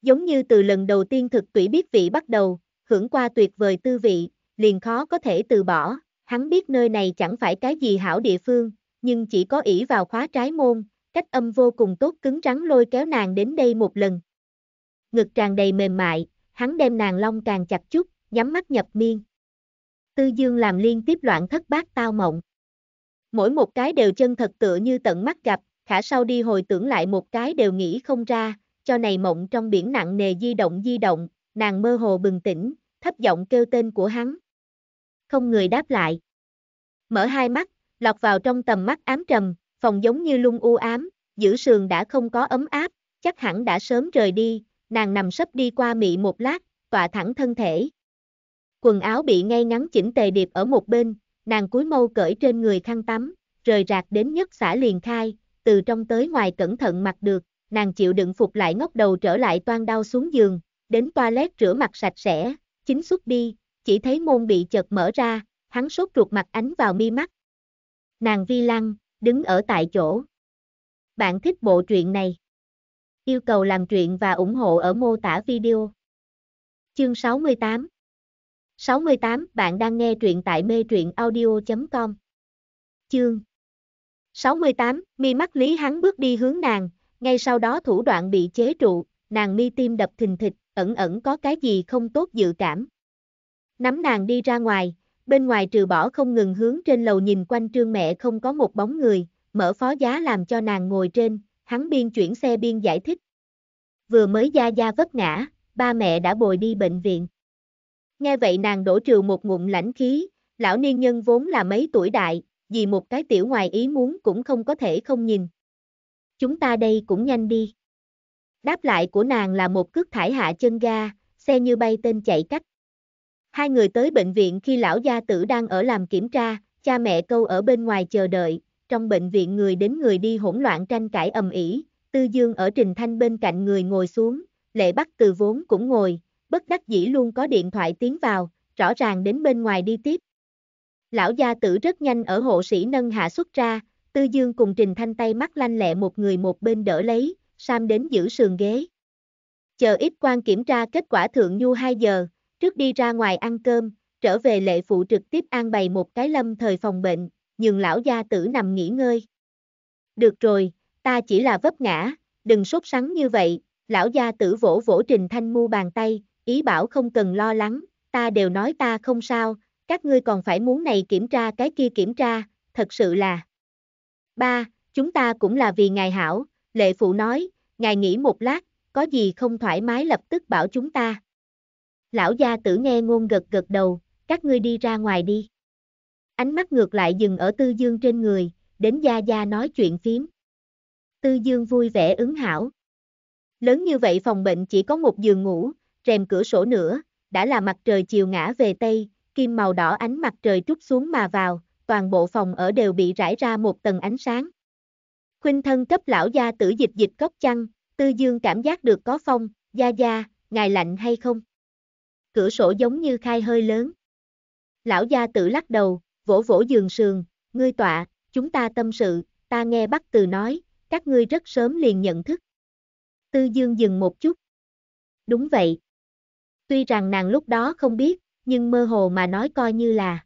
Giống như từ lần đầu tiên thực tủy biết vị bắt đầu, hưởng qua tuyệt vời tư vị, liền khó có thể từ bỏ, hắn biết nơi này chẳng phải cái gì hảo địa phương, nhưng chỉ có ỷ vào khóa trái môn, cách âm vô cùng tốt cứng rắn lôi kéo nàng đến đây một lần. Ngực tràn đầy mềm mại, hắn đem nàng long càng chặt chút, nhắm mắt nhập miên. Tư Dương làm liên tiếp loạn thất bát tao mộng. Mỗi một cái đều chân thật tựa như tận mắt gặp, khả sau đi hồi tưởng lại một cái đều nghĩ không ra, cho này mộng trong biển nặng nề di động di động, nàng mơ hồ bừng tỉnh, thấp giọng kêu tên của hắn. Không người đáp lại. Mở hai mắt, lọt vào trong tầm mắt ám trầm, phòng giống như lung u ám, giữ sườn đã không có ấm áp, chắc hẳn đã sớm rời đi, nàng nằm sấp đi qua mị một lát, tọa thẳng thân thể. Quần áo bị ngay ngắn chỉnh tề điệp ở một bên, nàng cúi mâu cởi trên người khăn tắm, rời rạc đến nhất xã liền khai, từ trong tới ngoài cẩn thận mặc được, nàng chịu đựng phục lại ngóc đầu trở lại toan đau xuống giường, đến toilet rửa mặt sạch sẽ, chính xuất đi, chỉ thấy môn bị chợt mở ra, hắn sốt ruột mặt ánh vào mi mắt. Nàng vi lăng, đứng ở tại chỗ. Bạn thích bộ truyện này? Yêu cầu làm truyện và ủng hộ ở mô tả video. Chương 68 68, bạn đang nghe truyện tại mê truyện audio.com Chương 68, mi mắt lý hắn bước đi hướng nàng, ngay sau đó thủ đoạn bị chế trụ, nàng mi tim đập thình thịch, ẩn ẩn có cái gì không tốt dự cảm. Nắm nàng đi ra ngoài, bên ngoài trừ bỏ không ngừng hướng trên lầu nhìn quanh trương mẹ không có một bóng người, mở phó giá làm cho nàng ngồi trên, hắn biên chuyển xe biên giải thích. Vừa mới gia gia vấp ngã, ba mẹ đã bồi đi bệnh viện. Nghe vậy nàng đổ trừ một ngụm lãnh khí, lão niên nhân vốn là mấy tuổi đại, vì một cái tiểu ngoài ý muốn cũng không có thể không nhìn chúng ta đây cũng nhanh đi. Đáp lại của nàng là một cước thải hạ chân ga, xe như bay tên chạy cách. Hai người tới bệnh viện khi lão gia tử đang ở làm kiểm tra, cha mẹ câu ở bên ngoài chờ đợi, trong bệnh viện người đến người đi hỗn loạn tranh cãi ầm ĩ, Tư Dương ở Trình Thanh bên cạnh người ngồi xuống, Lệ bắt từ vốn cũng ngồi, bất đắc dĩ luôn có điện thoại tiến vào, rõ ràng đến bên ngoài đi tiếp. Lão gia tử rất nhanh ở hộ sĩ nâng hạ xuất ra, Tư Dương cùng Trình Thanh tay mắt lanh lẹ một người một bên đỡ lấy, Sam đến giữ sườn ghế. Chờ ít quan kiểm tra kết quả thượng nhu 2 giờ, trước đi ra ngoài ăn cơm, trở về lệ phụ trực tiếp an bày một cái lâm thời phòng bệnh, nhường lão gia tử nằm nghỉ ngơi. Được rồi, ta chỉ là vấp ngã, đừng sốt sắng như vậy, lão gia tử vỗ vỗ Trình Thanh mu bàn tay, ý bảo không cần lo lắng, ta đều nói ta không sao, các ngươi còn phải muốn này kiểm tra cái kia kiểm tra, thật sự là. Ba, chúng ta cũng là vì ngài hảo, lệ phụ nói, ngài nghĩ một lát, có gì không thoải mái lập tức bảo chúng ta. Lão gia tử nghe ngôn gật gật đầu, các ngươi đi ra ngoài đi. Ánh mắt ngược lại dừng ở tư dương trên người, đến gia gia nói chuyện phím. Tư dương vui vẻ ứng hảo. Lớn như vậy phòng bệnh chỉ có một giường ngủ, rèm cửa sổ nữa, đã là mặt trời chiều ngã về Tây, kim màu đỏ ánh mặt trời trút xuống mà vào, toàn bộ phòng ở đều bị rải ra một tầng ánh sáng. Khuynh thân cấp lão gia tử dịch dịch cốc chăn, tư dương cảm giác được có phong, gia gia, ngài lạnh hay không? Cửa sổ giống như khai hơi lớn. Lão gia tử lắc đầu, vỗ vỗ giường sườn, ngươi tọa, chúng ta tâm sự, ta nghe bắt từ nói, các ngươi rất sớm liền nhận thức. Tư dương dừng một chút. Đúng vậy. Tuy rằng nàng lúc đó không biết, nhưng mơ hồ mà nói coi như là.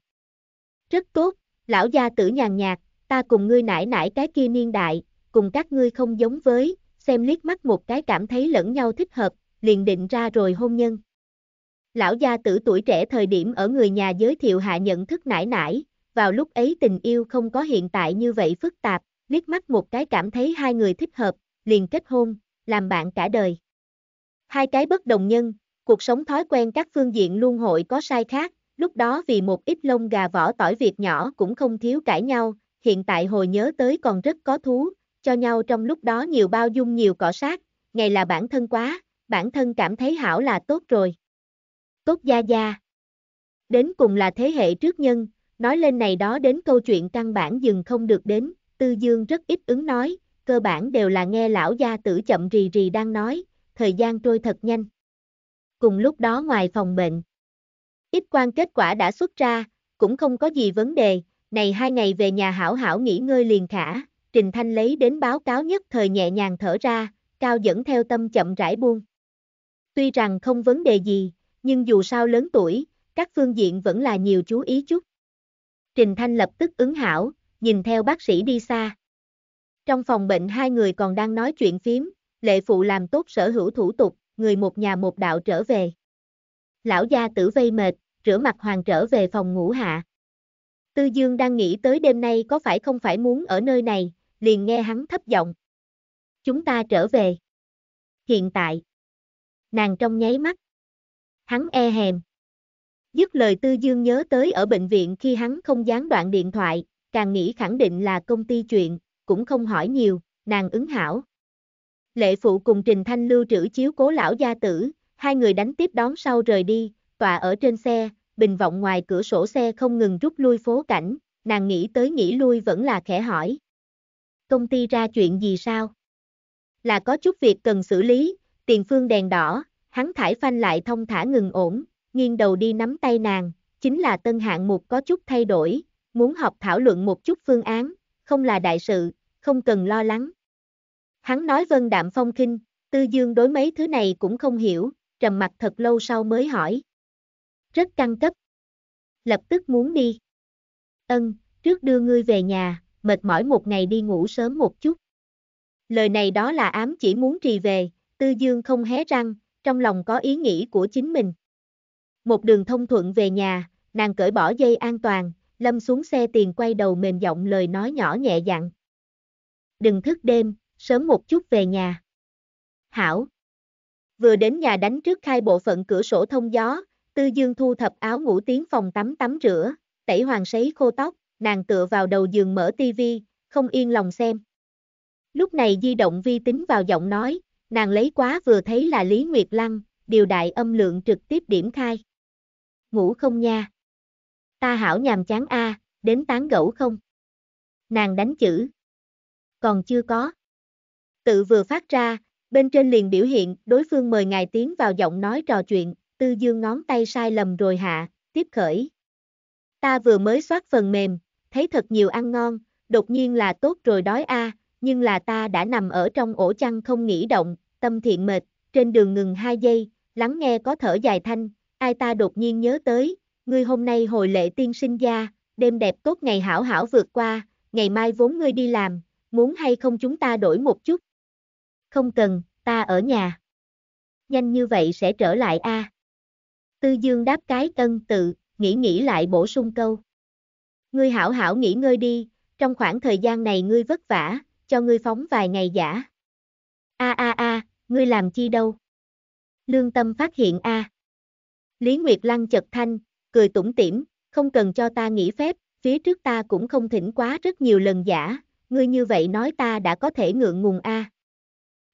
Rất tốt, lão gia tử nhàn nhạt, ta cùng ngươi nải nải cái kia niên đại, cùng các ngươi không giống với, xem liếc mắt một cái cảm thấy lẫn nhau thích hợp, liền định ra rồi hôn nhân. Lão gia tử tuổi trẻ thời điểm ở người nhà giới thiệu hạ nhận thức nải nải, vào lúc ấy tình yêu không có hiện tại như vậy phức tạp, liếc mắt một cái cảm thấy hai người thích hợp, liền kết hôn, làm bạn cả đời. Hai cái bất đồng nhân, cuộc sống thói quen các phương diện luôn hội có sai khác, lúc đó vì một ít lông gà vỏ tỏi việc nhỏ cũng không thiếu cãi nhau, hiện tại hồi nhớ tới còn rất có thú, cho nhau trong lúc đó nhiều bao dung nhiều cỏ sát, ngày là bản thân quá, bản thân cảm thấy hảo là tốt rồi. Tốt gia gia. Đến cùng là thế hệ trước nhân, nói lên này đó đến câu chuyện căn bản dừng không được đến, Tư Dương rất ít ứng nói, cơ bản đều là nghe lão gia tử chậm rì rì đang nói, thời gian trôi thật nhanh. Cùng lúc đó ngoài phòng bệnh, Ít quan kết quả đã xuất ra, cũng không có gì vấn đề, này hai ngày về nhà hảo hảo nghỉ ngơi liền khả, Trình Thanh lấy đến báo cáo nhất thời nhẹ nhàng thở ra, cao dẫn theo tâm chậm rãi buông. Tuy rằng không vấn đề gì, nhưng dù sao lớn tuổi, các phương diện vẫn là nhiều chú ý chút. Trình Thanh lập tức ứng hảo, nhìn theo bác sĩ đi xa. Trong phòng bệnh hai người còn đang nói chuyện phím, lệ phụ làm tốt sở hữu thủ tục, người một nhà một đạo trở về. Lão gia tử vây mệt, rửa mặt hoàng trở về phòng ngủ hạ. Tư Dương đang nghĩ tới đêm nay có phải không phải muốn ở nơi này, liền nghe hắn thấp giọng. Chúng ta trở về. Hiện tại. Nàng trong nháy mắt. Hắn e hèm. Dứt lời Tư Dương nhớ tới ở bệnh viện khi hắn không gián đoạn điện thoại, càng nghĩ khẳng định là công ty chuyện, cũng không hỏi nhiều, nàng ứng hảo. Lệ phụ cùng Trình Thanh Lưu trữ chiếu cố lão gia tử, hai người đánh tiếp đón sau rời đi, tòa ở trên xe, bình vọng ngoài cửa sổ xe không ngừng rút lui phố cảnh, nàng nghĩ tới nghĩ lui vẫn là khẽ hỏi. Công ty ra chuyện gì sao? Là có chút việc cần xử lý, tiền phương đèn đỏ, hắn thải phanh lại thông thả ngừng ổn, nghiêng đầu đi nắm tay nàng, chính là tân hạng mục có chút thay đổi, muốn học thảo luận một chút phương án, không là đại sự, không cần lo lắng. Hắn nói vân đạm phong kinh, tư dương đối mấy thứ này cũng không hiểu, trầm mặt thật lâu sau mới hỏi rất căng cấp. Lập tức muốn đi. Ân, trước đưa ngươi về nhà, mệt mỏi một ngày đi ngủ sớm một chút. Lời này đó là ám chỉ muốn trì về, tư dương không hé răng, trong lòng có ý nghĩ của chính mình. Một đường thông thuận về nhà, nàng cởi bỏ dây an toàn, lâm xuống xe tiền quay đầu mềm giọng lời nói nhỏ nhẹ dặn. Đừng thức đêm, sớm một chút về nhà. Hảo. Vừa đến nhà đánh trước khai bộ phận cửa sổ thông gió, Tư Dương thu thập áo ngủ tiến phòng tắm tắm rửa, tẩy hoàng sấy khô tóc, nàng tựa vào đầu giường mở tivi, không yên lòng xem. Lúc này di động vi tính vào giọng nói, nàng lấy quá vừa thấy là Lý Nguyệt Lăng, điều đại âm lượng trực tiếp điểm khai. Ngủ không nha? Ta hảo nhàm chán a, đến tán gẫu không? Nàng đánh chữ. Còn chưa có. Tự vừa phát ra, bên trên liền biểu hiện đối phương mời ngài tiến vào giọng nói trò chuyện, Tư Dương ngón tay sai lầm rồi hạ, tiếp khởi. Ta vừa mới soát phần mềm, thấy thật nhiều ăn ngon, đột nhiên là tốt rồi đói a, nhưng là ta đã nằm ở trong ổ chăn không nghĩ động, tâm thiện mệt, trên đường ngừng 2 giây, lắng nghe có thở dài thanh, ai ta đột nhiên nhớ tới, ngươi hôm nay hồi lệ tiên sinh gia, đêm đẹp tốt ngày hảo hảo vượt qua, ngày mai vốn ngươi đi làm, muốn hay không chúng ta đổi một chút. Không cần, ta ở nhà. Nhanh như vậy sẽ trở lại a. À. Tư Dương đáp cái ân tự, nghĩ nghĩ lại bổ sung câu. Ngươi hảo hảo nghỉ ngơi đi, trong khoảng thời gian này ngươi vất vả, cho ngươi phóng vài ngày giả. A a a, ngươi làm chi đâu? Lương Tâm phát hiện a. Lý Nguyệt Lăng chật thanh, cười tủm tỉm, không cần cho ta nghỉ phép, phía trước ta cũng không thỉnh quá rất nhiều lần giả, ngươi như vậy nói ta đã có thể ngượng ngùng a.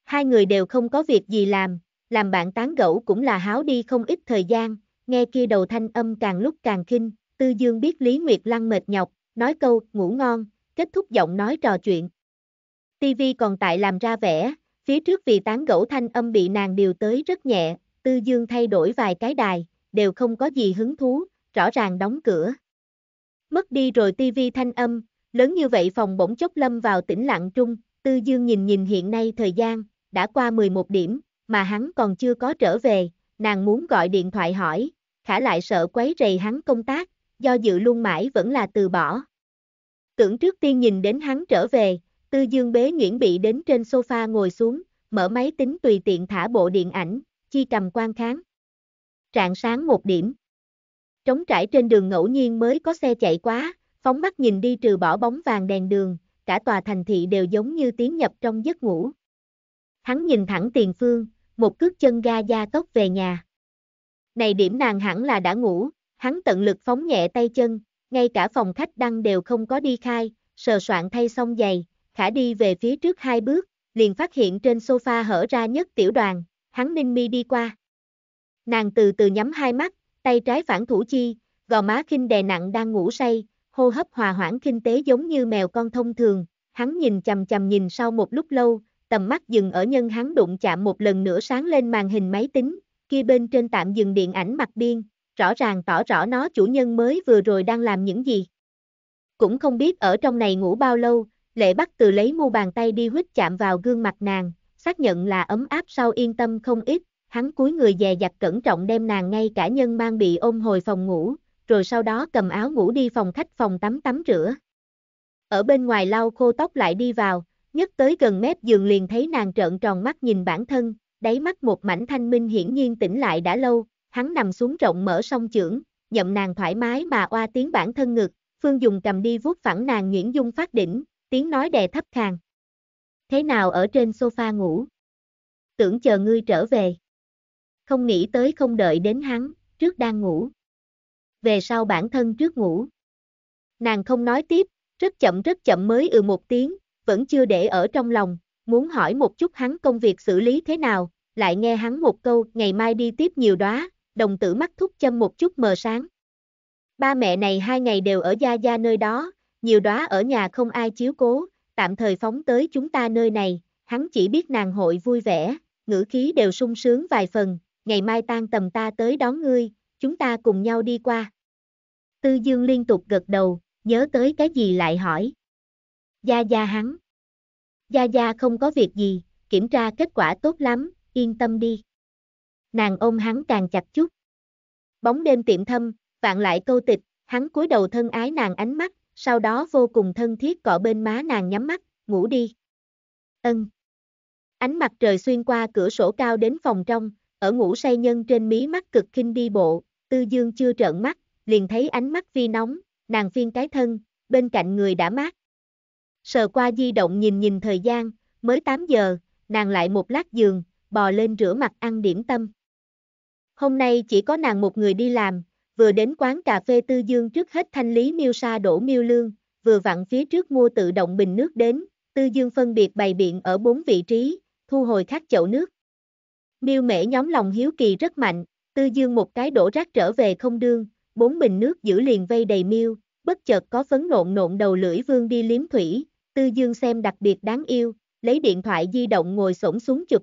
Hai người đều không có việc gì làm, làm bạn tán gẫu cũng là háo đi không ít thời gian, nghe kia đầu thanh âm càng lúc càng kinh, Tư Dương biết Lý Nguyệt Lăng mệt nhọc, nói câu ngủ ngon, kết thúc giọng nói trò chuyện. TV còn tại làm ra vẻ, phía trước vì tán gẫu thanh âm bị nàng điều tới rất nhẹ, Tư Dương thay đổi vài cái đài, đều không có gì hứng thú, rõ ràng đóng cửa. Mất đi rồi TV thanh âm, lớn như vậy phòng bỗng chốc lâm vào tĩnh lặng trung, Tư Dương nhìn nhìn hiện nay thời gian, đã qua 11 điểm, mà hắn còn chưa có trở về, nàng muốn gọi điện thoại hỏi, khả lại sợ quấy rầy hắn công tác, do dự luôn mãi vẫn là từ bỏ. Tưởng trước tiên nhìn đến hắn trở về, tư dương bế Nguyễn Bị đến trên sofa ngồi xuống, mở máy tính tùy tiện thả bộ điện ảnh, chi cầm quan kháng. Trạng sáng một điểm. Trống trải trên đường ngẫu nhiên mới có xe chạy quá, phóng mắt nhìn đi trừ bỏ bóng vàng đèn đường, cả tòa thành thị đều giống như tiến nhập trong giấc ngủ. Hắn nhìn thẳng tiền phương, một cước chân ga da tốc về nhà. Này điểm nàng hẳn là đã ngủ, hắn tận lực phóng nhẹ tay chân, ngay cả phòng khách đăng đều không có đi khai, sờ soạn thay xong giày, khả đi về phía trước hai bước, liền phát hiện trên sofa hở ra nhất tiểu đoàn, hắn ninh mi đi qua. Nàng từ từ nhắm hai mắt, tay trái phản thủ chi, gò má khinh đè nặng đang ngủ say, hô hấp hòa hoãn kinh tế giống như mèo con thông thường, hắn nhìn chầm chầm nhìn sau một lúc lâu, tầm mắt dừng ở nhân hắn đụng chạm một lần nữa sáng lên màn hình máy tính, kia bên trên tạm dừng điện ảnh mặt biên, rõ ràng tỏ rõ nó chủ nhân mới vừa rồi đang làm những gì. Cũng không biết ở trong này ngủ bao lâu, lệ bắt từ lấy mu bàn tay đi huyết chạm vào gương mặt nàng, xác nhận là ấm áp sau yên tâm không ít, hắn cúi người dè dặt cẩn trọng đem nàng ngay cả nhân mang bị ôm hồi phòng ngủ, rồi sau đó cầm áo ngủ đi phòng khách phòng tắm tắm rửa. Ở bên ngoài lau khô tóc lại đi vào, nhất tới gần mép giường liền thấy nàng trợn tròn mắt nhìn bản thân, đáy mắt một mảnh thanh minh hiển nhiên tỉnh lại đã lâu, hắn nằm xuống rộng mở song chưởng, nhậm nàng thoải mái mà oa tiếng bản thân ngực, Phương dùng cầm đi vuốt phẳng nàng Nguyễn Dung phát đỉnh, tiếng nói đè thấp khàn. Thế nào ở trên sofa ngủ? Tưởng chờ ngươi trở về. Không nghĩ tới không đợi đến hắn, trước đang ngủ. Về sau bản thân trước ngủ. Nàng không nói tiếp, rất chậm rất chậm mới ừ một tiếng, vẫn chưa để ở trong lòng, muốn hỏi một chút hắn công việc xử lý thế nào, lại nghe hắn một câu ngày mai đi tiếp nhiều đóa, đồng tử mắt thúc châm một chút mờ sáng. Ba mẹ này hai ngày đều ở Gia Gia nơi đó, nhiều đóa ở nhà không ai chiếu cố, tạm thời phóng tới chúng ta nơi này, hắn chỉ biết nàng hội vui vẻ, ngữ khí đều sung sướng vài phần, ngày mai tan tầm ta tới đón ngươi, chúng ta cùng nhau đi qua. Tư Dương liên tục gật đầu, nhớ tới cái gì lại hỏi. Gia Gia hắn. Gia Gia không có việc gì, kiểm tra kết quả tốt lắm, yên tâm đi. Nàng ôm hắn càng chặt chút. Bóng đêm tiệm thâm, vạn lại câu tịch, hắn cúi đầu thân ái nàng ánh mắt, sau đó vô cùng thân thiết cọ bên má nàng nhắm mắt, ngủ đi. Ân. Ánh mặt trời xuyên qua cửa sổ cao đến phòng trong, ở ngủ say nhân trên mí mắt cực khinh đi bộ, tư dương chưa trợn mắt, liền thấy ánh mắt vi nóng, nàng phiên cái thân, bên cạnh người đã mát, sờ qua di động nhìn nhìn thời gian, mới 8 giờ, nàng lại một lát giường, bò lên rửa mặt ăn điểm tâm. Hôm nay chỉ có nàng một người đi làm, vừa đến quán cà phê Tư Dương trước hết thanh lý miêu sa đổ miêu lương, vừa vặn phía trước mua tự động bình nước đến, Tư Dương phân biệt bày biện ở bốn vị trí, thu hồi khắc chậu nước. Miêu mễ nhóm lòng hiếu kỳ rất mạnh, Tư Dương một cái đổ rác trở về không đương, bốn bình nước giữ liền vây đầy miêu, bất chợt có phấn nộn nộn đầu lưỡi vương đi liếm thủy, Tư Dương xem đặc biệt đáng yêu, lấy điện thoại di động ngồi xổm xuống chụp.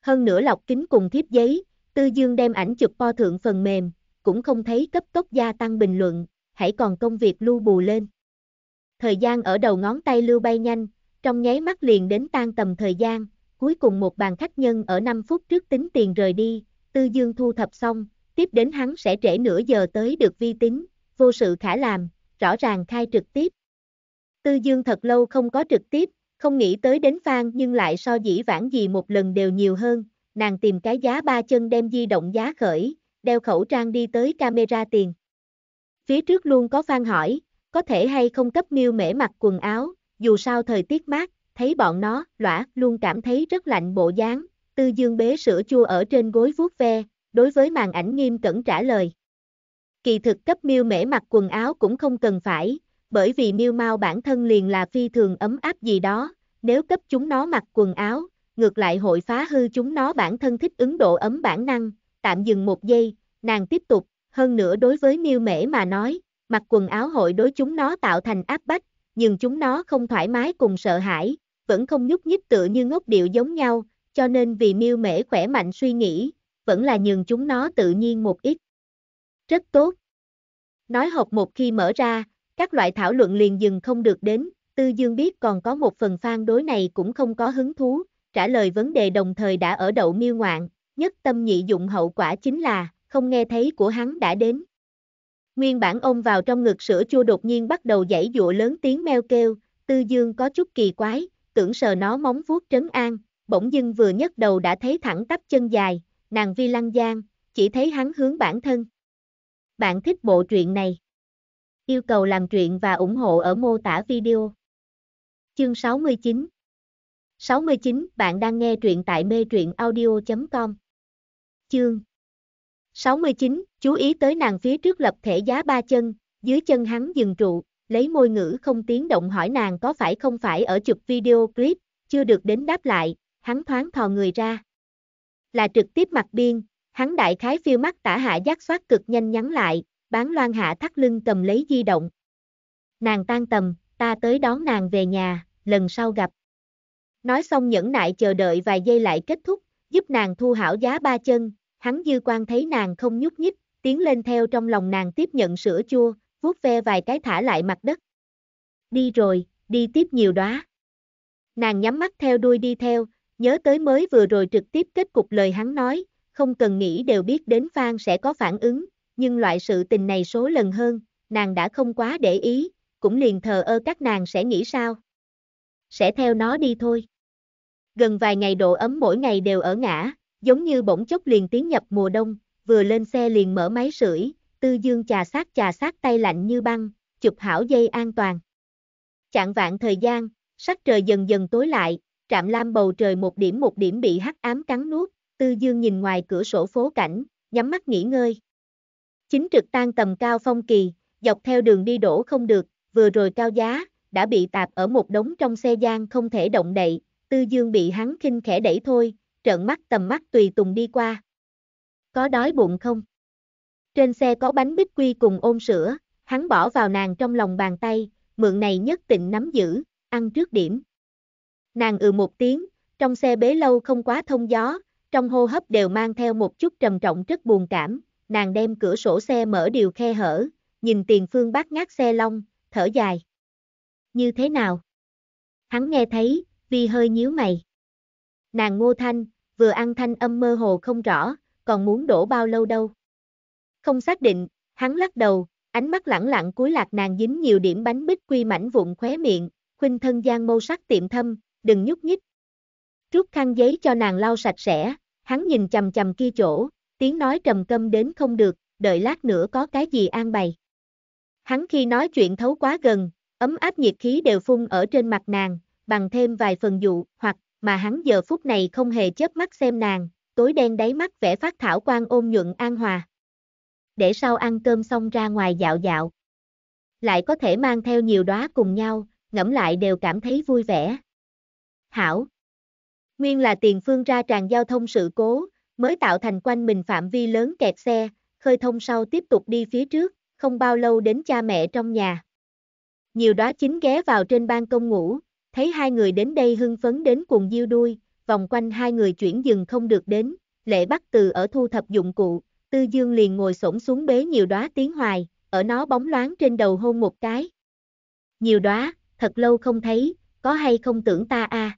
Hơn nữa lọc kính cùng thiếp giấy, Tư Dương đem ảnh chụp po thượng phần mềm, cũng không thấy cấp tốc gia tăng bình luận, hãy còn công việc lưu bù lên. Thời gian ở đầu ngón tay lưu bay nhanh, trong nháy mắt liền đến tan tầm thời gian, cuối cùng một bàn khách nhân ở 5 phút trước tính tiền rời đi, Tư Dương thu thập xong, tiếp đến hắn sẽ trễ nửa giờ tới được vi tính, vô sự khả làm, rõ ràng khai trực tiếp, Tư Dương thật lâu không có trực tiếp, không nghĩ tới đến Phan nhưng lại so dĩ vãng gì một lần đều nhiều hơn, nàng tìm cái giá ba chân đem di động giá khởi, đeo khẩu trang đi tới camera tiền. Phía trước luôn có Phan hỏi, có thể hay không cấp miêu mễ mặc quần áo, dù sao thời tiết mát, thấy bọn nó, lõa, luôn cảm thấy rất lạnh bộ dáng, tư dương bế sữa chua ở trên gối vuốt ve, đối với màn ảnh nghiêm cẩn trả lời. Kỳ thực cấp miêu mễ mặc quần áo cũng không cần phải, bởi vì miêu mau bản thân liền là phi thường ấm áp gì đó, nếu cấp chúng nó mặc quần áo, ngược lại hội phá hư chúng nó bản thân thích ứng độ ấm bản năng, tạm dừng một giây, nàng tiếp tục, hơn nữa đối với miêu mễ mà nói, mặc quần áo hội đối chúng nó tạo thành áp bách, nhưng chúng nó không thoải mái cùng sợ hãi, vẫn không nhúc nhích tựa như ngốc điệu giống nhau, cho nên vì miêu mễ khỏe mạnh suy nghĩ, vẫn là nhường chúng nó tự nhiên một ít. Rất tốt. Nói hộp một khi mở ra, các loại thảo luận liền dừng không được đến, Tư Dương biết còn có một phần phan đối này cũng không có hứng thú, trả lời vấn đề đồng thời đã ở đậu miêu ngoạn, nhất tâm nhị dụng hậu quả chính là, không nghe thấy của hắn đã đến. Nguyên bản ôm vào trong ngực sữa chua đột nhiên bắt đầu dãy dụa lớn tiếng meo kêu, Tư Dương có chút kỳ quái, tưởng sờ nó móng vuốt trấn an, bỗng dưng vừa nhấc đầu đã thấy thẳng tắp chân dài, nàng vi lăng giang, chỉ thấy hắn hướng bản thân. Bạn thích bộ truyện này. Yêu cầu làm chuyện và ủng hộ ở mô tả video. Chương 69 69, bạn đang nghe truyện tại mê truyện audio.com Chương 69, chú ý tới nàng phía trước lập thể giá ba chân, dưới chân hắn dừng trụ, lấy môi ngữ không tiếng động hỏi nàng có phải không phải ở chụp video clip, chưa được đến đáp lại, hắn thoáng thò người ra. Là trực tiếp mặt biên, hắn đại khái phiêu mắt tả hạ giác soát cực nhanh nhắn lại, bán loan hạ thắt lưng cầm lấy di động. Nàng tan tầm, ta tới đón nàng về nhà, lần sau gặp. Nói xong nhẫn nại chờ đợi vài giây lại kết thúc, giúp nàng thu hảo giá ba chân, hắn dư quan thấy nàng không nhúc nhích, tiến lên theo trong lòng nàng tiếp nhận sữa chua, vuốt ve vài cái thả lại mặt đất. Đi rồi, đi tiếp nhiều đóa. Nàng nhắm mắt theo đuôi đi theo, nhớ tới mới vừa rồi trực tiếp kết cục lời hắn nói, không cần nghĩ đều biết đến Phan sẽ có phản ứng, nhưng loại sự tình này số lần hơn, nàng đã không quá để ý, cũng liền thờ ơ các nàng sẽ nghĩ sao. Sẽ theo nó đi thôi. Gần vài ngày độ ấm mỗi ngày đều ở ngã, giống như bỗng chốc liền tiến nhập mùa đông, vừa lên xe liền mở máy sưởi, tư dương chà sát chà sát tay lạnh như băng, chụp hảo dây an toàn. Chạng vạn thời gian, sắc trời dần dần tối lại, trạm lam bầu trời một điểm một điểm bị hắc ám cắn nuốt, tư dương nhìn ngoài cửa sổ phố cảnh, nhắm mắt nghỉ ngơi. Chính trực tan tầm cao phong kỳ, dọc theo đường đi đổ không được, vừa rồi cao giá, đã bị tạp ở một đống trong xe gian không thể động đậy, tư dương bị hắn khinh khẽ đẩy thôi, trợn mắt tầm mắt tùy tùng đi qua. Có đói bụng không? Trên xe có bánh bích quy cùng ôm sữa, hắn bỏ vào nàng trong lòng bàn tay, mượn này nhất định nắm giữ, ăn trước điểm. Nàng ừ một tiếng, trong xe bế lâu không quá thông gió, trong hô hấp đều mang theo một chút trầm trọng rất buồn cảm, nàng đem cửa sổ xe mở điều khe hở, nhìn tiền phương bát ngát xe long, thở dài. Như thế nào? Hắn nghe thấy, vi hơi nhíu mày. Nàng ngô thanh, vừa ăn thanh âm mơ hồ không rõ, còn muốn đổ bao lâu đâu. Không xác định, hắn lắc đầu, ánh mắt lẳng lặng cúi lạc nàng dính nhiều điểm bánh bích quy mảnh vụn khóe miệng, khuynh thân gian mâu sắc tiệm thâm, đừng nhúc nhích. trút khăn giấy cho nàng lau sạch sẽ, hắn nhìn chầm chầm kia chỗ, tiếng nói trầm câm đến không được, đợi lát nữa có cái gì an bày. Hắn khi nói chuyện thấu quá gần, ấm áp nhiệt khí đều phun ở trên mặt nàng, bằng thêm vài phần dụ, hoặc, mà hắn giờ phút này không hề chớp mắt xem nàng, tối đen đáy mắt vẽ phát thảo quan ôm nhuận an hòa. Để sau ăn cơm xong ra ngoài dạo dạo. Lại có thể mang theo nhiều đóa cùng nhau, ngẫm lại đều cảm thấy vui vẻ. Hảo. Nguyên là tiền phương ra tràn giao thông sự cố, mới tạo thành quanh mình phạm vi lớn kẹt xe, khơi thông sau tiếp tục đi phía trước, không bao lâu đến cha mẹ trong nhà. Nhiều đó chính ghé vào trên ban công ngủ, thấy hai người đến đây hưng phấn đến cuồng diêu đuôi, vòng quanh hai người chuyển dừng không được đến, lệ bắt từ ở thu thập dụng cụ, tư dương liền ngồi xổm xuống bế nhiều đóa tiếng hoài, ở nó bóng loáng trên đầu hôn một cái. Nhiều đóa, thật lâu không thấy, có hay không tưởng ta a à?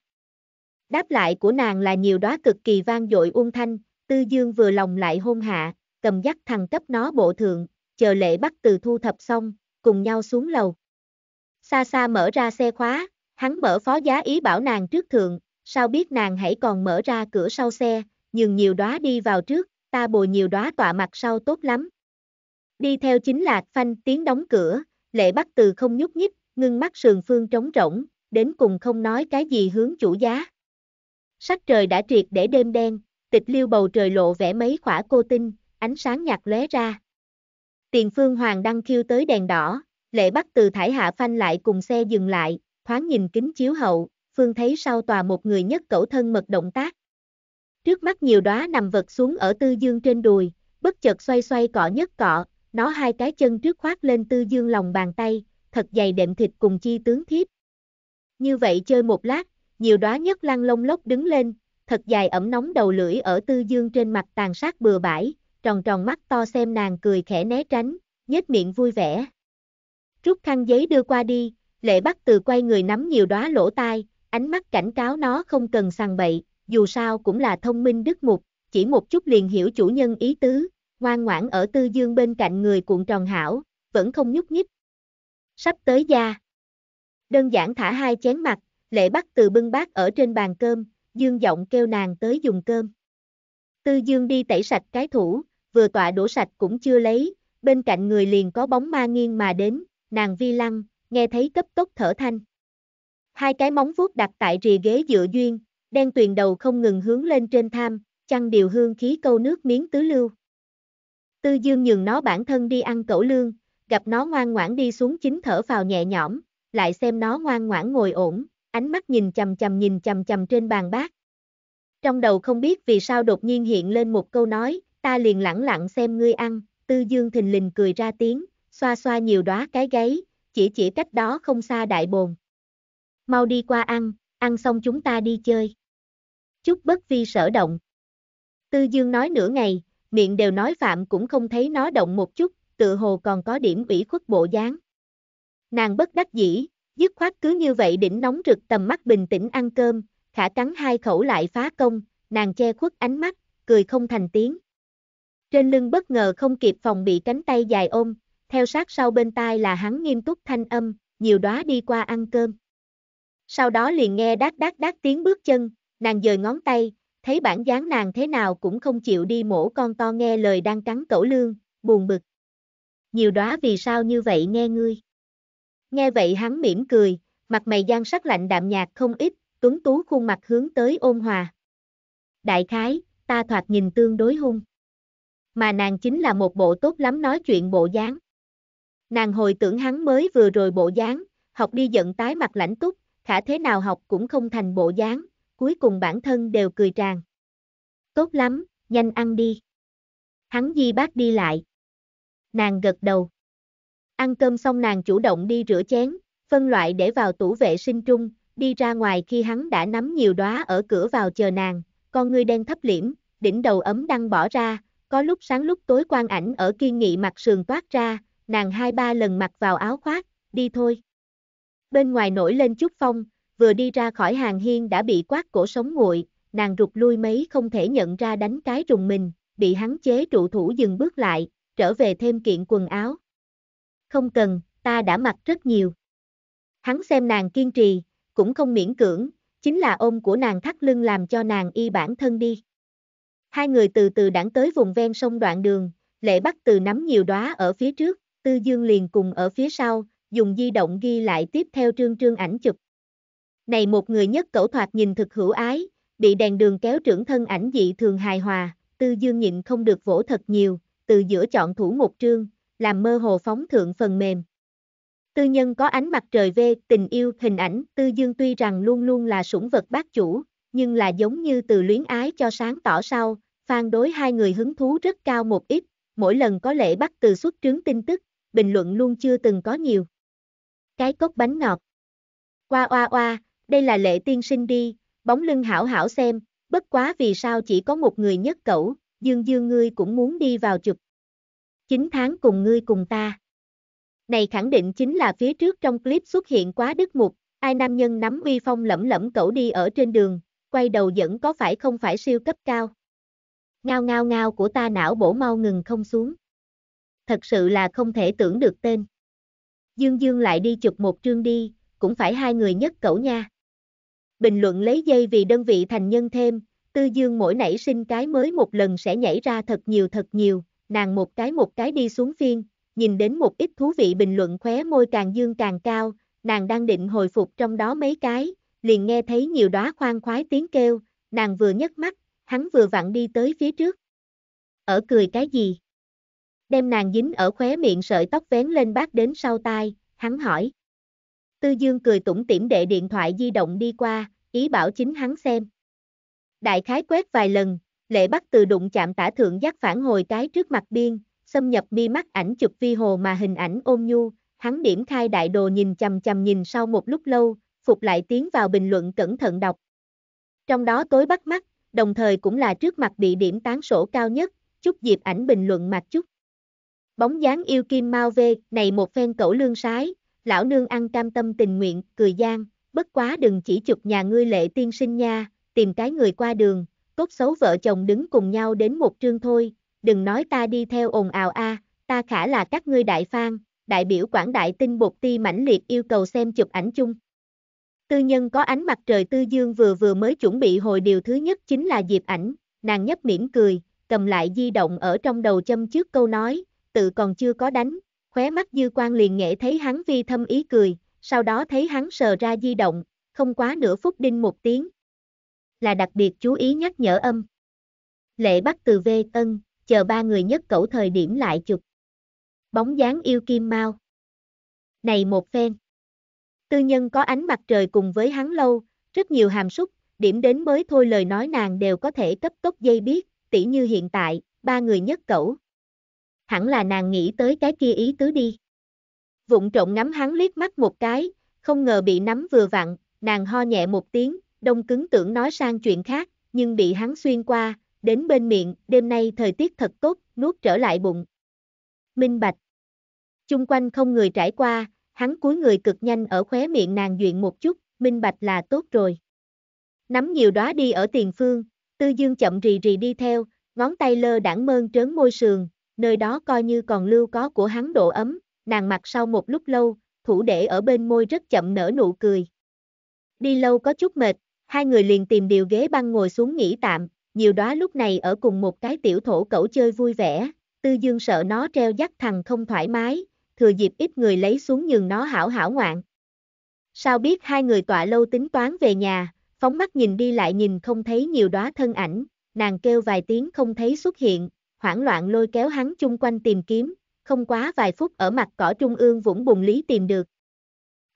Đáp lại của nàng là nhiều đóa cực kỳ vang dội uông thanh, Tư Dương vừa lòng lại hôn hạ, cầm dắt thằng cấp nó bộ thượng, chờ lễ bắt từ thu thập xong, cùng nhau xuống lầu. Xa xa mở ra xe khóa, hắn mở phó giá ý bảo nàng trước thượng, sao biết nàng hãy còn mở ra cửa sau xe, nhường nhiều đóa đi vào trước, ta bồi nhiều đóa tọa mặt sau tốt lắm. Đi theo chính là phanh tiếng đóng cửa, lễ bắt từ không nhúc nhích, ngưng mắt sườn phương trống rỗng, đến cùng không nói cái gì hướng chủ giá. Sắc trời đã triệt để đêm đen, tịch liêu bầu trời lộ vẽ mấy khỏa cô tinh, ánh sáng nhạt lóe ra. Tiền phương hoàng đăng khiêu tới đèn đỏ, lệ bắt từ thải hạ phanh lại cùng xe dừng lại, thoáng nhìn kính chiếu hậu, phương thấy sau tòa một người nhất cẩu thân mật động tác. Trước mắt nhiều đóa nằm vật xuống ở tư dương trên đùi, bất chợt xoay xoay cọ nhất cọ, nó hai cái chân trước khoát lên tư dương lòng bàn tay, thật dày đệm thịt cùng chi tướng thiếp. Như vậy chơi một lát, nhiều đóa nhất lăng lông lốc đứng lên, thật dài ẩm nóng đầu lưỡi ở tư dương trên mặt tàn sát bừa bãi, tròn tròn mắt to xem nàng cười khẽ né tránh, nhếch miệng vui vẻ. Rút khăn giấy đưa qua đi, lệ bắt từ quay người nắm nhiều đóa lỗ tai, ánh mắt cảnh cáo nó không cần sàng bậy, dù sao cũng là thông minh đức mục, chỉ một chút liền hiểu chủ nhân ý tứ, ngoan ngoãn ở tư dương bên cạnh người cuộn tròn hảo, vẫn không nhúc nhích. Sắp tới da, Đơn giản thả hai chén mặt, lệ bắt từ bưng bát ở trên bàn cơm, dương giọng kêu nàng tới dùng cơm. Tư dương đi tẩy sạch cái thủ, vừa tọa đổ sạch cũng chưa lấy, bên cạnh người liền có bóng ma nghiêng mà đến, nàng vi lăng, nghe thấy cấp tốc thở thanh. Hai cái móng vuốt đặt tại rìa ghế dựa duyên, đen tuyền đầu không ngừng hướng lên trên tham, chăn điều hương khí câu nước miếng tứ lưu. Tư dương nhường nó bản thân đi ăn cẩu lương, gặp nó ngoan ngoãn đi xuống chính thở vào nhẹ nhõm, lại xem nó ngoan ngoãn ngồi ổn, ánh mắt nhìn chầm chầm nhìn chầm chầm trên bàn bát. Trong đầu không biết vì sao đột nhiên hiện lên một câu nói, ta liền lẳng lặng xem ngươi ăn, tư dương thình lình cười ra tiếng, xoa xoa nhiều đóa cái gáy, chỉ chỉ cách đó không xa đại bồn. Mau đi qua ăn, ăn xong chúng ta đi chơi. Chúc bất vi sở động. Tư dương nói nửa ngày, miệng đều nói phạm cũng không thấy nó động một chút, tự hồ còn có điểm ủy khuất bộ dáng. Nàng bất đắc dĩ, Dứt khoát cứ như vậy đỉnh nóng rực tầm mắt bình tĩnh ăn cơm, khả cắn hai khẩu lại phá công, nàng che khuất ánh mắt, cười không thành tiếng. Trên lưng bất ngờ không kịp phòng bị cánh tay dài ôm, theo sát sau bên tai là hắn nghiêm túc thanh âm, nhiều đóa đi qua ăn cơm. Sau đó liền nghe đát đát đát tiếng bước chân, nàng dời ngón tay, thấy bản dáng nàng thế nào cũng không chịu đi mổ con to nghe lời đang cắn cẩu lương, buồn bực. Nhiều đóa vì sao như vậy nghe ngươi. Nghe vậy hắn mỉm cười, mặt mày gian sắc lạnh đạm nhạt không ít, tuấn tú khuôn mặt hướng tới ôn hòa. Đại khái, ta thoạt nhìn tương đối hung. Mà nàng chính là một bộ tốt lắm nói chuyện bộ dáng. Nàng hồi tưởng hắn mới vừa rồi bộ dáng, học đi giận tái mặt lãnh túc, khả thế nào học cũng không thành bộ dáng, cuối cùng bản thân đều cười tràn. Tốt lắm, nhanh ăn đi. Hắn di bác đi lại. Nàng gật đầu. Ăn cơm xong nàng chủ động đi rửa chén, phân loại để vào tủ vệ sinh trung, đi ra ngoài khi hắn đã nắm nhiều đóa ở cửa vào chờ nàng, con ngươi đen thấp liễm, đỉnh đầu ấm đang bỏ ra, có lúc sáng lúc tối quan ảnh ở kiên nghị mặt sườn toát ra, nàng hai ba lần mặc vào áo khoác, đi thôi. Bên ngoài nổi lên chút phong, vừa đi ra khỏi hàng hiên đã bị quát cổ sống nguội, nàng rụt lui mấy không thể nhận ra đánh cái rùng mình, bị hắn chế trụ thủ dừng bước lại, trở về thêm kiện quần áo, không cần, ta đã mặc rất nhiều. Hắn xem nàng kiên trì, cũng không miễn cưỡng, chính là ôm của nàng thắt lưng làm cho nàng y bản thân đi. Hai người từ từ đẳng tới vùng ven sông đoạn đường, lệ bắt từ nắm nhiều đóa ở phía trước, tư dương liền cùng ở phía sau, dùng di động ghi lại tiếp theo trương trương ảnh chụp. Này một người nhất cẩu thoạt nhìn thực hữu ái, bị đèn đường kéo trưởng thân ảnh dị thường hài hòa, tư dương nhịn không được vỗ thật nhiều, từ giữa chọn thủ một trương, làm mơ hồ phóng thượng phần mềm. Tư nhân có ánh mặt trời về tình yêu hình ảnh, tư dương tuy rằng luôn luôn là sủng vật bác chủ, nhưng là giống như từ luyến ái cho sáng tỏ sau, phan đối hai người hứng thú rất cao một ít, mỗi lần có lễ bắt từ xuất trướng tin tức, bình luận luôn chưa từng có nhiều. Cái cốc bánh ngọt. Qua oa oa, đây là lễ tiên sinh đi, bóng lưng hảo hảo xem, bất quá vì sao chỉ có một người nhất cẩu, dương dương ngươi cũng muốn đi vào chụp. 9 tháng cùng ngươi cùng ta. Này khẳng định chính là phía trước trong clip xuất hiện quá đức mục, ai nam nhân nắm uy phong lẫm lẫm cẩu đi ở trên đường, quay đầu dẫn có phải không phải siêu cấp cao. Ngao ngao ngao của ta não bổ mau ngừng không xuống. Thật sự là không thể tưởng được tên. Dương Dương lại đi chụp một trương đi, cũng phải hai người nhất cẩu nha. Bình luận lấy dây vì đơn vị thành nhân thêm, Tư Dương mỗi nảy sinh cái mới một lần sẽ nhảy ra thật nhiều thật nhiều, nàng một cái một cái đi xuống phiên, nhìn đến một ít thú vị bình luận khóe môi càng dương càng cao, nàng đang định hồi phục trong đó mấy cái, liền nghe thấy nhiều đóa khoan khoái tiếng kêu, nàng vừa nhấc mắt, hắn vừa vặn đi tới phía trước. Ở cười cái gì? Đem nàng dính ở khóe miệng sợi tóc vén lên bát đến sau tai, hắn hỏi. Tư Dương cười tủm tỉm đệ điện thoại di động đi qua, ý bảo chính hắn xem. Đại khái quét vài lần, Lệ bắt từ đụng chạm tả thượng giác phản hồi cái trước mặt biên, xâm nhập mi mắt ảnh chụp vi hồ mà hình ảnh ôm nhu, hắn điểm khai đại đồ nhìn chầm chầm nhìn sau một lúc lâu, phục lại tiến vào bình luận cẩn thận đọc. Trong đó tối bắt mắt, đồng thời cũng là trước mặt bị điểm tán sổ cao nhất, chút dịp ảnh bình luận mặt chút. Bóng dáng yêu kim mau về, này một phen cẩu lương sái, lão nương ăn cam tâm tình nguyện, cười gian, bất quá đừng chỉ chụp nhà ngươi lệ tiên sinh nha, tìm cái người qua đường, cốt xấu vợ chồng đứng cùng nhau đến một trương thôi, đừng nói ta đi theo ồn ào a, ta khả là các ngươi đại phan, đại biểu quảng đại tinh bột ti mãnh liệt yêu cầu xem chụp ảnh chung. Tư nhân có ánh mặt trời tư dương vừa vừa mới chuẩn bị hồi điều thứ nhất chính là dịp ảnh, nàng nhấp mỉm cười, cầm lại di động ở trong đầu châm trước câu nói, tự còn chưa có đánh, khóe mắt dư quan liền nghệ thấy hắn vi thâm ý cười, sau đó thấy hắn sờ ra di động, không quá nửa phút đinh một tiếng, là đặc biệt chú ý nhắc nhở âm. Lệ bắt từ vê tân, chờ ba người nhất cẩu thời điểm lại chụp. Bóng dáng yêu kim mau. Này một phen. Tư nhân có ánh mặt trời cùng với hắn lâu, rất nhiều hàm xúc điểm đến mới thôi lời nói nàng đều có thể cấp tốc dây biết, tỉ như hiện tại, ba người nhất cẩu. Hẳn là nàng nghĩ tới cái kia ý tứ đi. Vụng trộn ngắm hắn liếc mắt một cái, không ngờ bị nắm vừa vặn, nàng ho nhẹ một tiếng, đông cứng tưởng nói sang chuyện khác, nhưng bị hắn xuyên qua, đến bên miệng, đêm nay thời tiết thật tốt, nuốt trở lại bụng. Minh bạch. Chung quanh không người trải qua, hắn cúi người cực nhanh ở khóe miệng nàng duyện một chút, minh bạch là tốt rồi. Nắm nhiều đóa đi ở tiền phương, tư dương chậm rì rì đi theo, ngón tay lơ đảng mơn trớn môi sườn, nơi đó coi như còn lưu có của hắn độ ấm, nàng mặt sau một lúc lâu, thủ để ở bên môi rất chậm nở nụ cười. Đi lâu có chút mệt, hai người liền tìm điều ghế băng ngồi xuống nghỉ tạm, nhiều đó lúc này ở cùng một cái tiểu thổ cẩu chơi vui vẻ, tư dương sợ nó treo dắt thằng không thoải mái, thừa dịp ít người lấy xuống nhường nó hảo hảo ngoạn. Sao biết hai người tọa lâu tính toán về nhà, phóng mắt nhìn đi lại nhìn không thấy nhiều đóa thân ảnh, nàng kêu vài tiếng không thấy xuất hiện, hoảng loạn lôi kéo hắn chung quanh tìm kiếm, không quá vài phút ở mặt cỏ trung ương vũng bùng lý tìm được.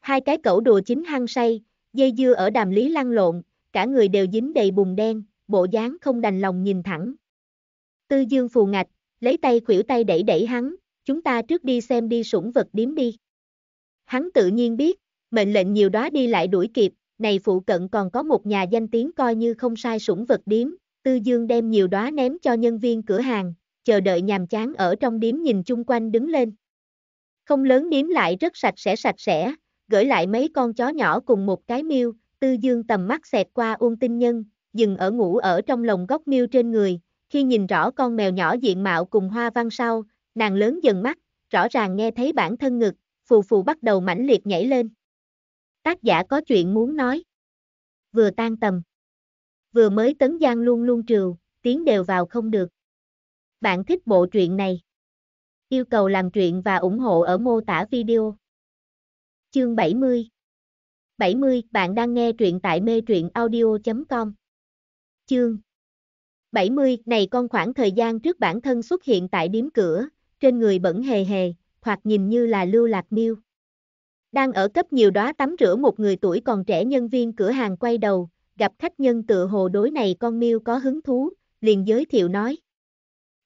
Hai cái cẩu đùa chính hăng say, dây dưa ở đàm lý lăn lộn, cả người đều dính đầy bùn đen, bộ dáng không đành lòng nhìn thẳng. Tư Dương phù ngạch, lấy tay khuỷu tay đẩy đẩy hắn, chúng ta trước đi xem đi sủng vật điếm đi. Hắn tự nhiên biết, mệnh lệnh nhiều đó đi lại đuổi kịp, này phụ cận còn có một nhà danh tiếng coi như không sai sủng vật điếm, Tư Dương đem nhiều đó ném cho nhân viên cửa hàng, chờ đợi nhàm chán ở trong điếm nhìn chung quanh đứng lên. Không lớn điếm lại rất sạch sẽ sạch sẽ, gửi lại mấy con chó nhỏ cùng một cái miêu, tư dương tầm mắt xẹt qua ôn tinh nhân, dừng ở ngủ ở trong lồng góc miêu trên người, khi nhìn rõ con mèo nhỏ diện mạo cùng hoa văn sau, nàng lớn dần mắt, rõ ràng nghe thấy bản thân ngực, phù phù bắt đầu mãnh liệt nhảy lên. Tác giả có chuyện muốn nói. Vừa tan tầm. Vừa mới tấn giang luôn luôn trừu, tiếng đều vào không được. Bạn thích bộ truyện này? Yêu cầu làm truyện và ủng hộ ở mô tả video chương 70. 70, bạn đang nghe truyện tại mê truyện audio.com. Chương 70, này con khoảng thời gian trước bản thân xuất hiện tại điếm cửa, trên người bẩn hề hề, hoặc nhìn như là lưu lạc miêu. Đang ở cấp nhiều đó tắm rửa một người tuổi còn trẻ nhân viên cửa hàng quay đầu, gặp khách nhân tự hồ đối này con miêu có hứng thú, liền giới thiệu nói.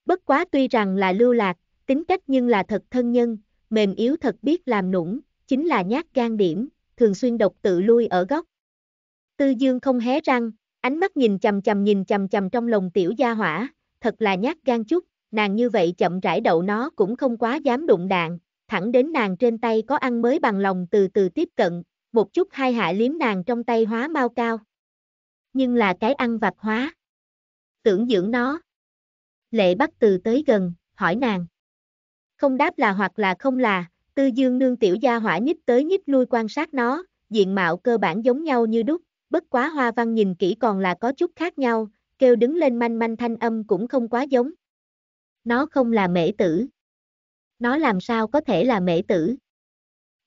Bất quá tuy rằng là lưu lạc, tính cách nhưng là thật thân nhân, mềm yếu thật biết làm nũng, chính là nhát gan điểm, thường xuyên độc tự lui ở góc. Tư Dương không hé răng, ánh mắt nhìn chầm chầm nhìn chầm chầm trong lòng tiểu gia hỏa, thật là nhát gan chút, nàng như vậy chậm rãi đậu nó cũng không quá dám đụng đạn, thẳng đến nàng trên tay có ăn mới bằng lòng từ từ tiếp cận, một chút hai hạ liếm nàng trong tay hóa mau cao. Nhưng là cái ăn vặt hóa. Tưởng dưỡng nó. Lệ bắt từ tới gần, hỏi nàng. Không đáp là hoặc là không là, Tư dương nương tiểu gia hỏa nhích tới nhích lui quan sát nó, diện mạo cơ bản giống nhau như đúc, bất quá hoa văn nhìn kỹ còn là có chút khác nhau, kêu đứng lên manh manh thanh âm cũng không quá giống. Nó không là mễ tử. Nó làm sao có thể là mễ tử?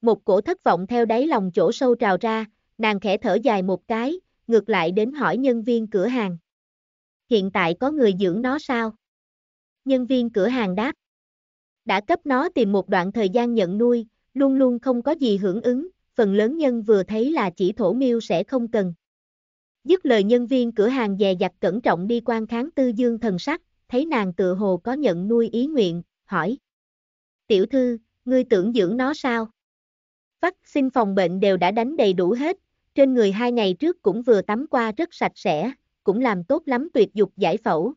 Một cổ thất vọng theo đáy lòng chỗ sâu trào ra, nàng khẽ thở dài một cái, ngược lại đến hỏi nhân viên cửa hàng. Hiện tại có người dưỡng nó sao? Nhân viên cửa hàng đáp đã cấp nó tìm một đoạn thời gian nhận nuôi, luôn luôn không có gì hưởng ứng, phần lớn nhân vừa thấy là chỉ thổ miêu sẽ không cần. Dứt lời nhân viên cửa hàng dè dặt cẩn trọng đi quan kháng tư dương thần sắc, thấy nàng tự hồ có nhận nuôi ý nguyện, hỏi. Tiểu thư, ngươi tưởng dưỡng nó sao? Vaccine phòng bệnh đều đã đánh đầy đủ hết, trên người hai ngày trước cũng vừa tắm qua rất sạch sẽ, cũng làm tốt lắm tuyệt dục giải phẫu.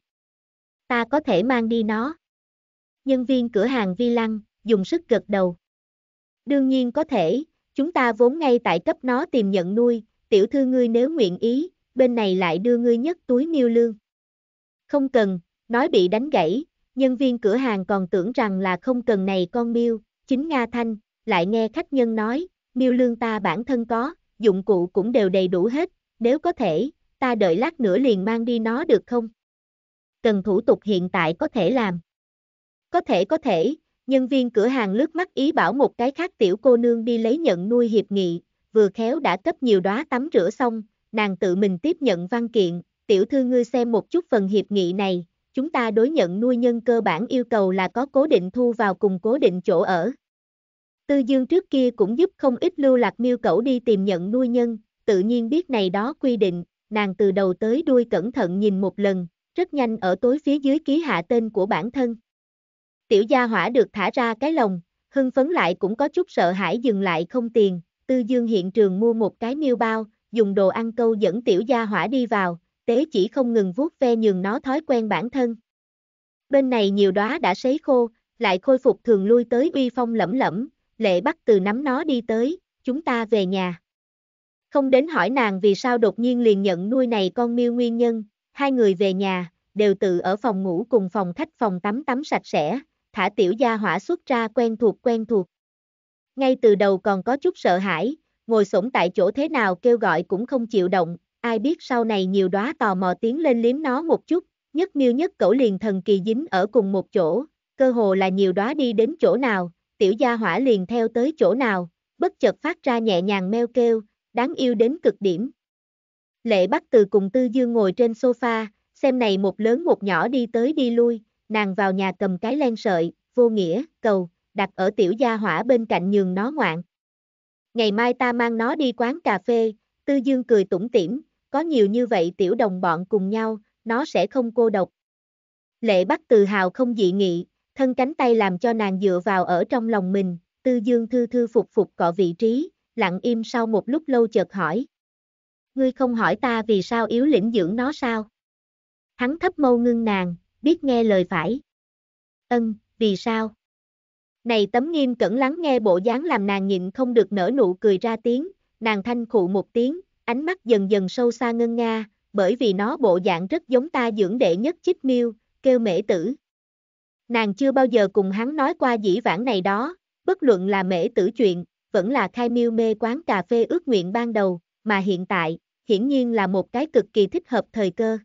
Ta có thể mang đi nó nhân viên cửa hàng Vi Lăng, dùng sức gật đầu. Đương nhiên có thể, chúng ta vốn ngay tại cấp nó tìm nhận nuôi, tiểu thư ngươi nếu nguyện ý, bên này lại đưa ngươi nhất túi miêu lương. Không cần, nói bị đánh gãy, nhân viên cửa hàng còn tưởng rằng là không cần này con miêu, chính Nga Thanh, lại nghe khách nhân nói, miêu lương ta bản thân có, dụng cụ cũng đều đầy đủ hết, nếu có thể, ta đợi lát nữa liền mang đi nó được không? Cần thủ tục hiện tại có thể làm. Có thể có thể, nhân viên cửa hàng lướt mắt ý bảo một cái khác tiểu cô nương đi lấy nhận nuôi hiệp nghị, vừa khéo đã cấp nhiều đóa tắm rửa xong, nàng tự mình tiếp nhận văn kiện, tiểu thư ngươi xem một chút phần hiệp nghị này, chúng ta đối nhận nuôi nhân cơ bản yêu cầu là có cố định thu vào cùng cố định chỗ ở. Tư Dương trước kia cũng giúp không ít lưu lạc miêu cẩu đi tìm nhận nuôi nhân, tự nhiên biết này đó quy định, nàng từ đầu tới đuôi cẩn thận nhìn một lần, rất nhanh ở tối phía dưới ký hạ tên của bản thân. Tiểu gia hỏa được thả ra cái lồng, hưng phấn lại cũng có chút sợ hãi dừng lại không tiền, tư dương hiện trường mua một cái miêu bao, dùng đồ ăn câu dẫn tiểu gia hỏa đi vào, tế chỉ không ngừng vuốt ve nhường nó thói quen bản thân. Bên này nhiều đóa đã sấy khô, lại khôi phục thường lui tới uy phong lẫm lẫm, lệ bắt từ nắm nó đi tới, chúng ta về nhà. Không đến hỏi nàng vì sao đột nhiên liền nhận nuôi này con miêu nguyên nhân, hai người về nhà, đều tự ở phòng ngủ cùng phòng khách phòng tắm tắm sạch sẽ, thả tiểu gia hỏa xuất ra quen thuộc quen thuộc. Ngay từ đầu còn có chút sợ hãi, ngồi sổng tại chỗ thế nào kêu gọi cũng không chịu động, ai biết sau này nhiều đóa tò mò tiến lên liếm nó một chút, nhất miêu nhất cẩu liền thần kỳ dính ở cùng một chỗ, cơ hồ là nhiều đóa đi đến chỗ nào, tiểu gia hỏa liền theo tới chỗ nào, bất chợt phát ra nhẹ nhàng meo kêu, đáng yêu đến cực điểm. Lệ bắt Từ cùng Tư Dương ngồi trên sofa, xem này một lớn một nhỏ đi tới đi lui, nàng vào nhà cầm cái len sợi, vô nghĩa, cầu, đặt ở tiểu gia hỏa bên cạnh nhường nó ngoạn. Ngày mai ta mang nó đi quán cà phê, tư dương cười tủm tỉm, có nhiều như vậy tiểu đồng bọn cùng nhau, nó sẽ không cô độc. Lệ bắt tự hào không dị nghị, thân cánh tay làm cho nàng dựa vào ở trong lòng mình, tư dương thư thư phục phục cọ vị trí, lặng im sau một lúc lâu chợt hỏi. Ngươi không hỏi ta vì sao yếu lĩnh dưỡng nó sao? Hắn thấp mâu ngưng nàng, biết nghe lời phải. Ân, vì sao? Này tấm nghiêm cẩn lắng nghe bộ dáng làm nàng nhịn không được nở nụ cười ra tiếng, nàng thanh khụ một tiếng, ánh mắt dần dần sâu xa ngân nga, bởi vì nó bộ dạng rất giống ta dưỡng đệ nhất chích miêu, kêu mễ tử. Nàng chưa bao giờ cùng hắn nói qua dĩ vãng này đó, bất luận là mễ tử chuyện, vẫn là khai miêu mê quán cà phê ước nguyện ban đầu, mà hiện tại, hiển nhiên là một cái cực kỳ thích hợp thời cơ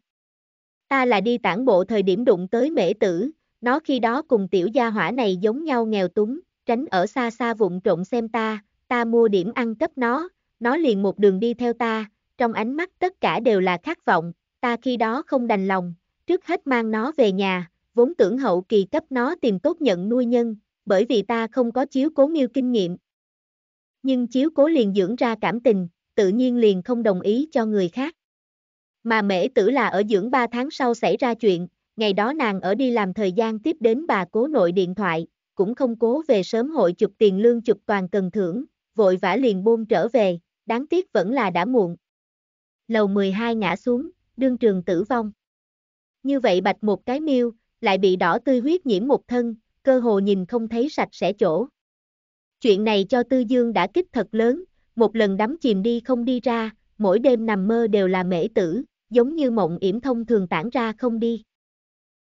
ta là đi tản bộ thời điểm đụng tới mễ tử, nó khi đó cùng tiểu gia hỏa này giống nhau nghèo túng, tránh ở xa xa vụng trộn xem ta, ta mua điểm ăn cấp nó, nó liền một đường đi theo ta, trong ánh mắt tất cả đều là khát vọng, ta khi đó không đành lòng, trước hết mang nó về nhà, vốn tưởng hậu kỳ cấp nó tìm tốt nhận nuôi nhân, bởi vì ta không có chiếu cố miêu kinh nghiệm. Nhưng chiếu cố liền dưỡng ra cảm tình, tự nhiên liền không đồng ý cho người khác. Mà mễ tử là ở dưỡng 3 tháng sau xảy ra chuyện, ngày đó nàng ở đi làm thời gian tiếp đến bà cố nội điện thoại, cũng không cố về sớm hội chụp tiền lương chụp toàn cần thưởng, vội vã liền buông trở về, đáng tiếc vẫn là đã muộn. Lầu 12 ngã xuống, đương trường tử vong. Như vậy bạch một cái miêu, lại bị đỏ tươi huyết nhiễm một thân, cơ hồ nhìn không thấy sạch sẽ chỗ. Chuyện này cho Tư Dương đã kích thật lớn, một lần đắm chìm đi không đi ra, mỗi đêm nằm mơ đều là mễ tử, giống như mộng yểm thông thường tản ra không đi.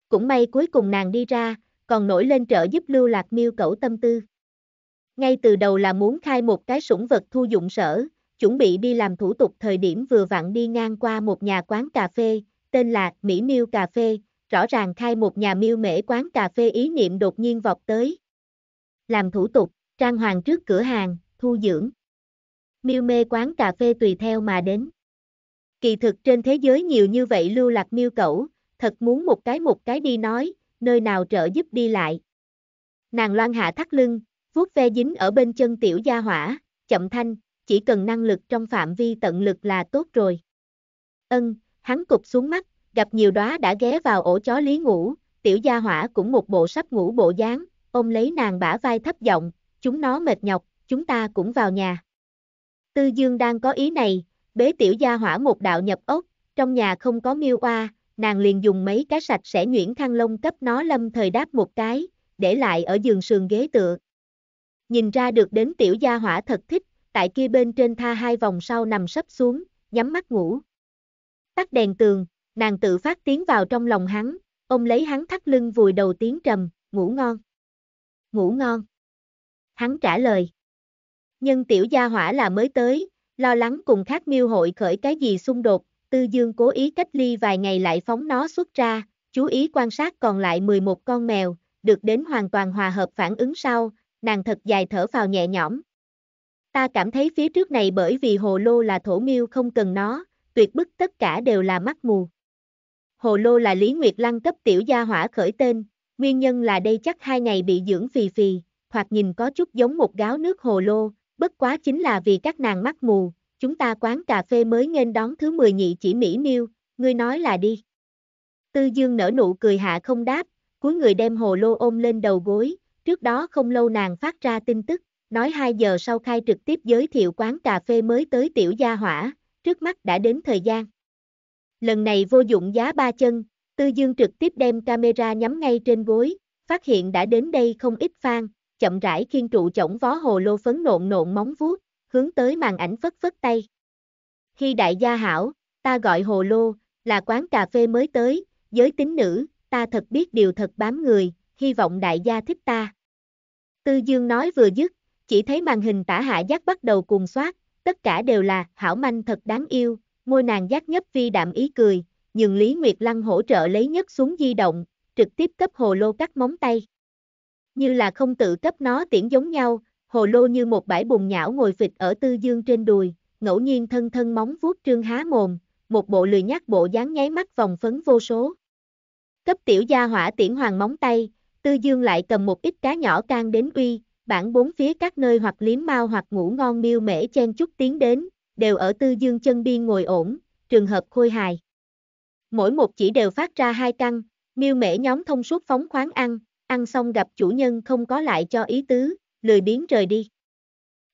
Cũng may cuối cùng nàng đi ra, còn nổi lên trợ giúp lưu lạc miêu cẩu tâm tư. Ngay từ đầu là muốn khai một cái sủng vật thu dụng sở, chuẩn bị đi làm thủ tục thời điểm vừa vặn đi ngang qua một nhà quán cà phê, tên là Mỹ Miêu Cà Phê, rõ ràng khai một nhà miêu mễ quán cà phê ý niệm đột nhiên vọt tới. Làm thủ tục, trang hoàng trước cửa hàng, thu dưỡng. Miêu mê quán cà phê tùy theo mà đến. Kỳ thực trên thế giới nhiều như vậy lưu lạc miêu cẩu, thật muốn một cái một cái đi nói, nơi nào trợ giúp đi lại. Nàng loan hạ thắt lưng, vuốt ve dính ở bên chân tiểu gia hỏa, chậm thanh, chỉ cần năng lực trong phạm vi tận lực là tốt rồi. Ân, hắn cục xuống mắt, gặp nhiều đóa đã ghé vào ổ chó lý ngủ, tiểu gia hỏa cũng một bộ sắp ngủ bộ dáng, ôm lấy nàng bả vai thấp giọng, chúng nó mệt nhọc, chúng ta cũng vào nhà. Tư Dương đang có ý này, bế tiểu gia hỏa một đạo nhập ốc, trong nhà không có miêu oa, nàng liền dùng mấy cái sạch sẽ nhuyễn khăn lông cấp nó lâm thời đáp một cái, để lại ở giường sườn ghế tựa. Nhìn ra được đến tiểu gia hỏa thật thích, tại kia bên trên tha hai vòng sau nằm sấp xuống, nhắm mắt ngủ. Tắt đèn tường, nàng tự phát tiến vào trong lòng hắn, ôm lấy hắn thắt lưng vùi đầu tiếng trầm, ngủ ngon. Ngủ ngon. Hắn trả lời. Nhưng tiểu gia hỏa là mới tới, lo lắng cùng khác miêu hội khởi cái gì xung đột, Tư Dương cố ý cách ly vài ngày lại phóng nó xuất ra, chú ý quan sát còn lại 11 con mèo, được đến hoàn toàn hòa hợp phản ứng sau, nàng thật dài thở vào nhẹ nhõm. Ta cảm thấy phía trước này bởi vì hồ lô là thổ miêu không cần nó, tuyệt bức tất cả đều là mắt mù. Hồ lô là Lý Nguyệt Lăng cấp tiểu gia hỏa khởi tên, nguyên nhân là đây chắc hai ngày bị dưỡng phì phì, hoặc nhìn có chút giống một gáo nước hồ lô, bất quá chính là vì các nàng mắt mù, chúng ta quán cà phê mới nên đón thứ 10 nhị chỉ mỹ miêu, ngươi nói là đi. Tư Dương nở nụ cười hạ không đáp, cuối người đem hồ lô ôm lên đầu gối, trước đó không lâu nàng phát ra tin tức, nói 2 giờ sau khai trực tiếp giới thiệu quán cà phê mới tới tiểu gia hỏa, trước mắt đã đến thời gian. Lần này vô dụng giá ba chân, Tư Dương trực tiếp đem camera nhắm ngay trên gối, phát hiện đã đến đây không ít fan, chậm rãi khiên trụ chổng vó hồ lô phấn nộn nộn móng vuốt, hướng tới màn ảnh phất phất tay. Khi đại gia hảo, ta gọi hồ lô, là quán cà phê mới tới, giới tính nữ, ta thật biết điều thật bám người, hy vọng đại gia thích ta. Tư Dương nói vừa dứt, chỉ thấy màn hình tả hạ giác bắt đầu cùng soát, tất cả đều là hảo manh thật đáng yêu, môi nàng giác nhấp vi đạm ý cười, nhưng Lý Nguyệt Lăng hỗ trợ lấy nhất xuống di động, trực tiếp cấp hồ lô cắt móng tay như là không tự cấp nó tiễn giống nhau, hồ lô như một bãi bùn nhão ngồi phịch ở tư dương trên đùi, ngẫu nhiên thân thân móng vuốt trương há mồm, một bộ lười nhắc bộ dáng nháy mắt vòng phấn vô số. Cấp tiểu gia hỏa tiễn hoàng móng tay, tư dương lại cầm một ít cá nhỏ can đến uy, bản bốn phía các nơi hoặc liếm mau hoặc ngủ ngon miêu mễ chen chút tiến đến, đều ở tư dương chân biên ngồi ổn, trường hợp khôi hài. Mỗi một chỉ đều phát ra hai căn, miêu mễ nhóm thông suốt phóng khoáng ăn, ăn xong gặp chủ nhân không có lại cho ý tứ, lười biến rời đi.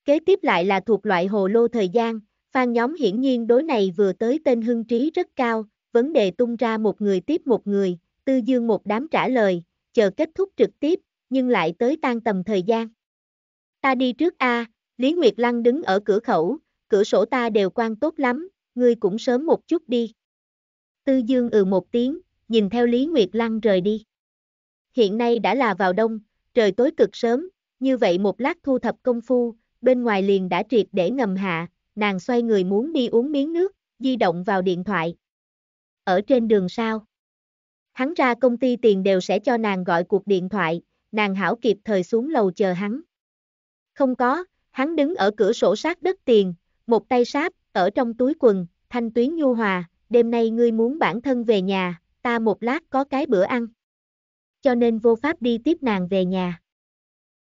Kế tiếp lại là thuộc loại hồ lô thời gian, phan nhóm hiển nhiên đối này vừa tới tên hưng trí rất cao, vấn đề tung ra một người tiếp một người, tư dương một đám trả lời, chờ kết thúc trực tiếp, nhưng lại tới tan tầm thời gian. Ta đi trước A, Lý Nguyệt Lăng đứng ở cửa khẩu, cửa sổ ta đều quan tốt lắm, ngươi cũng sớm một chút đi. Tư Dương ừ một tiếng, nhìn theo Lý Nguyệt Lăng rời đi hiện nay đã là vào đông, trời tối cực sớm, như vậy một lát thu thập công phu, bên ngoài liền đã triệt để ngầm hạ, nàng xoay người muốn đi uống miếng nước, di động vào điện thoại. Ở trên đường sao? Hắn ra công ty tiền đều sẽ cho nàng gọi cuộc điện thoại, nàng hảo kịp thời xuống lầu chờ hắn. Không có, hắn đứng ở cửa sổ sát đất tiền, một tay sáp, ở trong túi quần, thanh tuyến nhu hòa, đêm nay ngươi muốn bản thân về nhà, ta một lát có cái bữa ăn cho nên vô pháp đi tiếp nàng về nhà.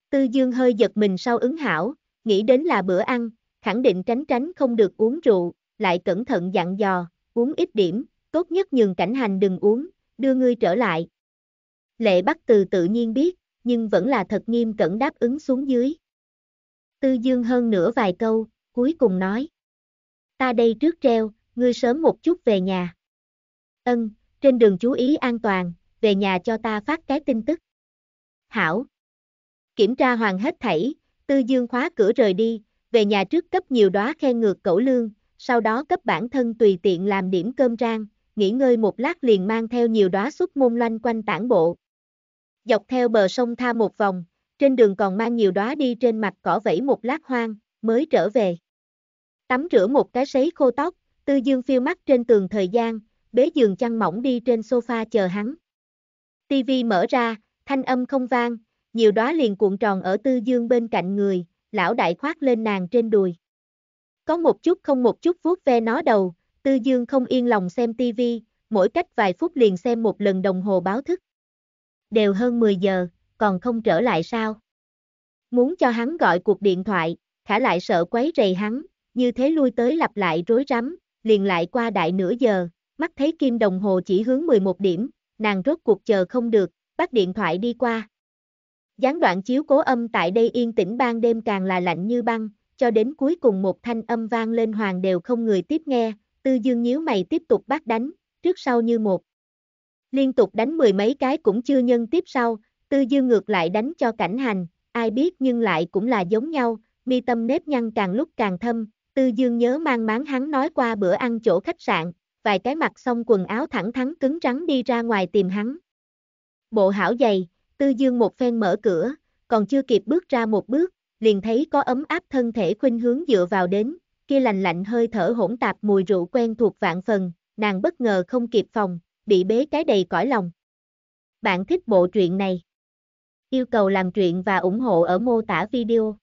Tư Dương hơi giật mình sau ứng hảo, nghĩ đến là bữa ăn, khẳng định tránh tránh không được uống rượu, lại cẩn thận dặn dò, uống ít điểm, tốt nhất nhường cảnh hành đừng uống, đưa ngươi trở lại. Lệ Bắc Từ tự nhiên biết, nhưng vẫn là thật nghiêm cẩn đáp ứng xuống dưới. Tư Dương hơn nửa vài câu, cuối cùng nói. Ta đây trước treo, ngươi sớm một chút về nhà. Ân, trên đường chú ý an toàn, về nhà cho ta phát cái tin tức. Hảo. Kiểm tra hoàn hết thảy, tư dương khóa cửa rời đi, về nhà trước cấp nhiều đóa khen ngược cẩu lương, sau đó cấp bản thân tùy tiện làm điểm cơm rang, nghỉ ngơi một lát liền mang theo nhiều đóa xuất môn loanh quanh tản bộ. Dọc theo bờ sông tha một vòng, trên đường còn mang nhiều đóa đi trên mặt cỏ vẫy một lát hoang, mới trở về. Tắm rửa một cái sấy khô tóc, tư dương phiêu mắt trên tường thời gian, bế giường chăn mỏng đi trên sofa chờ hắn. TV mở ra, thanh âm không vang, nhiều đóa liền cuộn tròn ở tư dương bên cạnh người, lão đại khoác lên nàng trên đùi. Có một chút không một chút vuốt ve nó đầu, tư dương không yên lòng xem TV, mỗi cách vài phút liền xem một lần đồng hồ báo thức. Đều hơn 10 giờ, còn không trở lại sao? Muốn cho hắn gọi cuộc điện thoại, khả lại sợ quấy rầy hắn, như thế lui tới lặp lại rối rắm, liền lại qua đại nửa giờ, mắt thấy kim đồng hồ chỉ hướng 11 điểm, nàng rốt cuộc chờ không được, bắt điện thoại đi qua. Gián đoạn chiếu cố âm tại đây yên tĩnh ban đêm càng là lạnh như băng, cho đến cuối cùng một thanh âm vang lên hoàng đều không người tiếp nghe, tư dương nhíu mày tiếp tục bắt đánh, trước sau như một. Liên tục đánh mười mấy cái cũng chưa nhân tiếp sau, tư dương ngược lại đánh cho cảnh hành, ai biết nhưng lại cũng là giống nhau, mi tâm nếp nhăn càng lúc càng thâm, tư dương nhớ mang máng hắn nói qua bữa ăn chỗ khách sạn, vài cái mặt xong quần áo thẳng thắn cứng rắn đi ra ngoài tìm hắn. Bộ hảo dày, tư dương một phen mở cửa, còn chưa kịp bước ra một bước, liền thấy có ấm áp thân thể khuynh hướng dựa vào đến, kia lành lạnh hơi thở hỗn tạp mùi rượu quen thuộc vạn phần, nàng bất ngờ không kịp phòng, bị bế cái đầy cõi lòng. Bạn thích bộ truyện này? Yêu cầu làm truyện và ủng hộ ở mô tả video.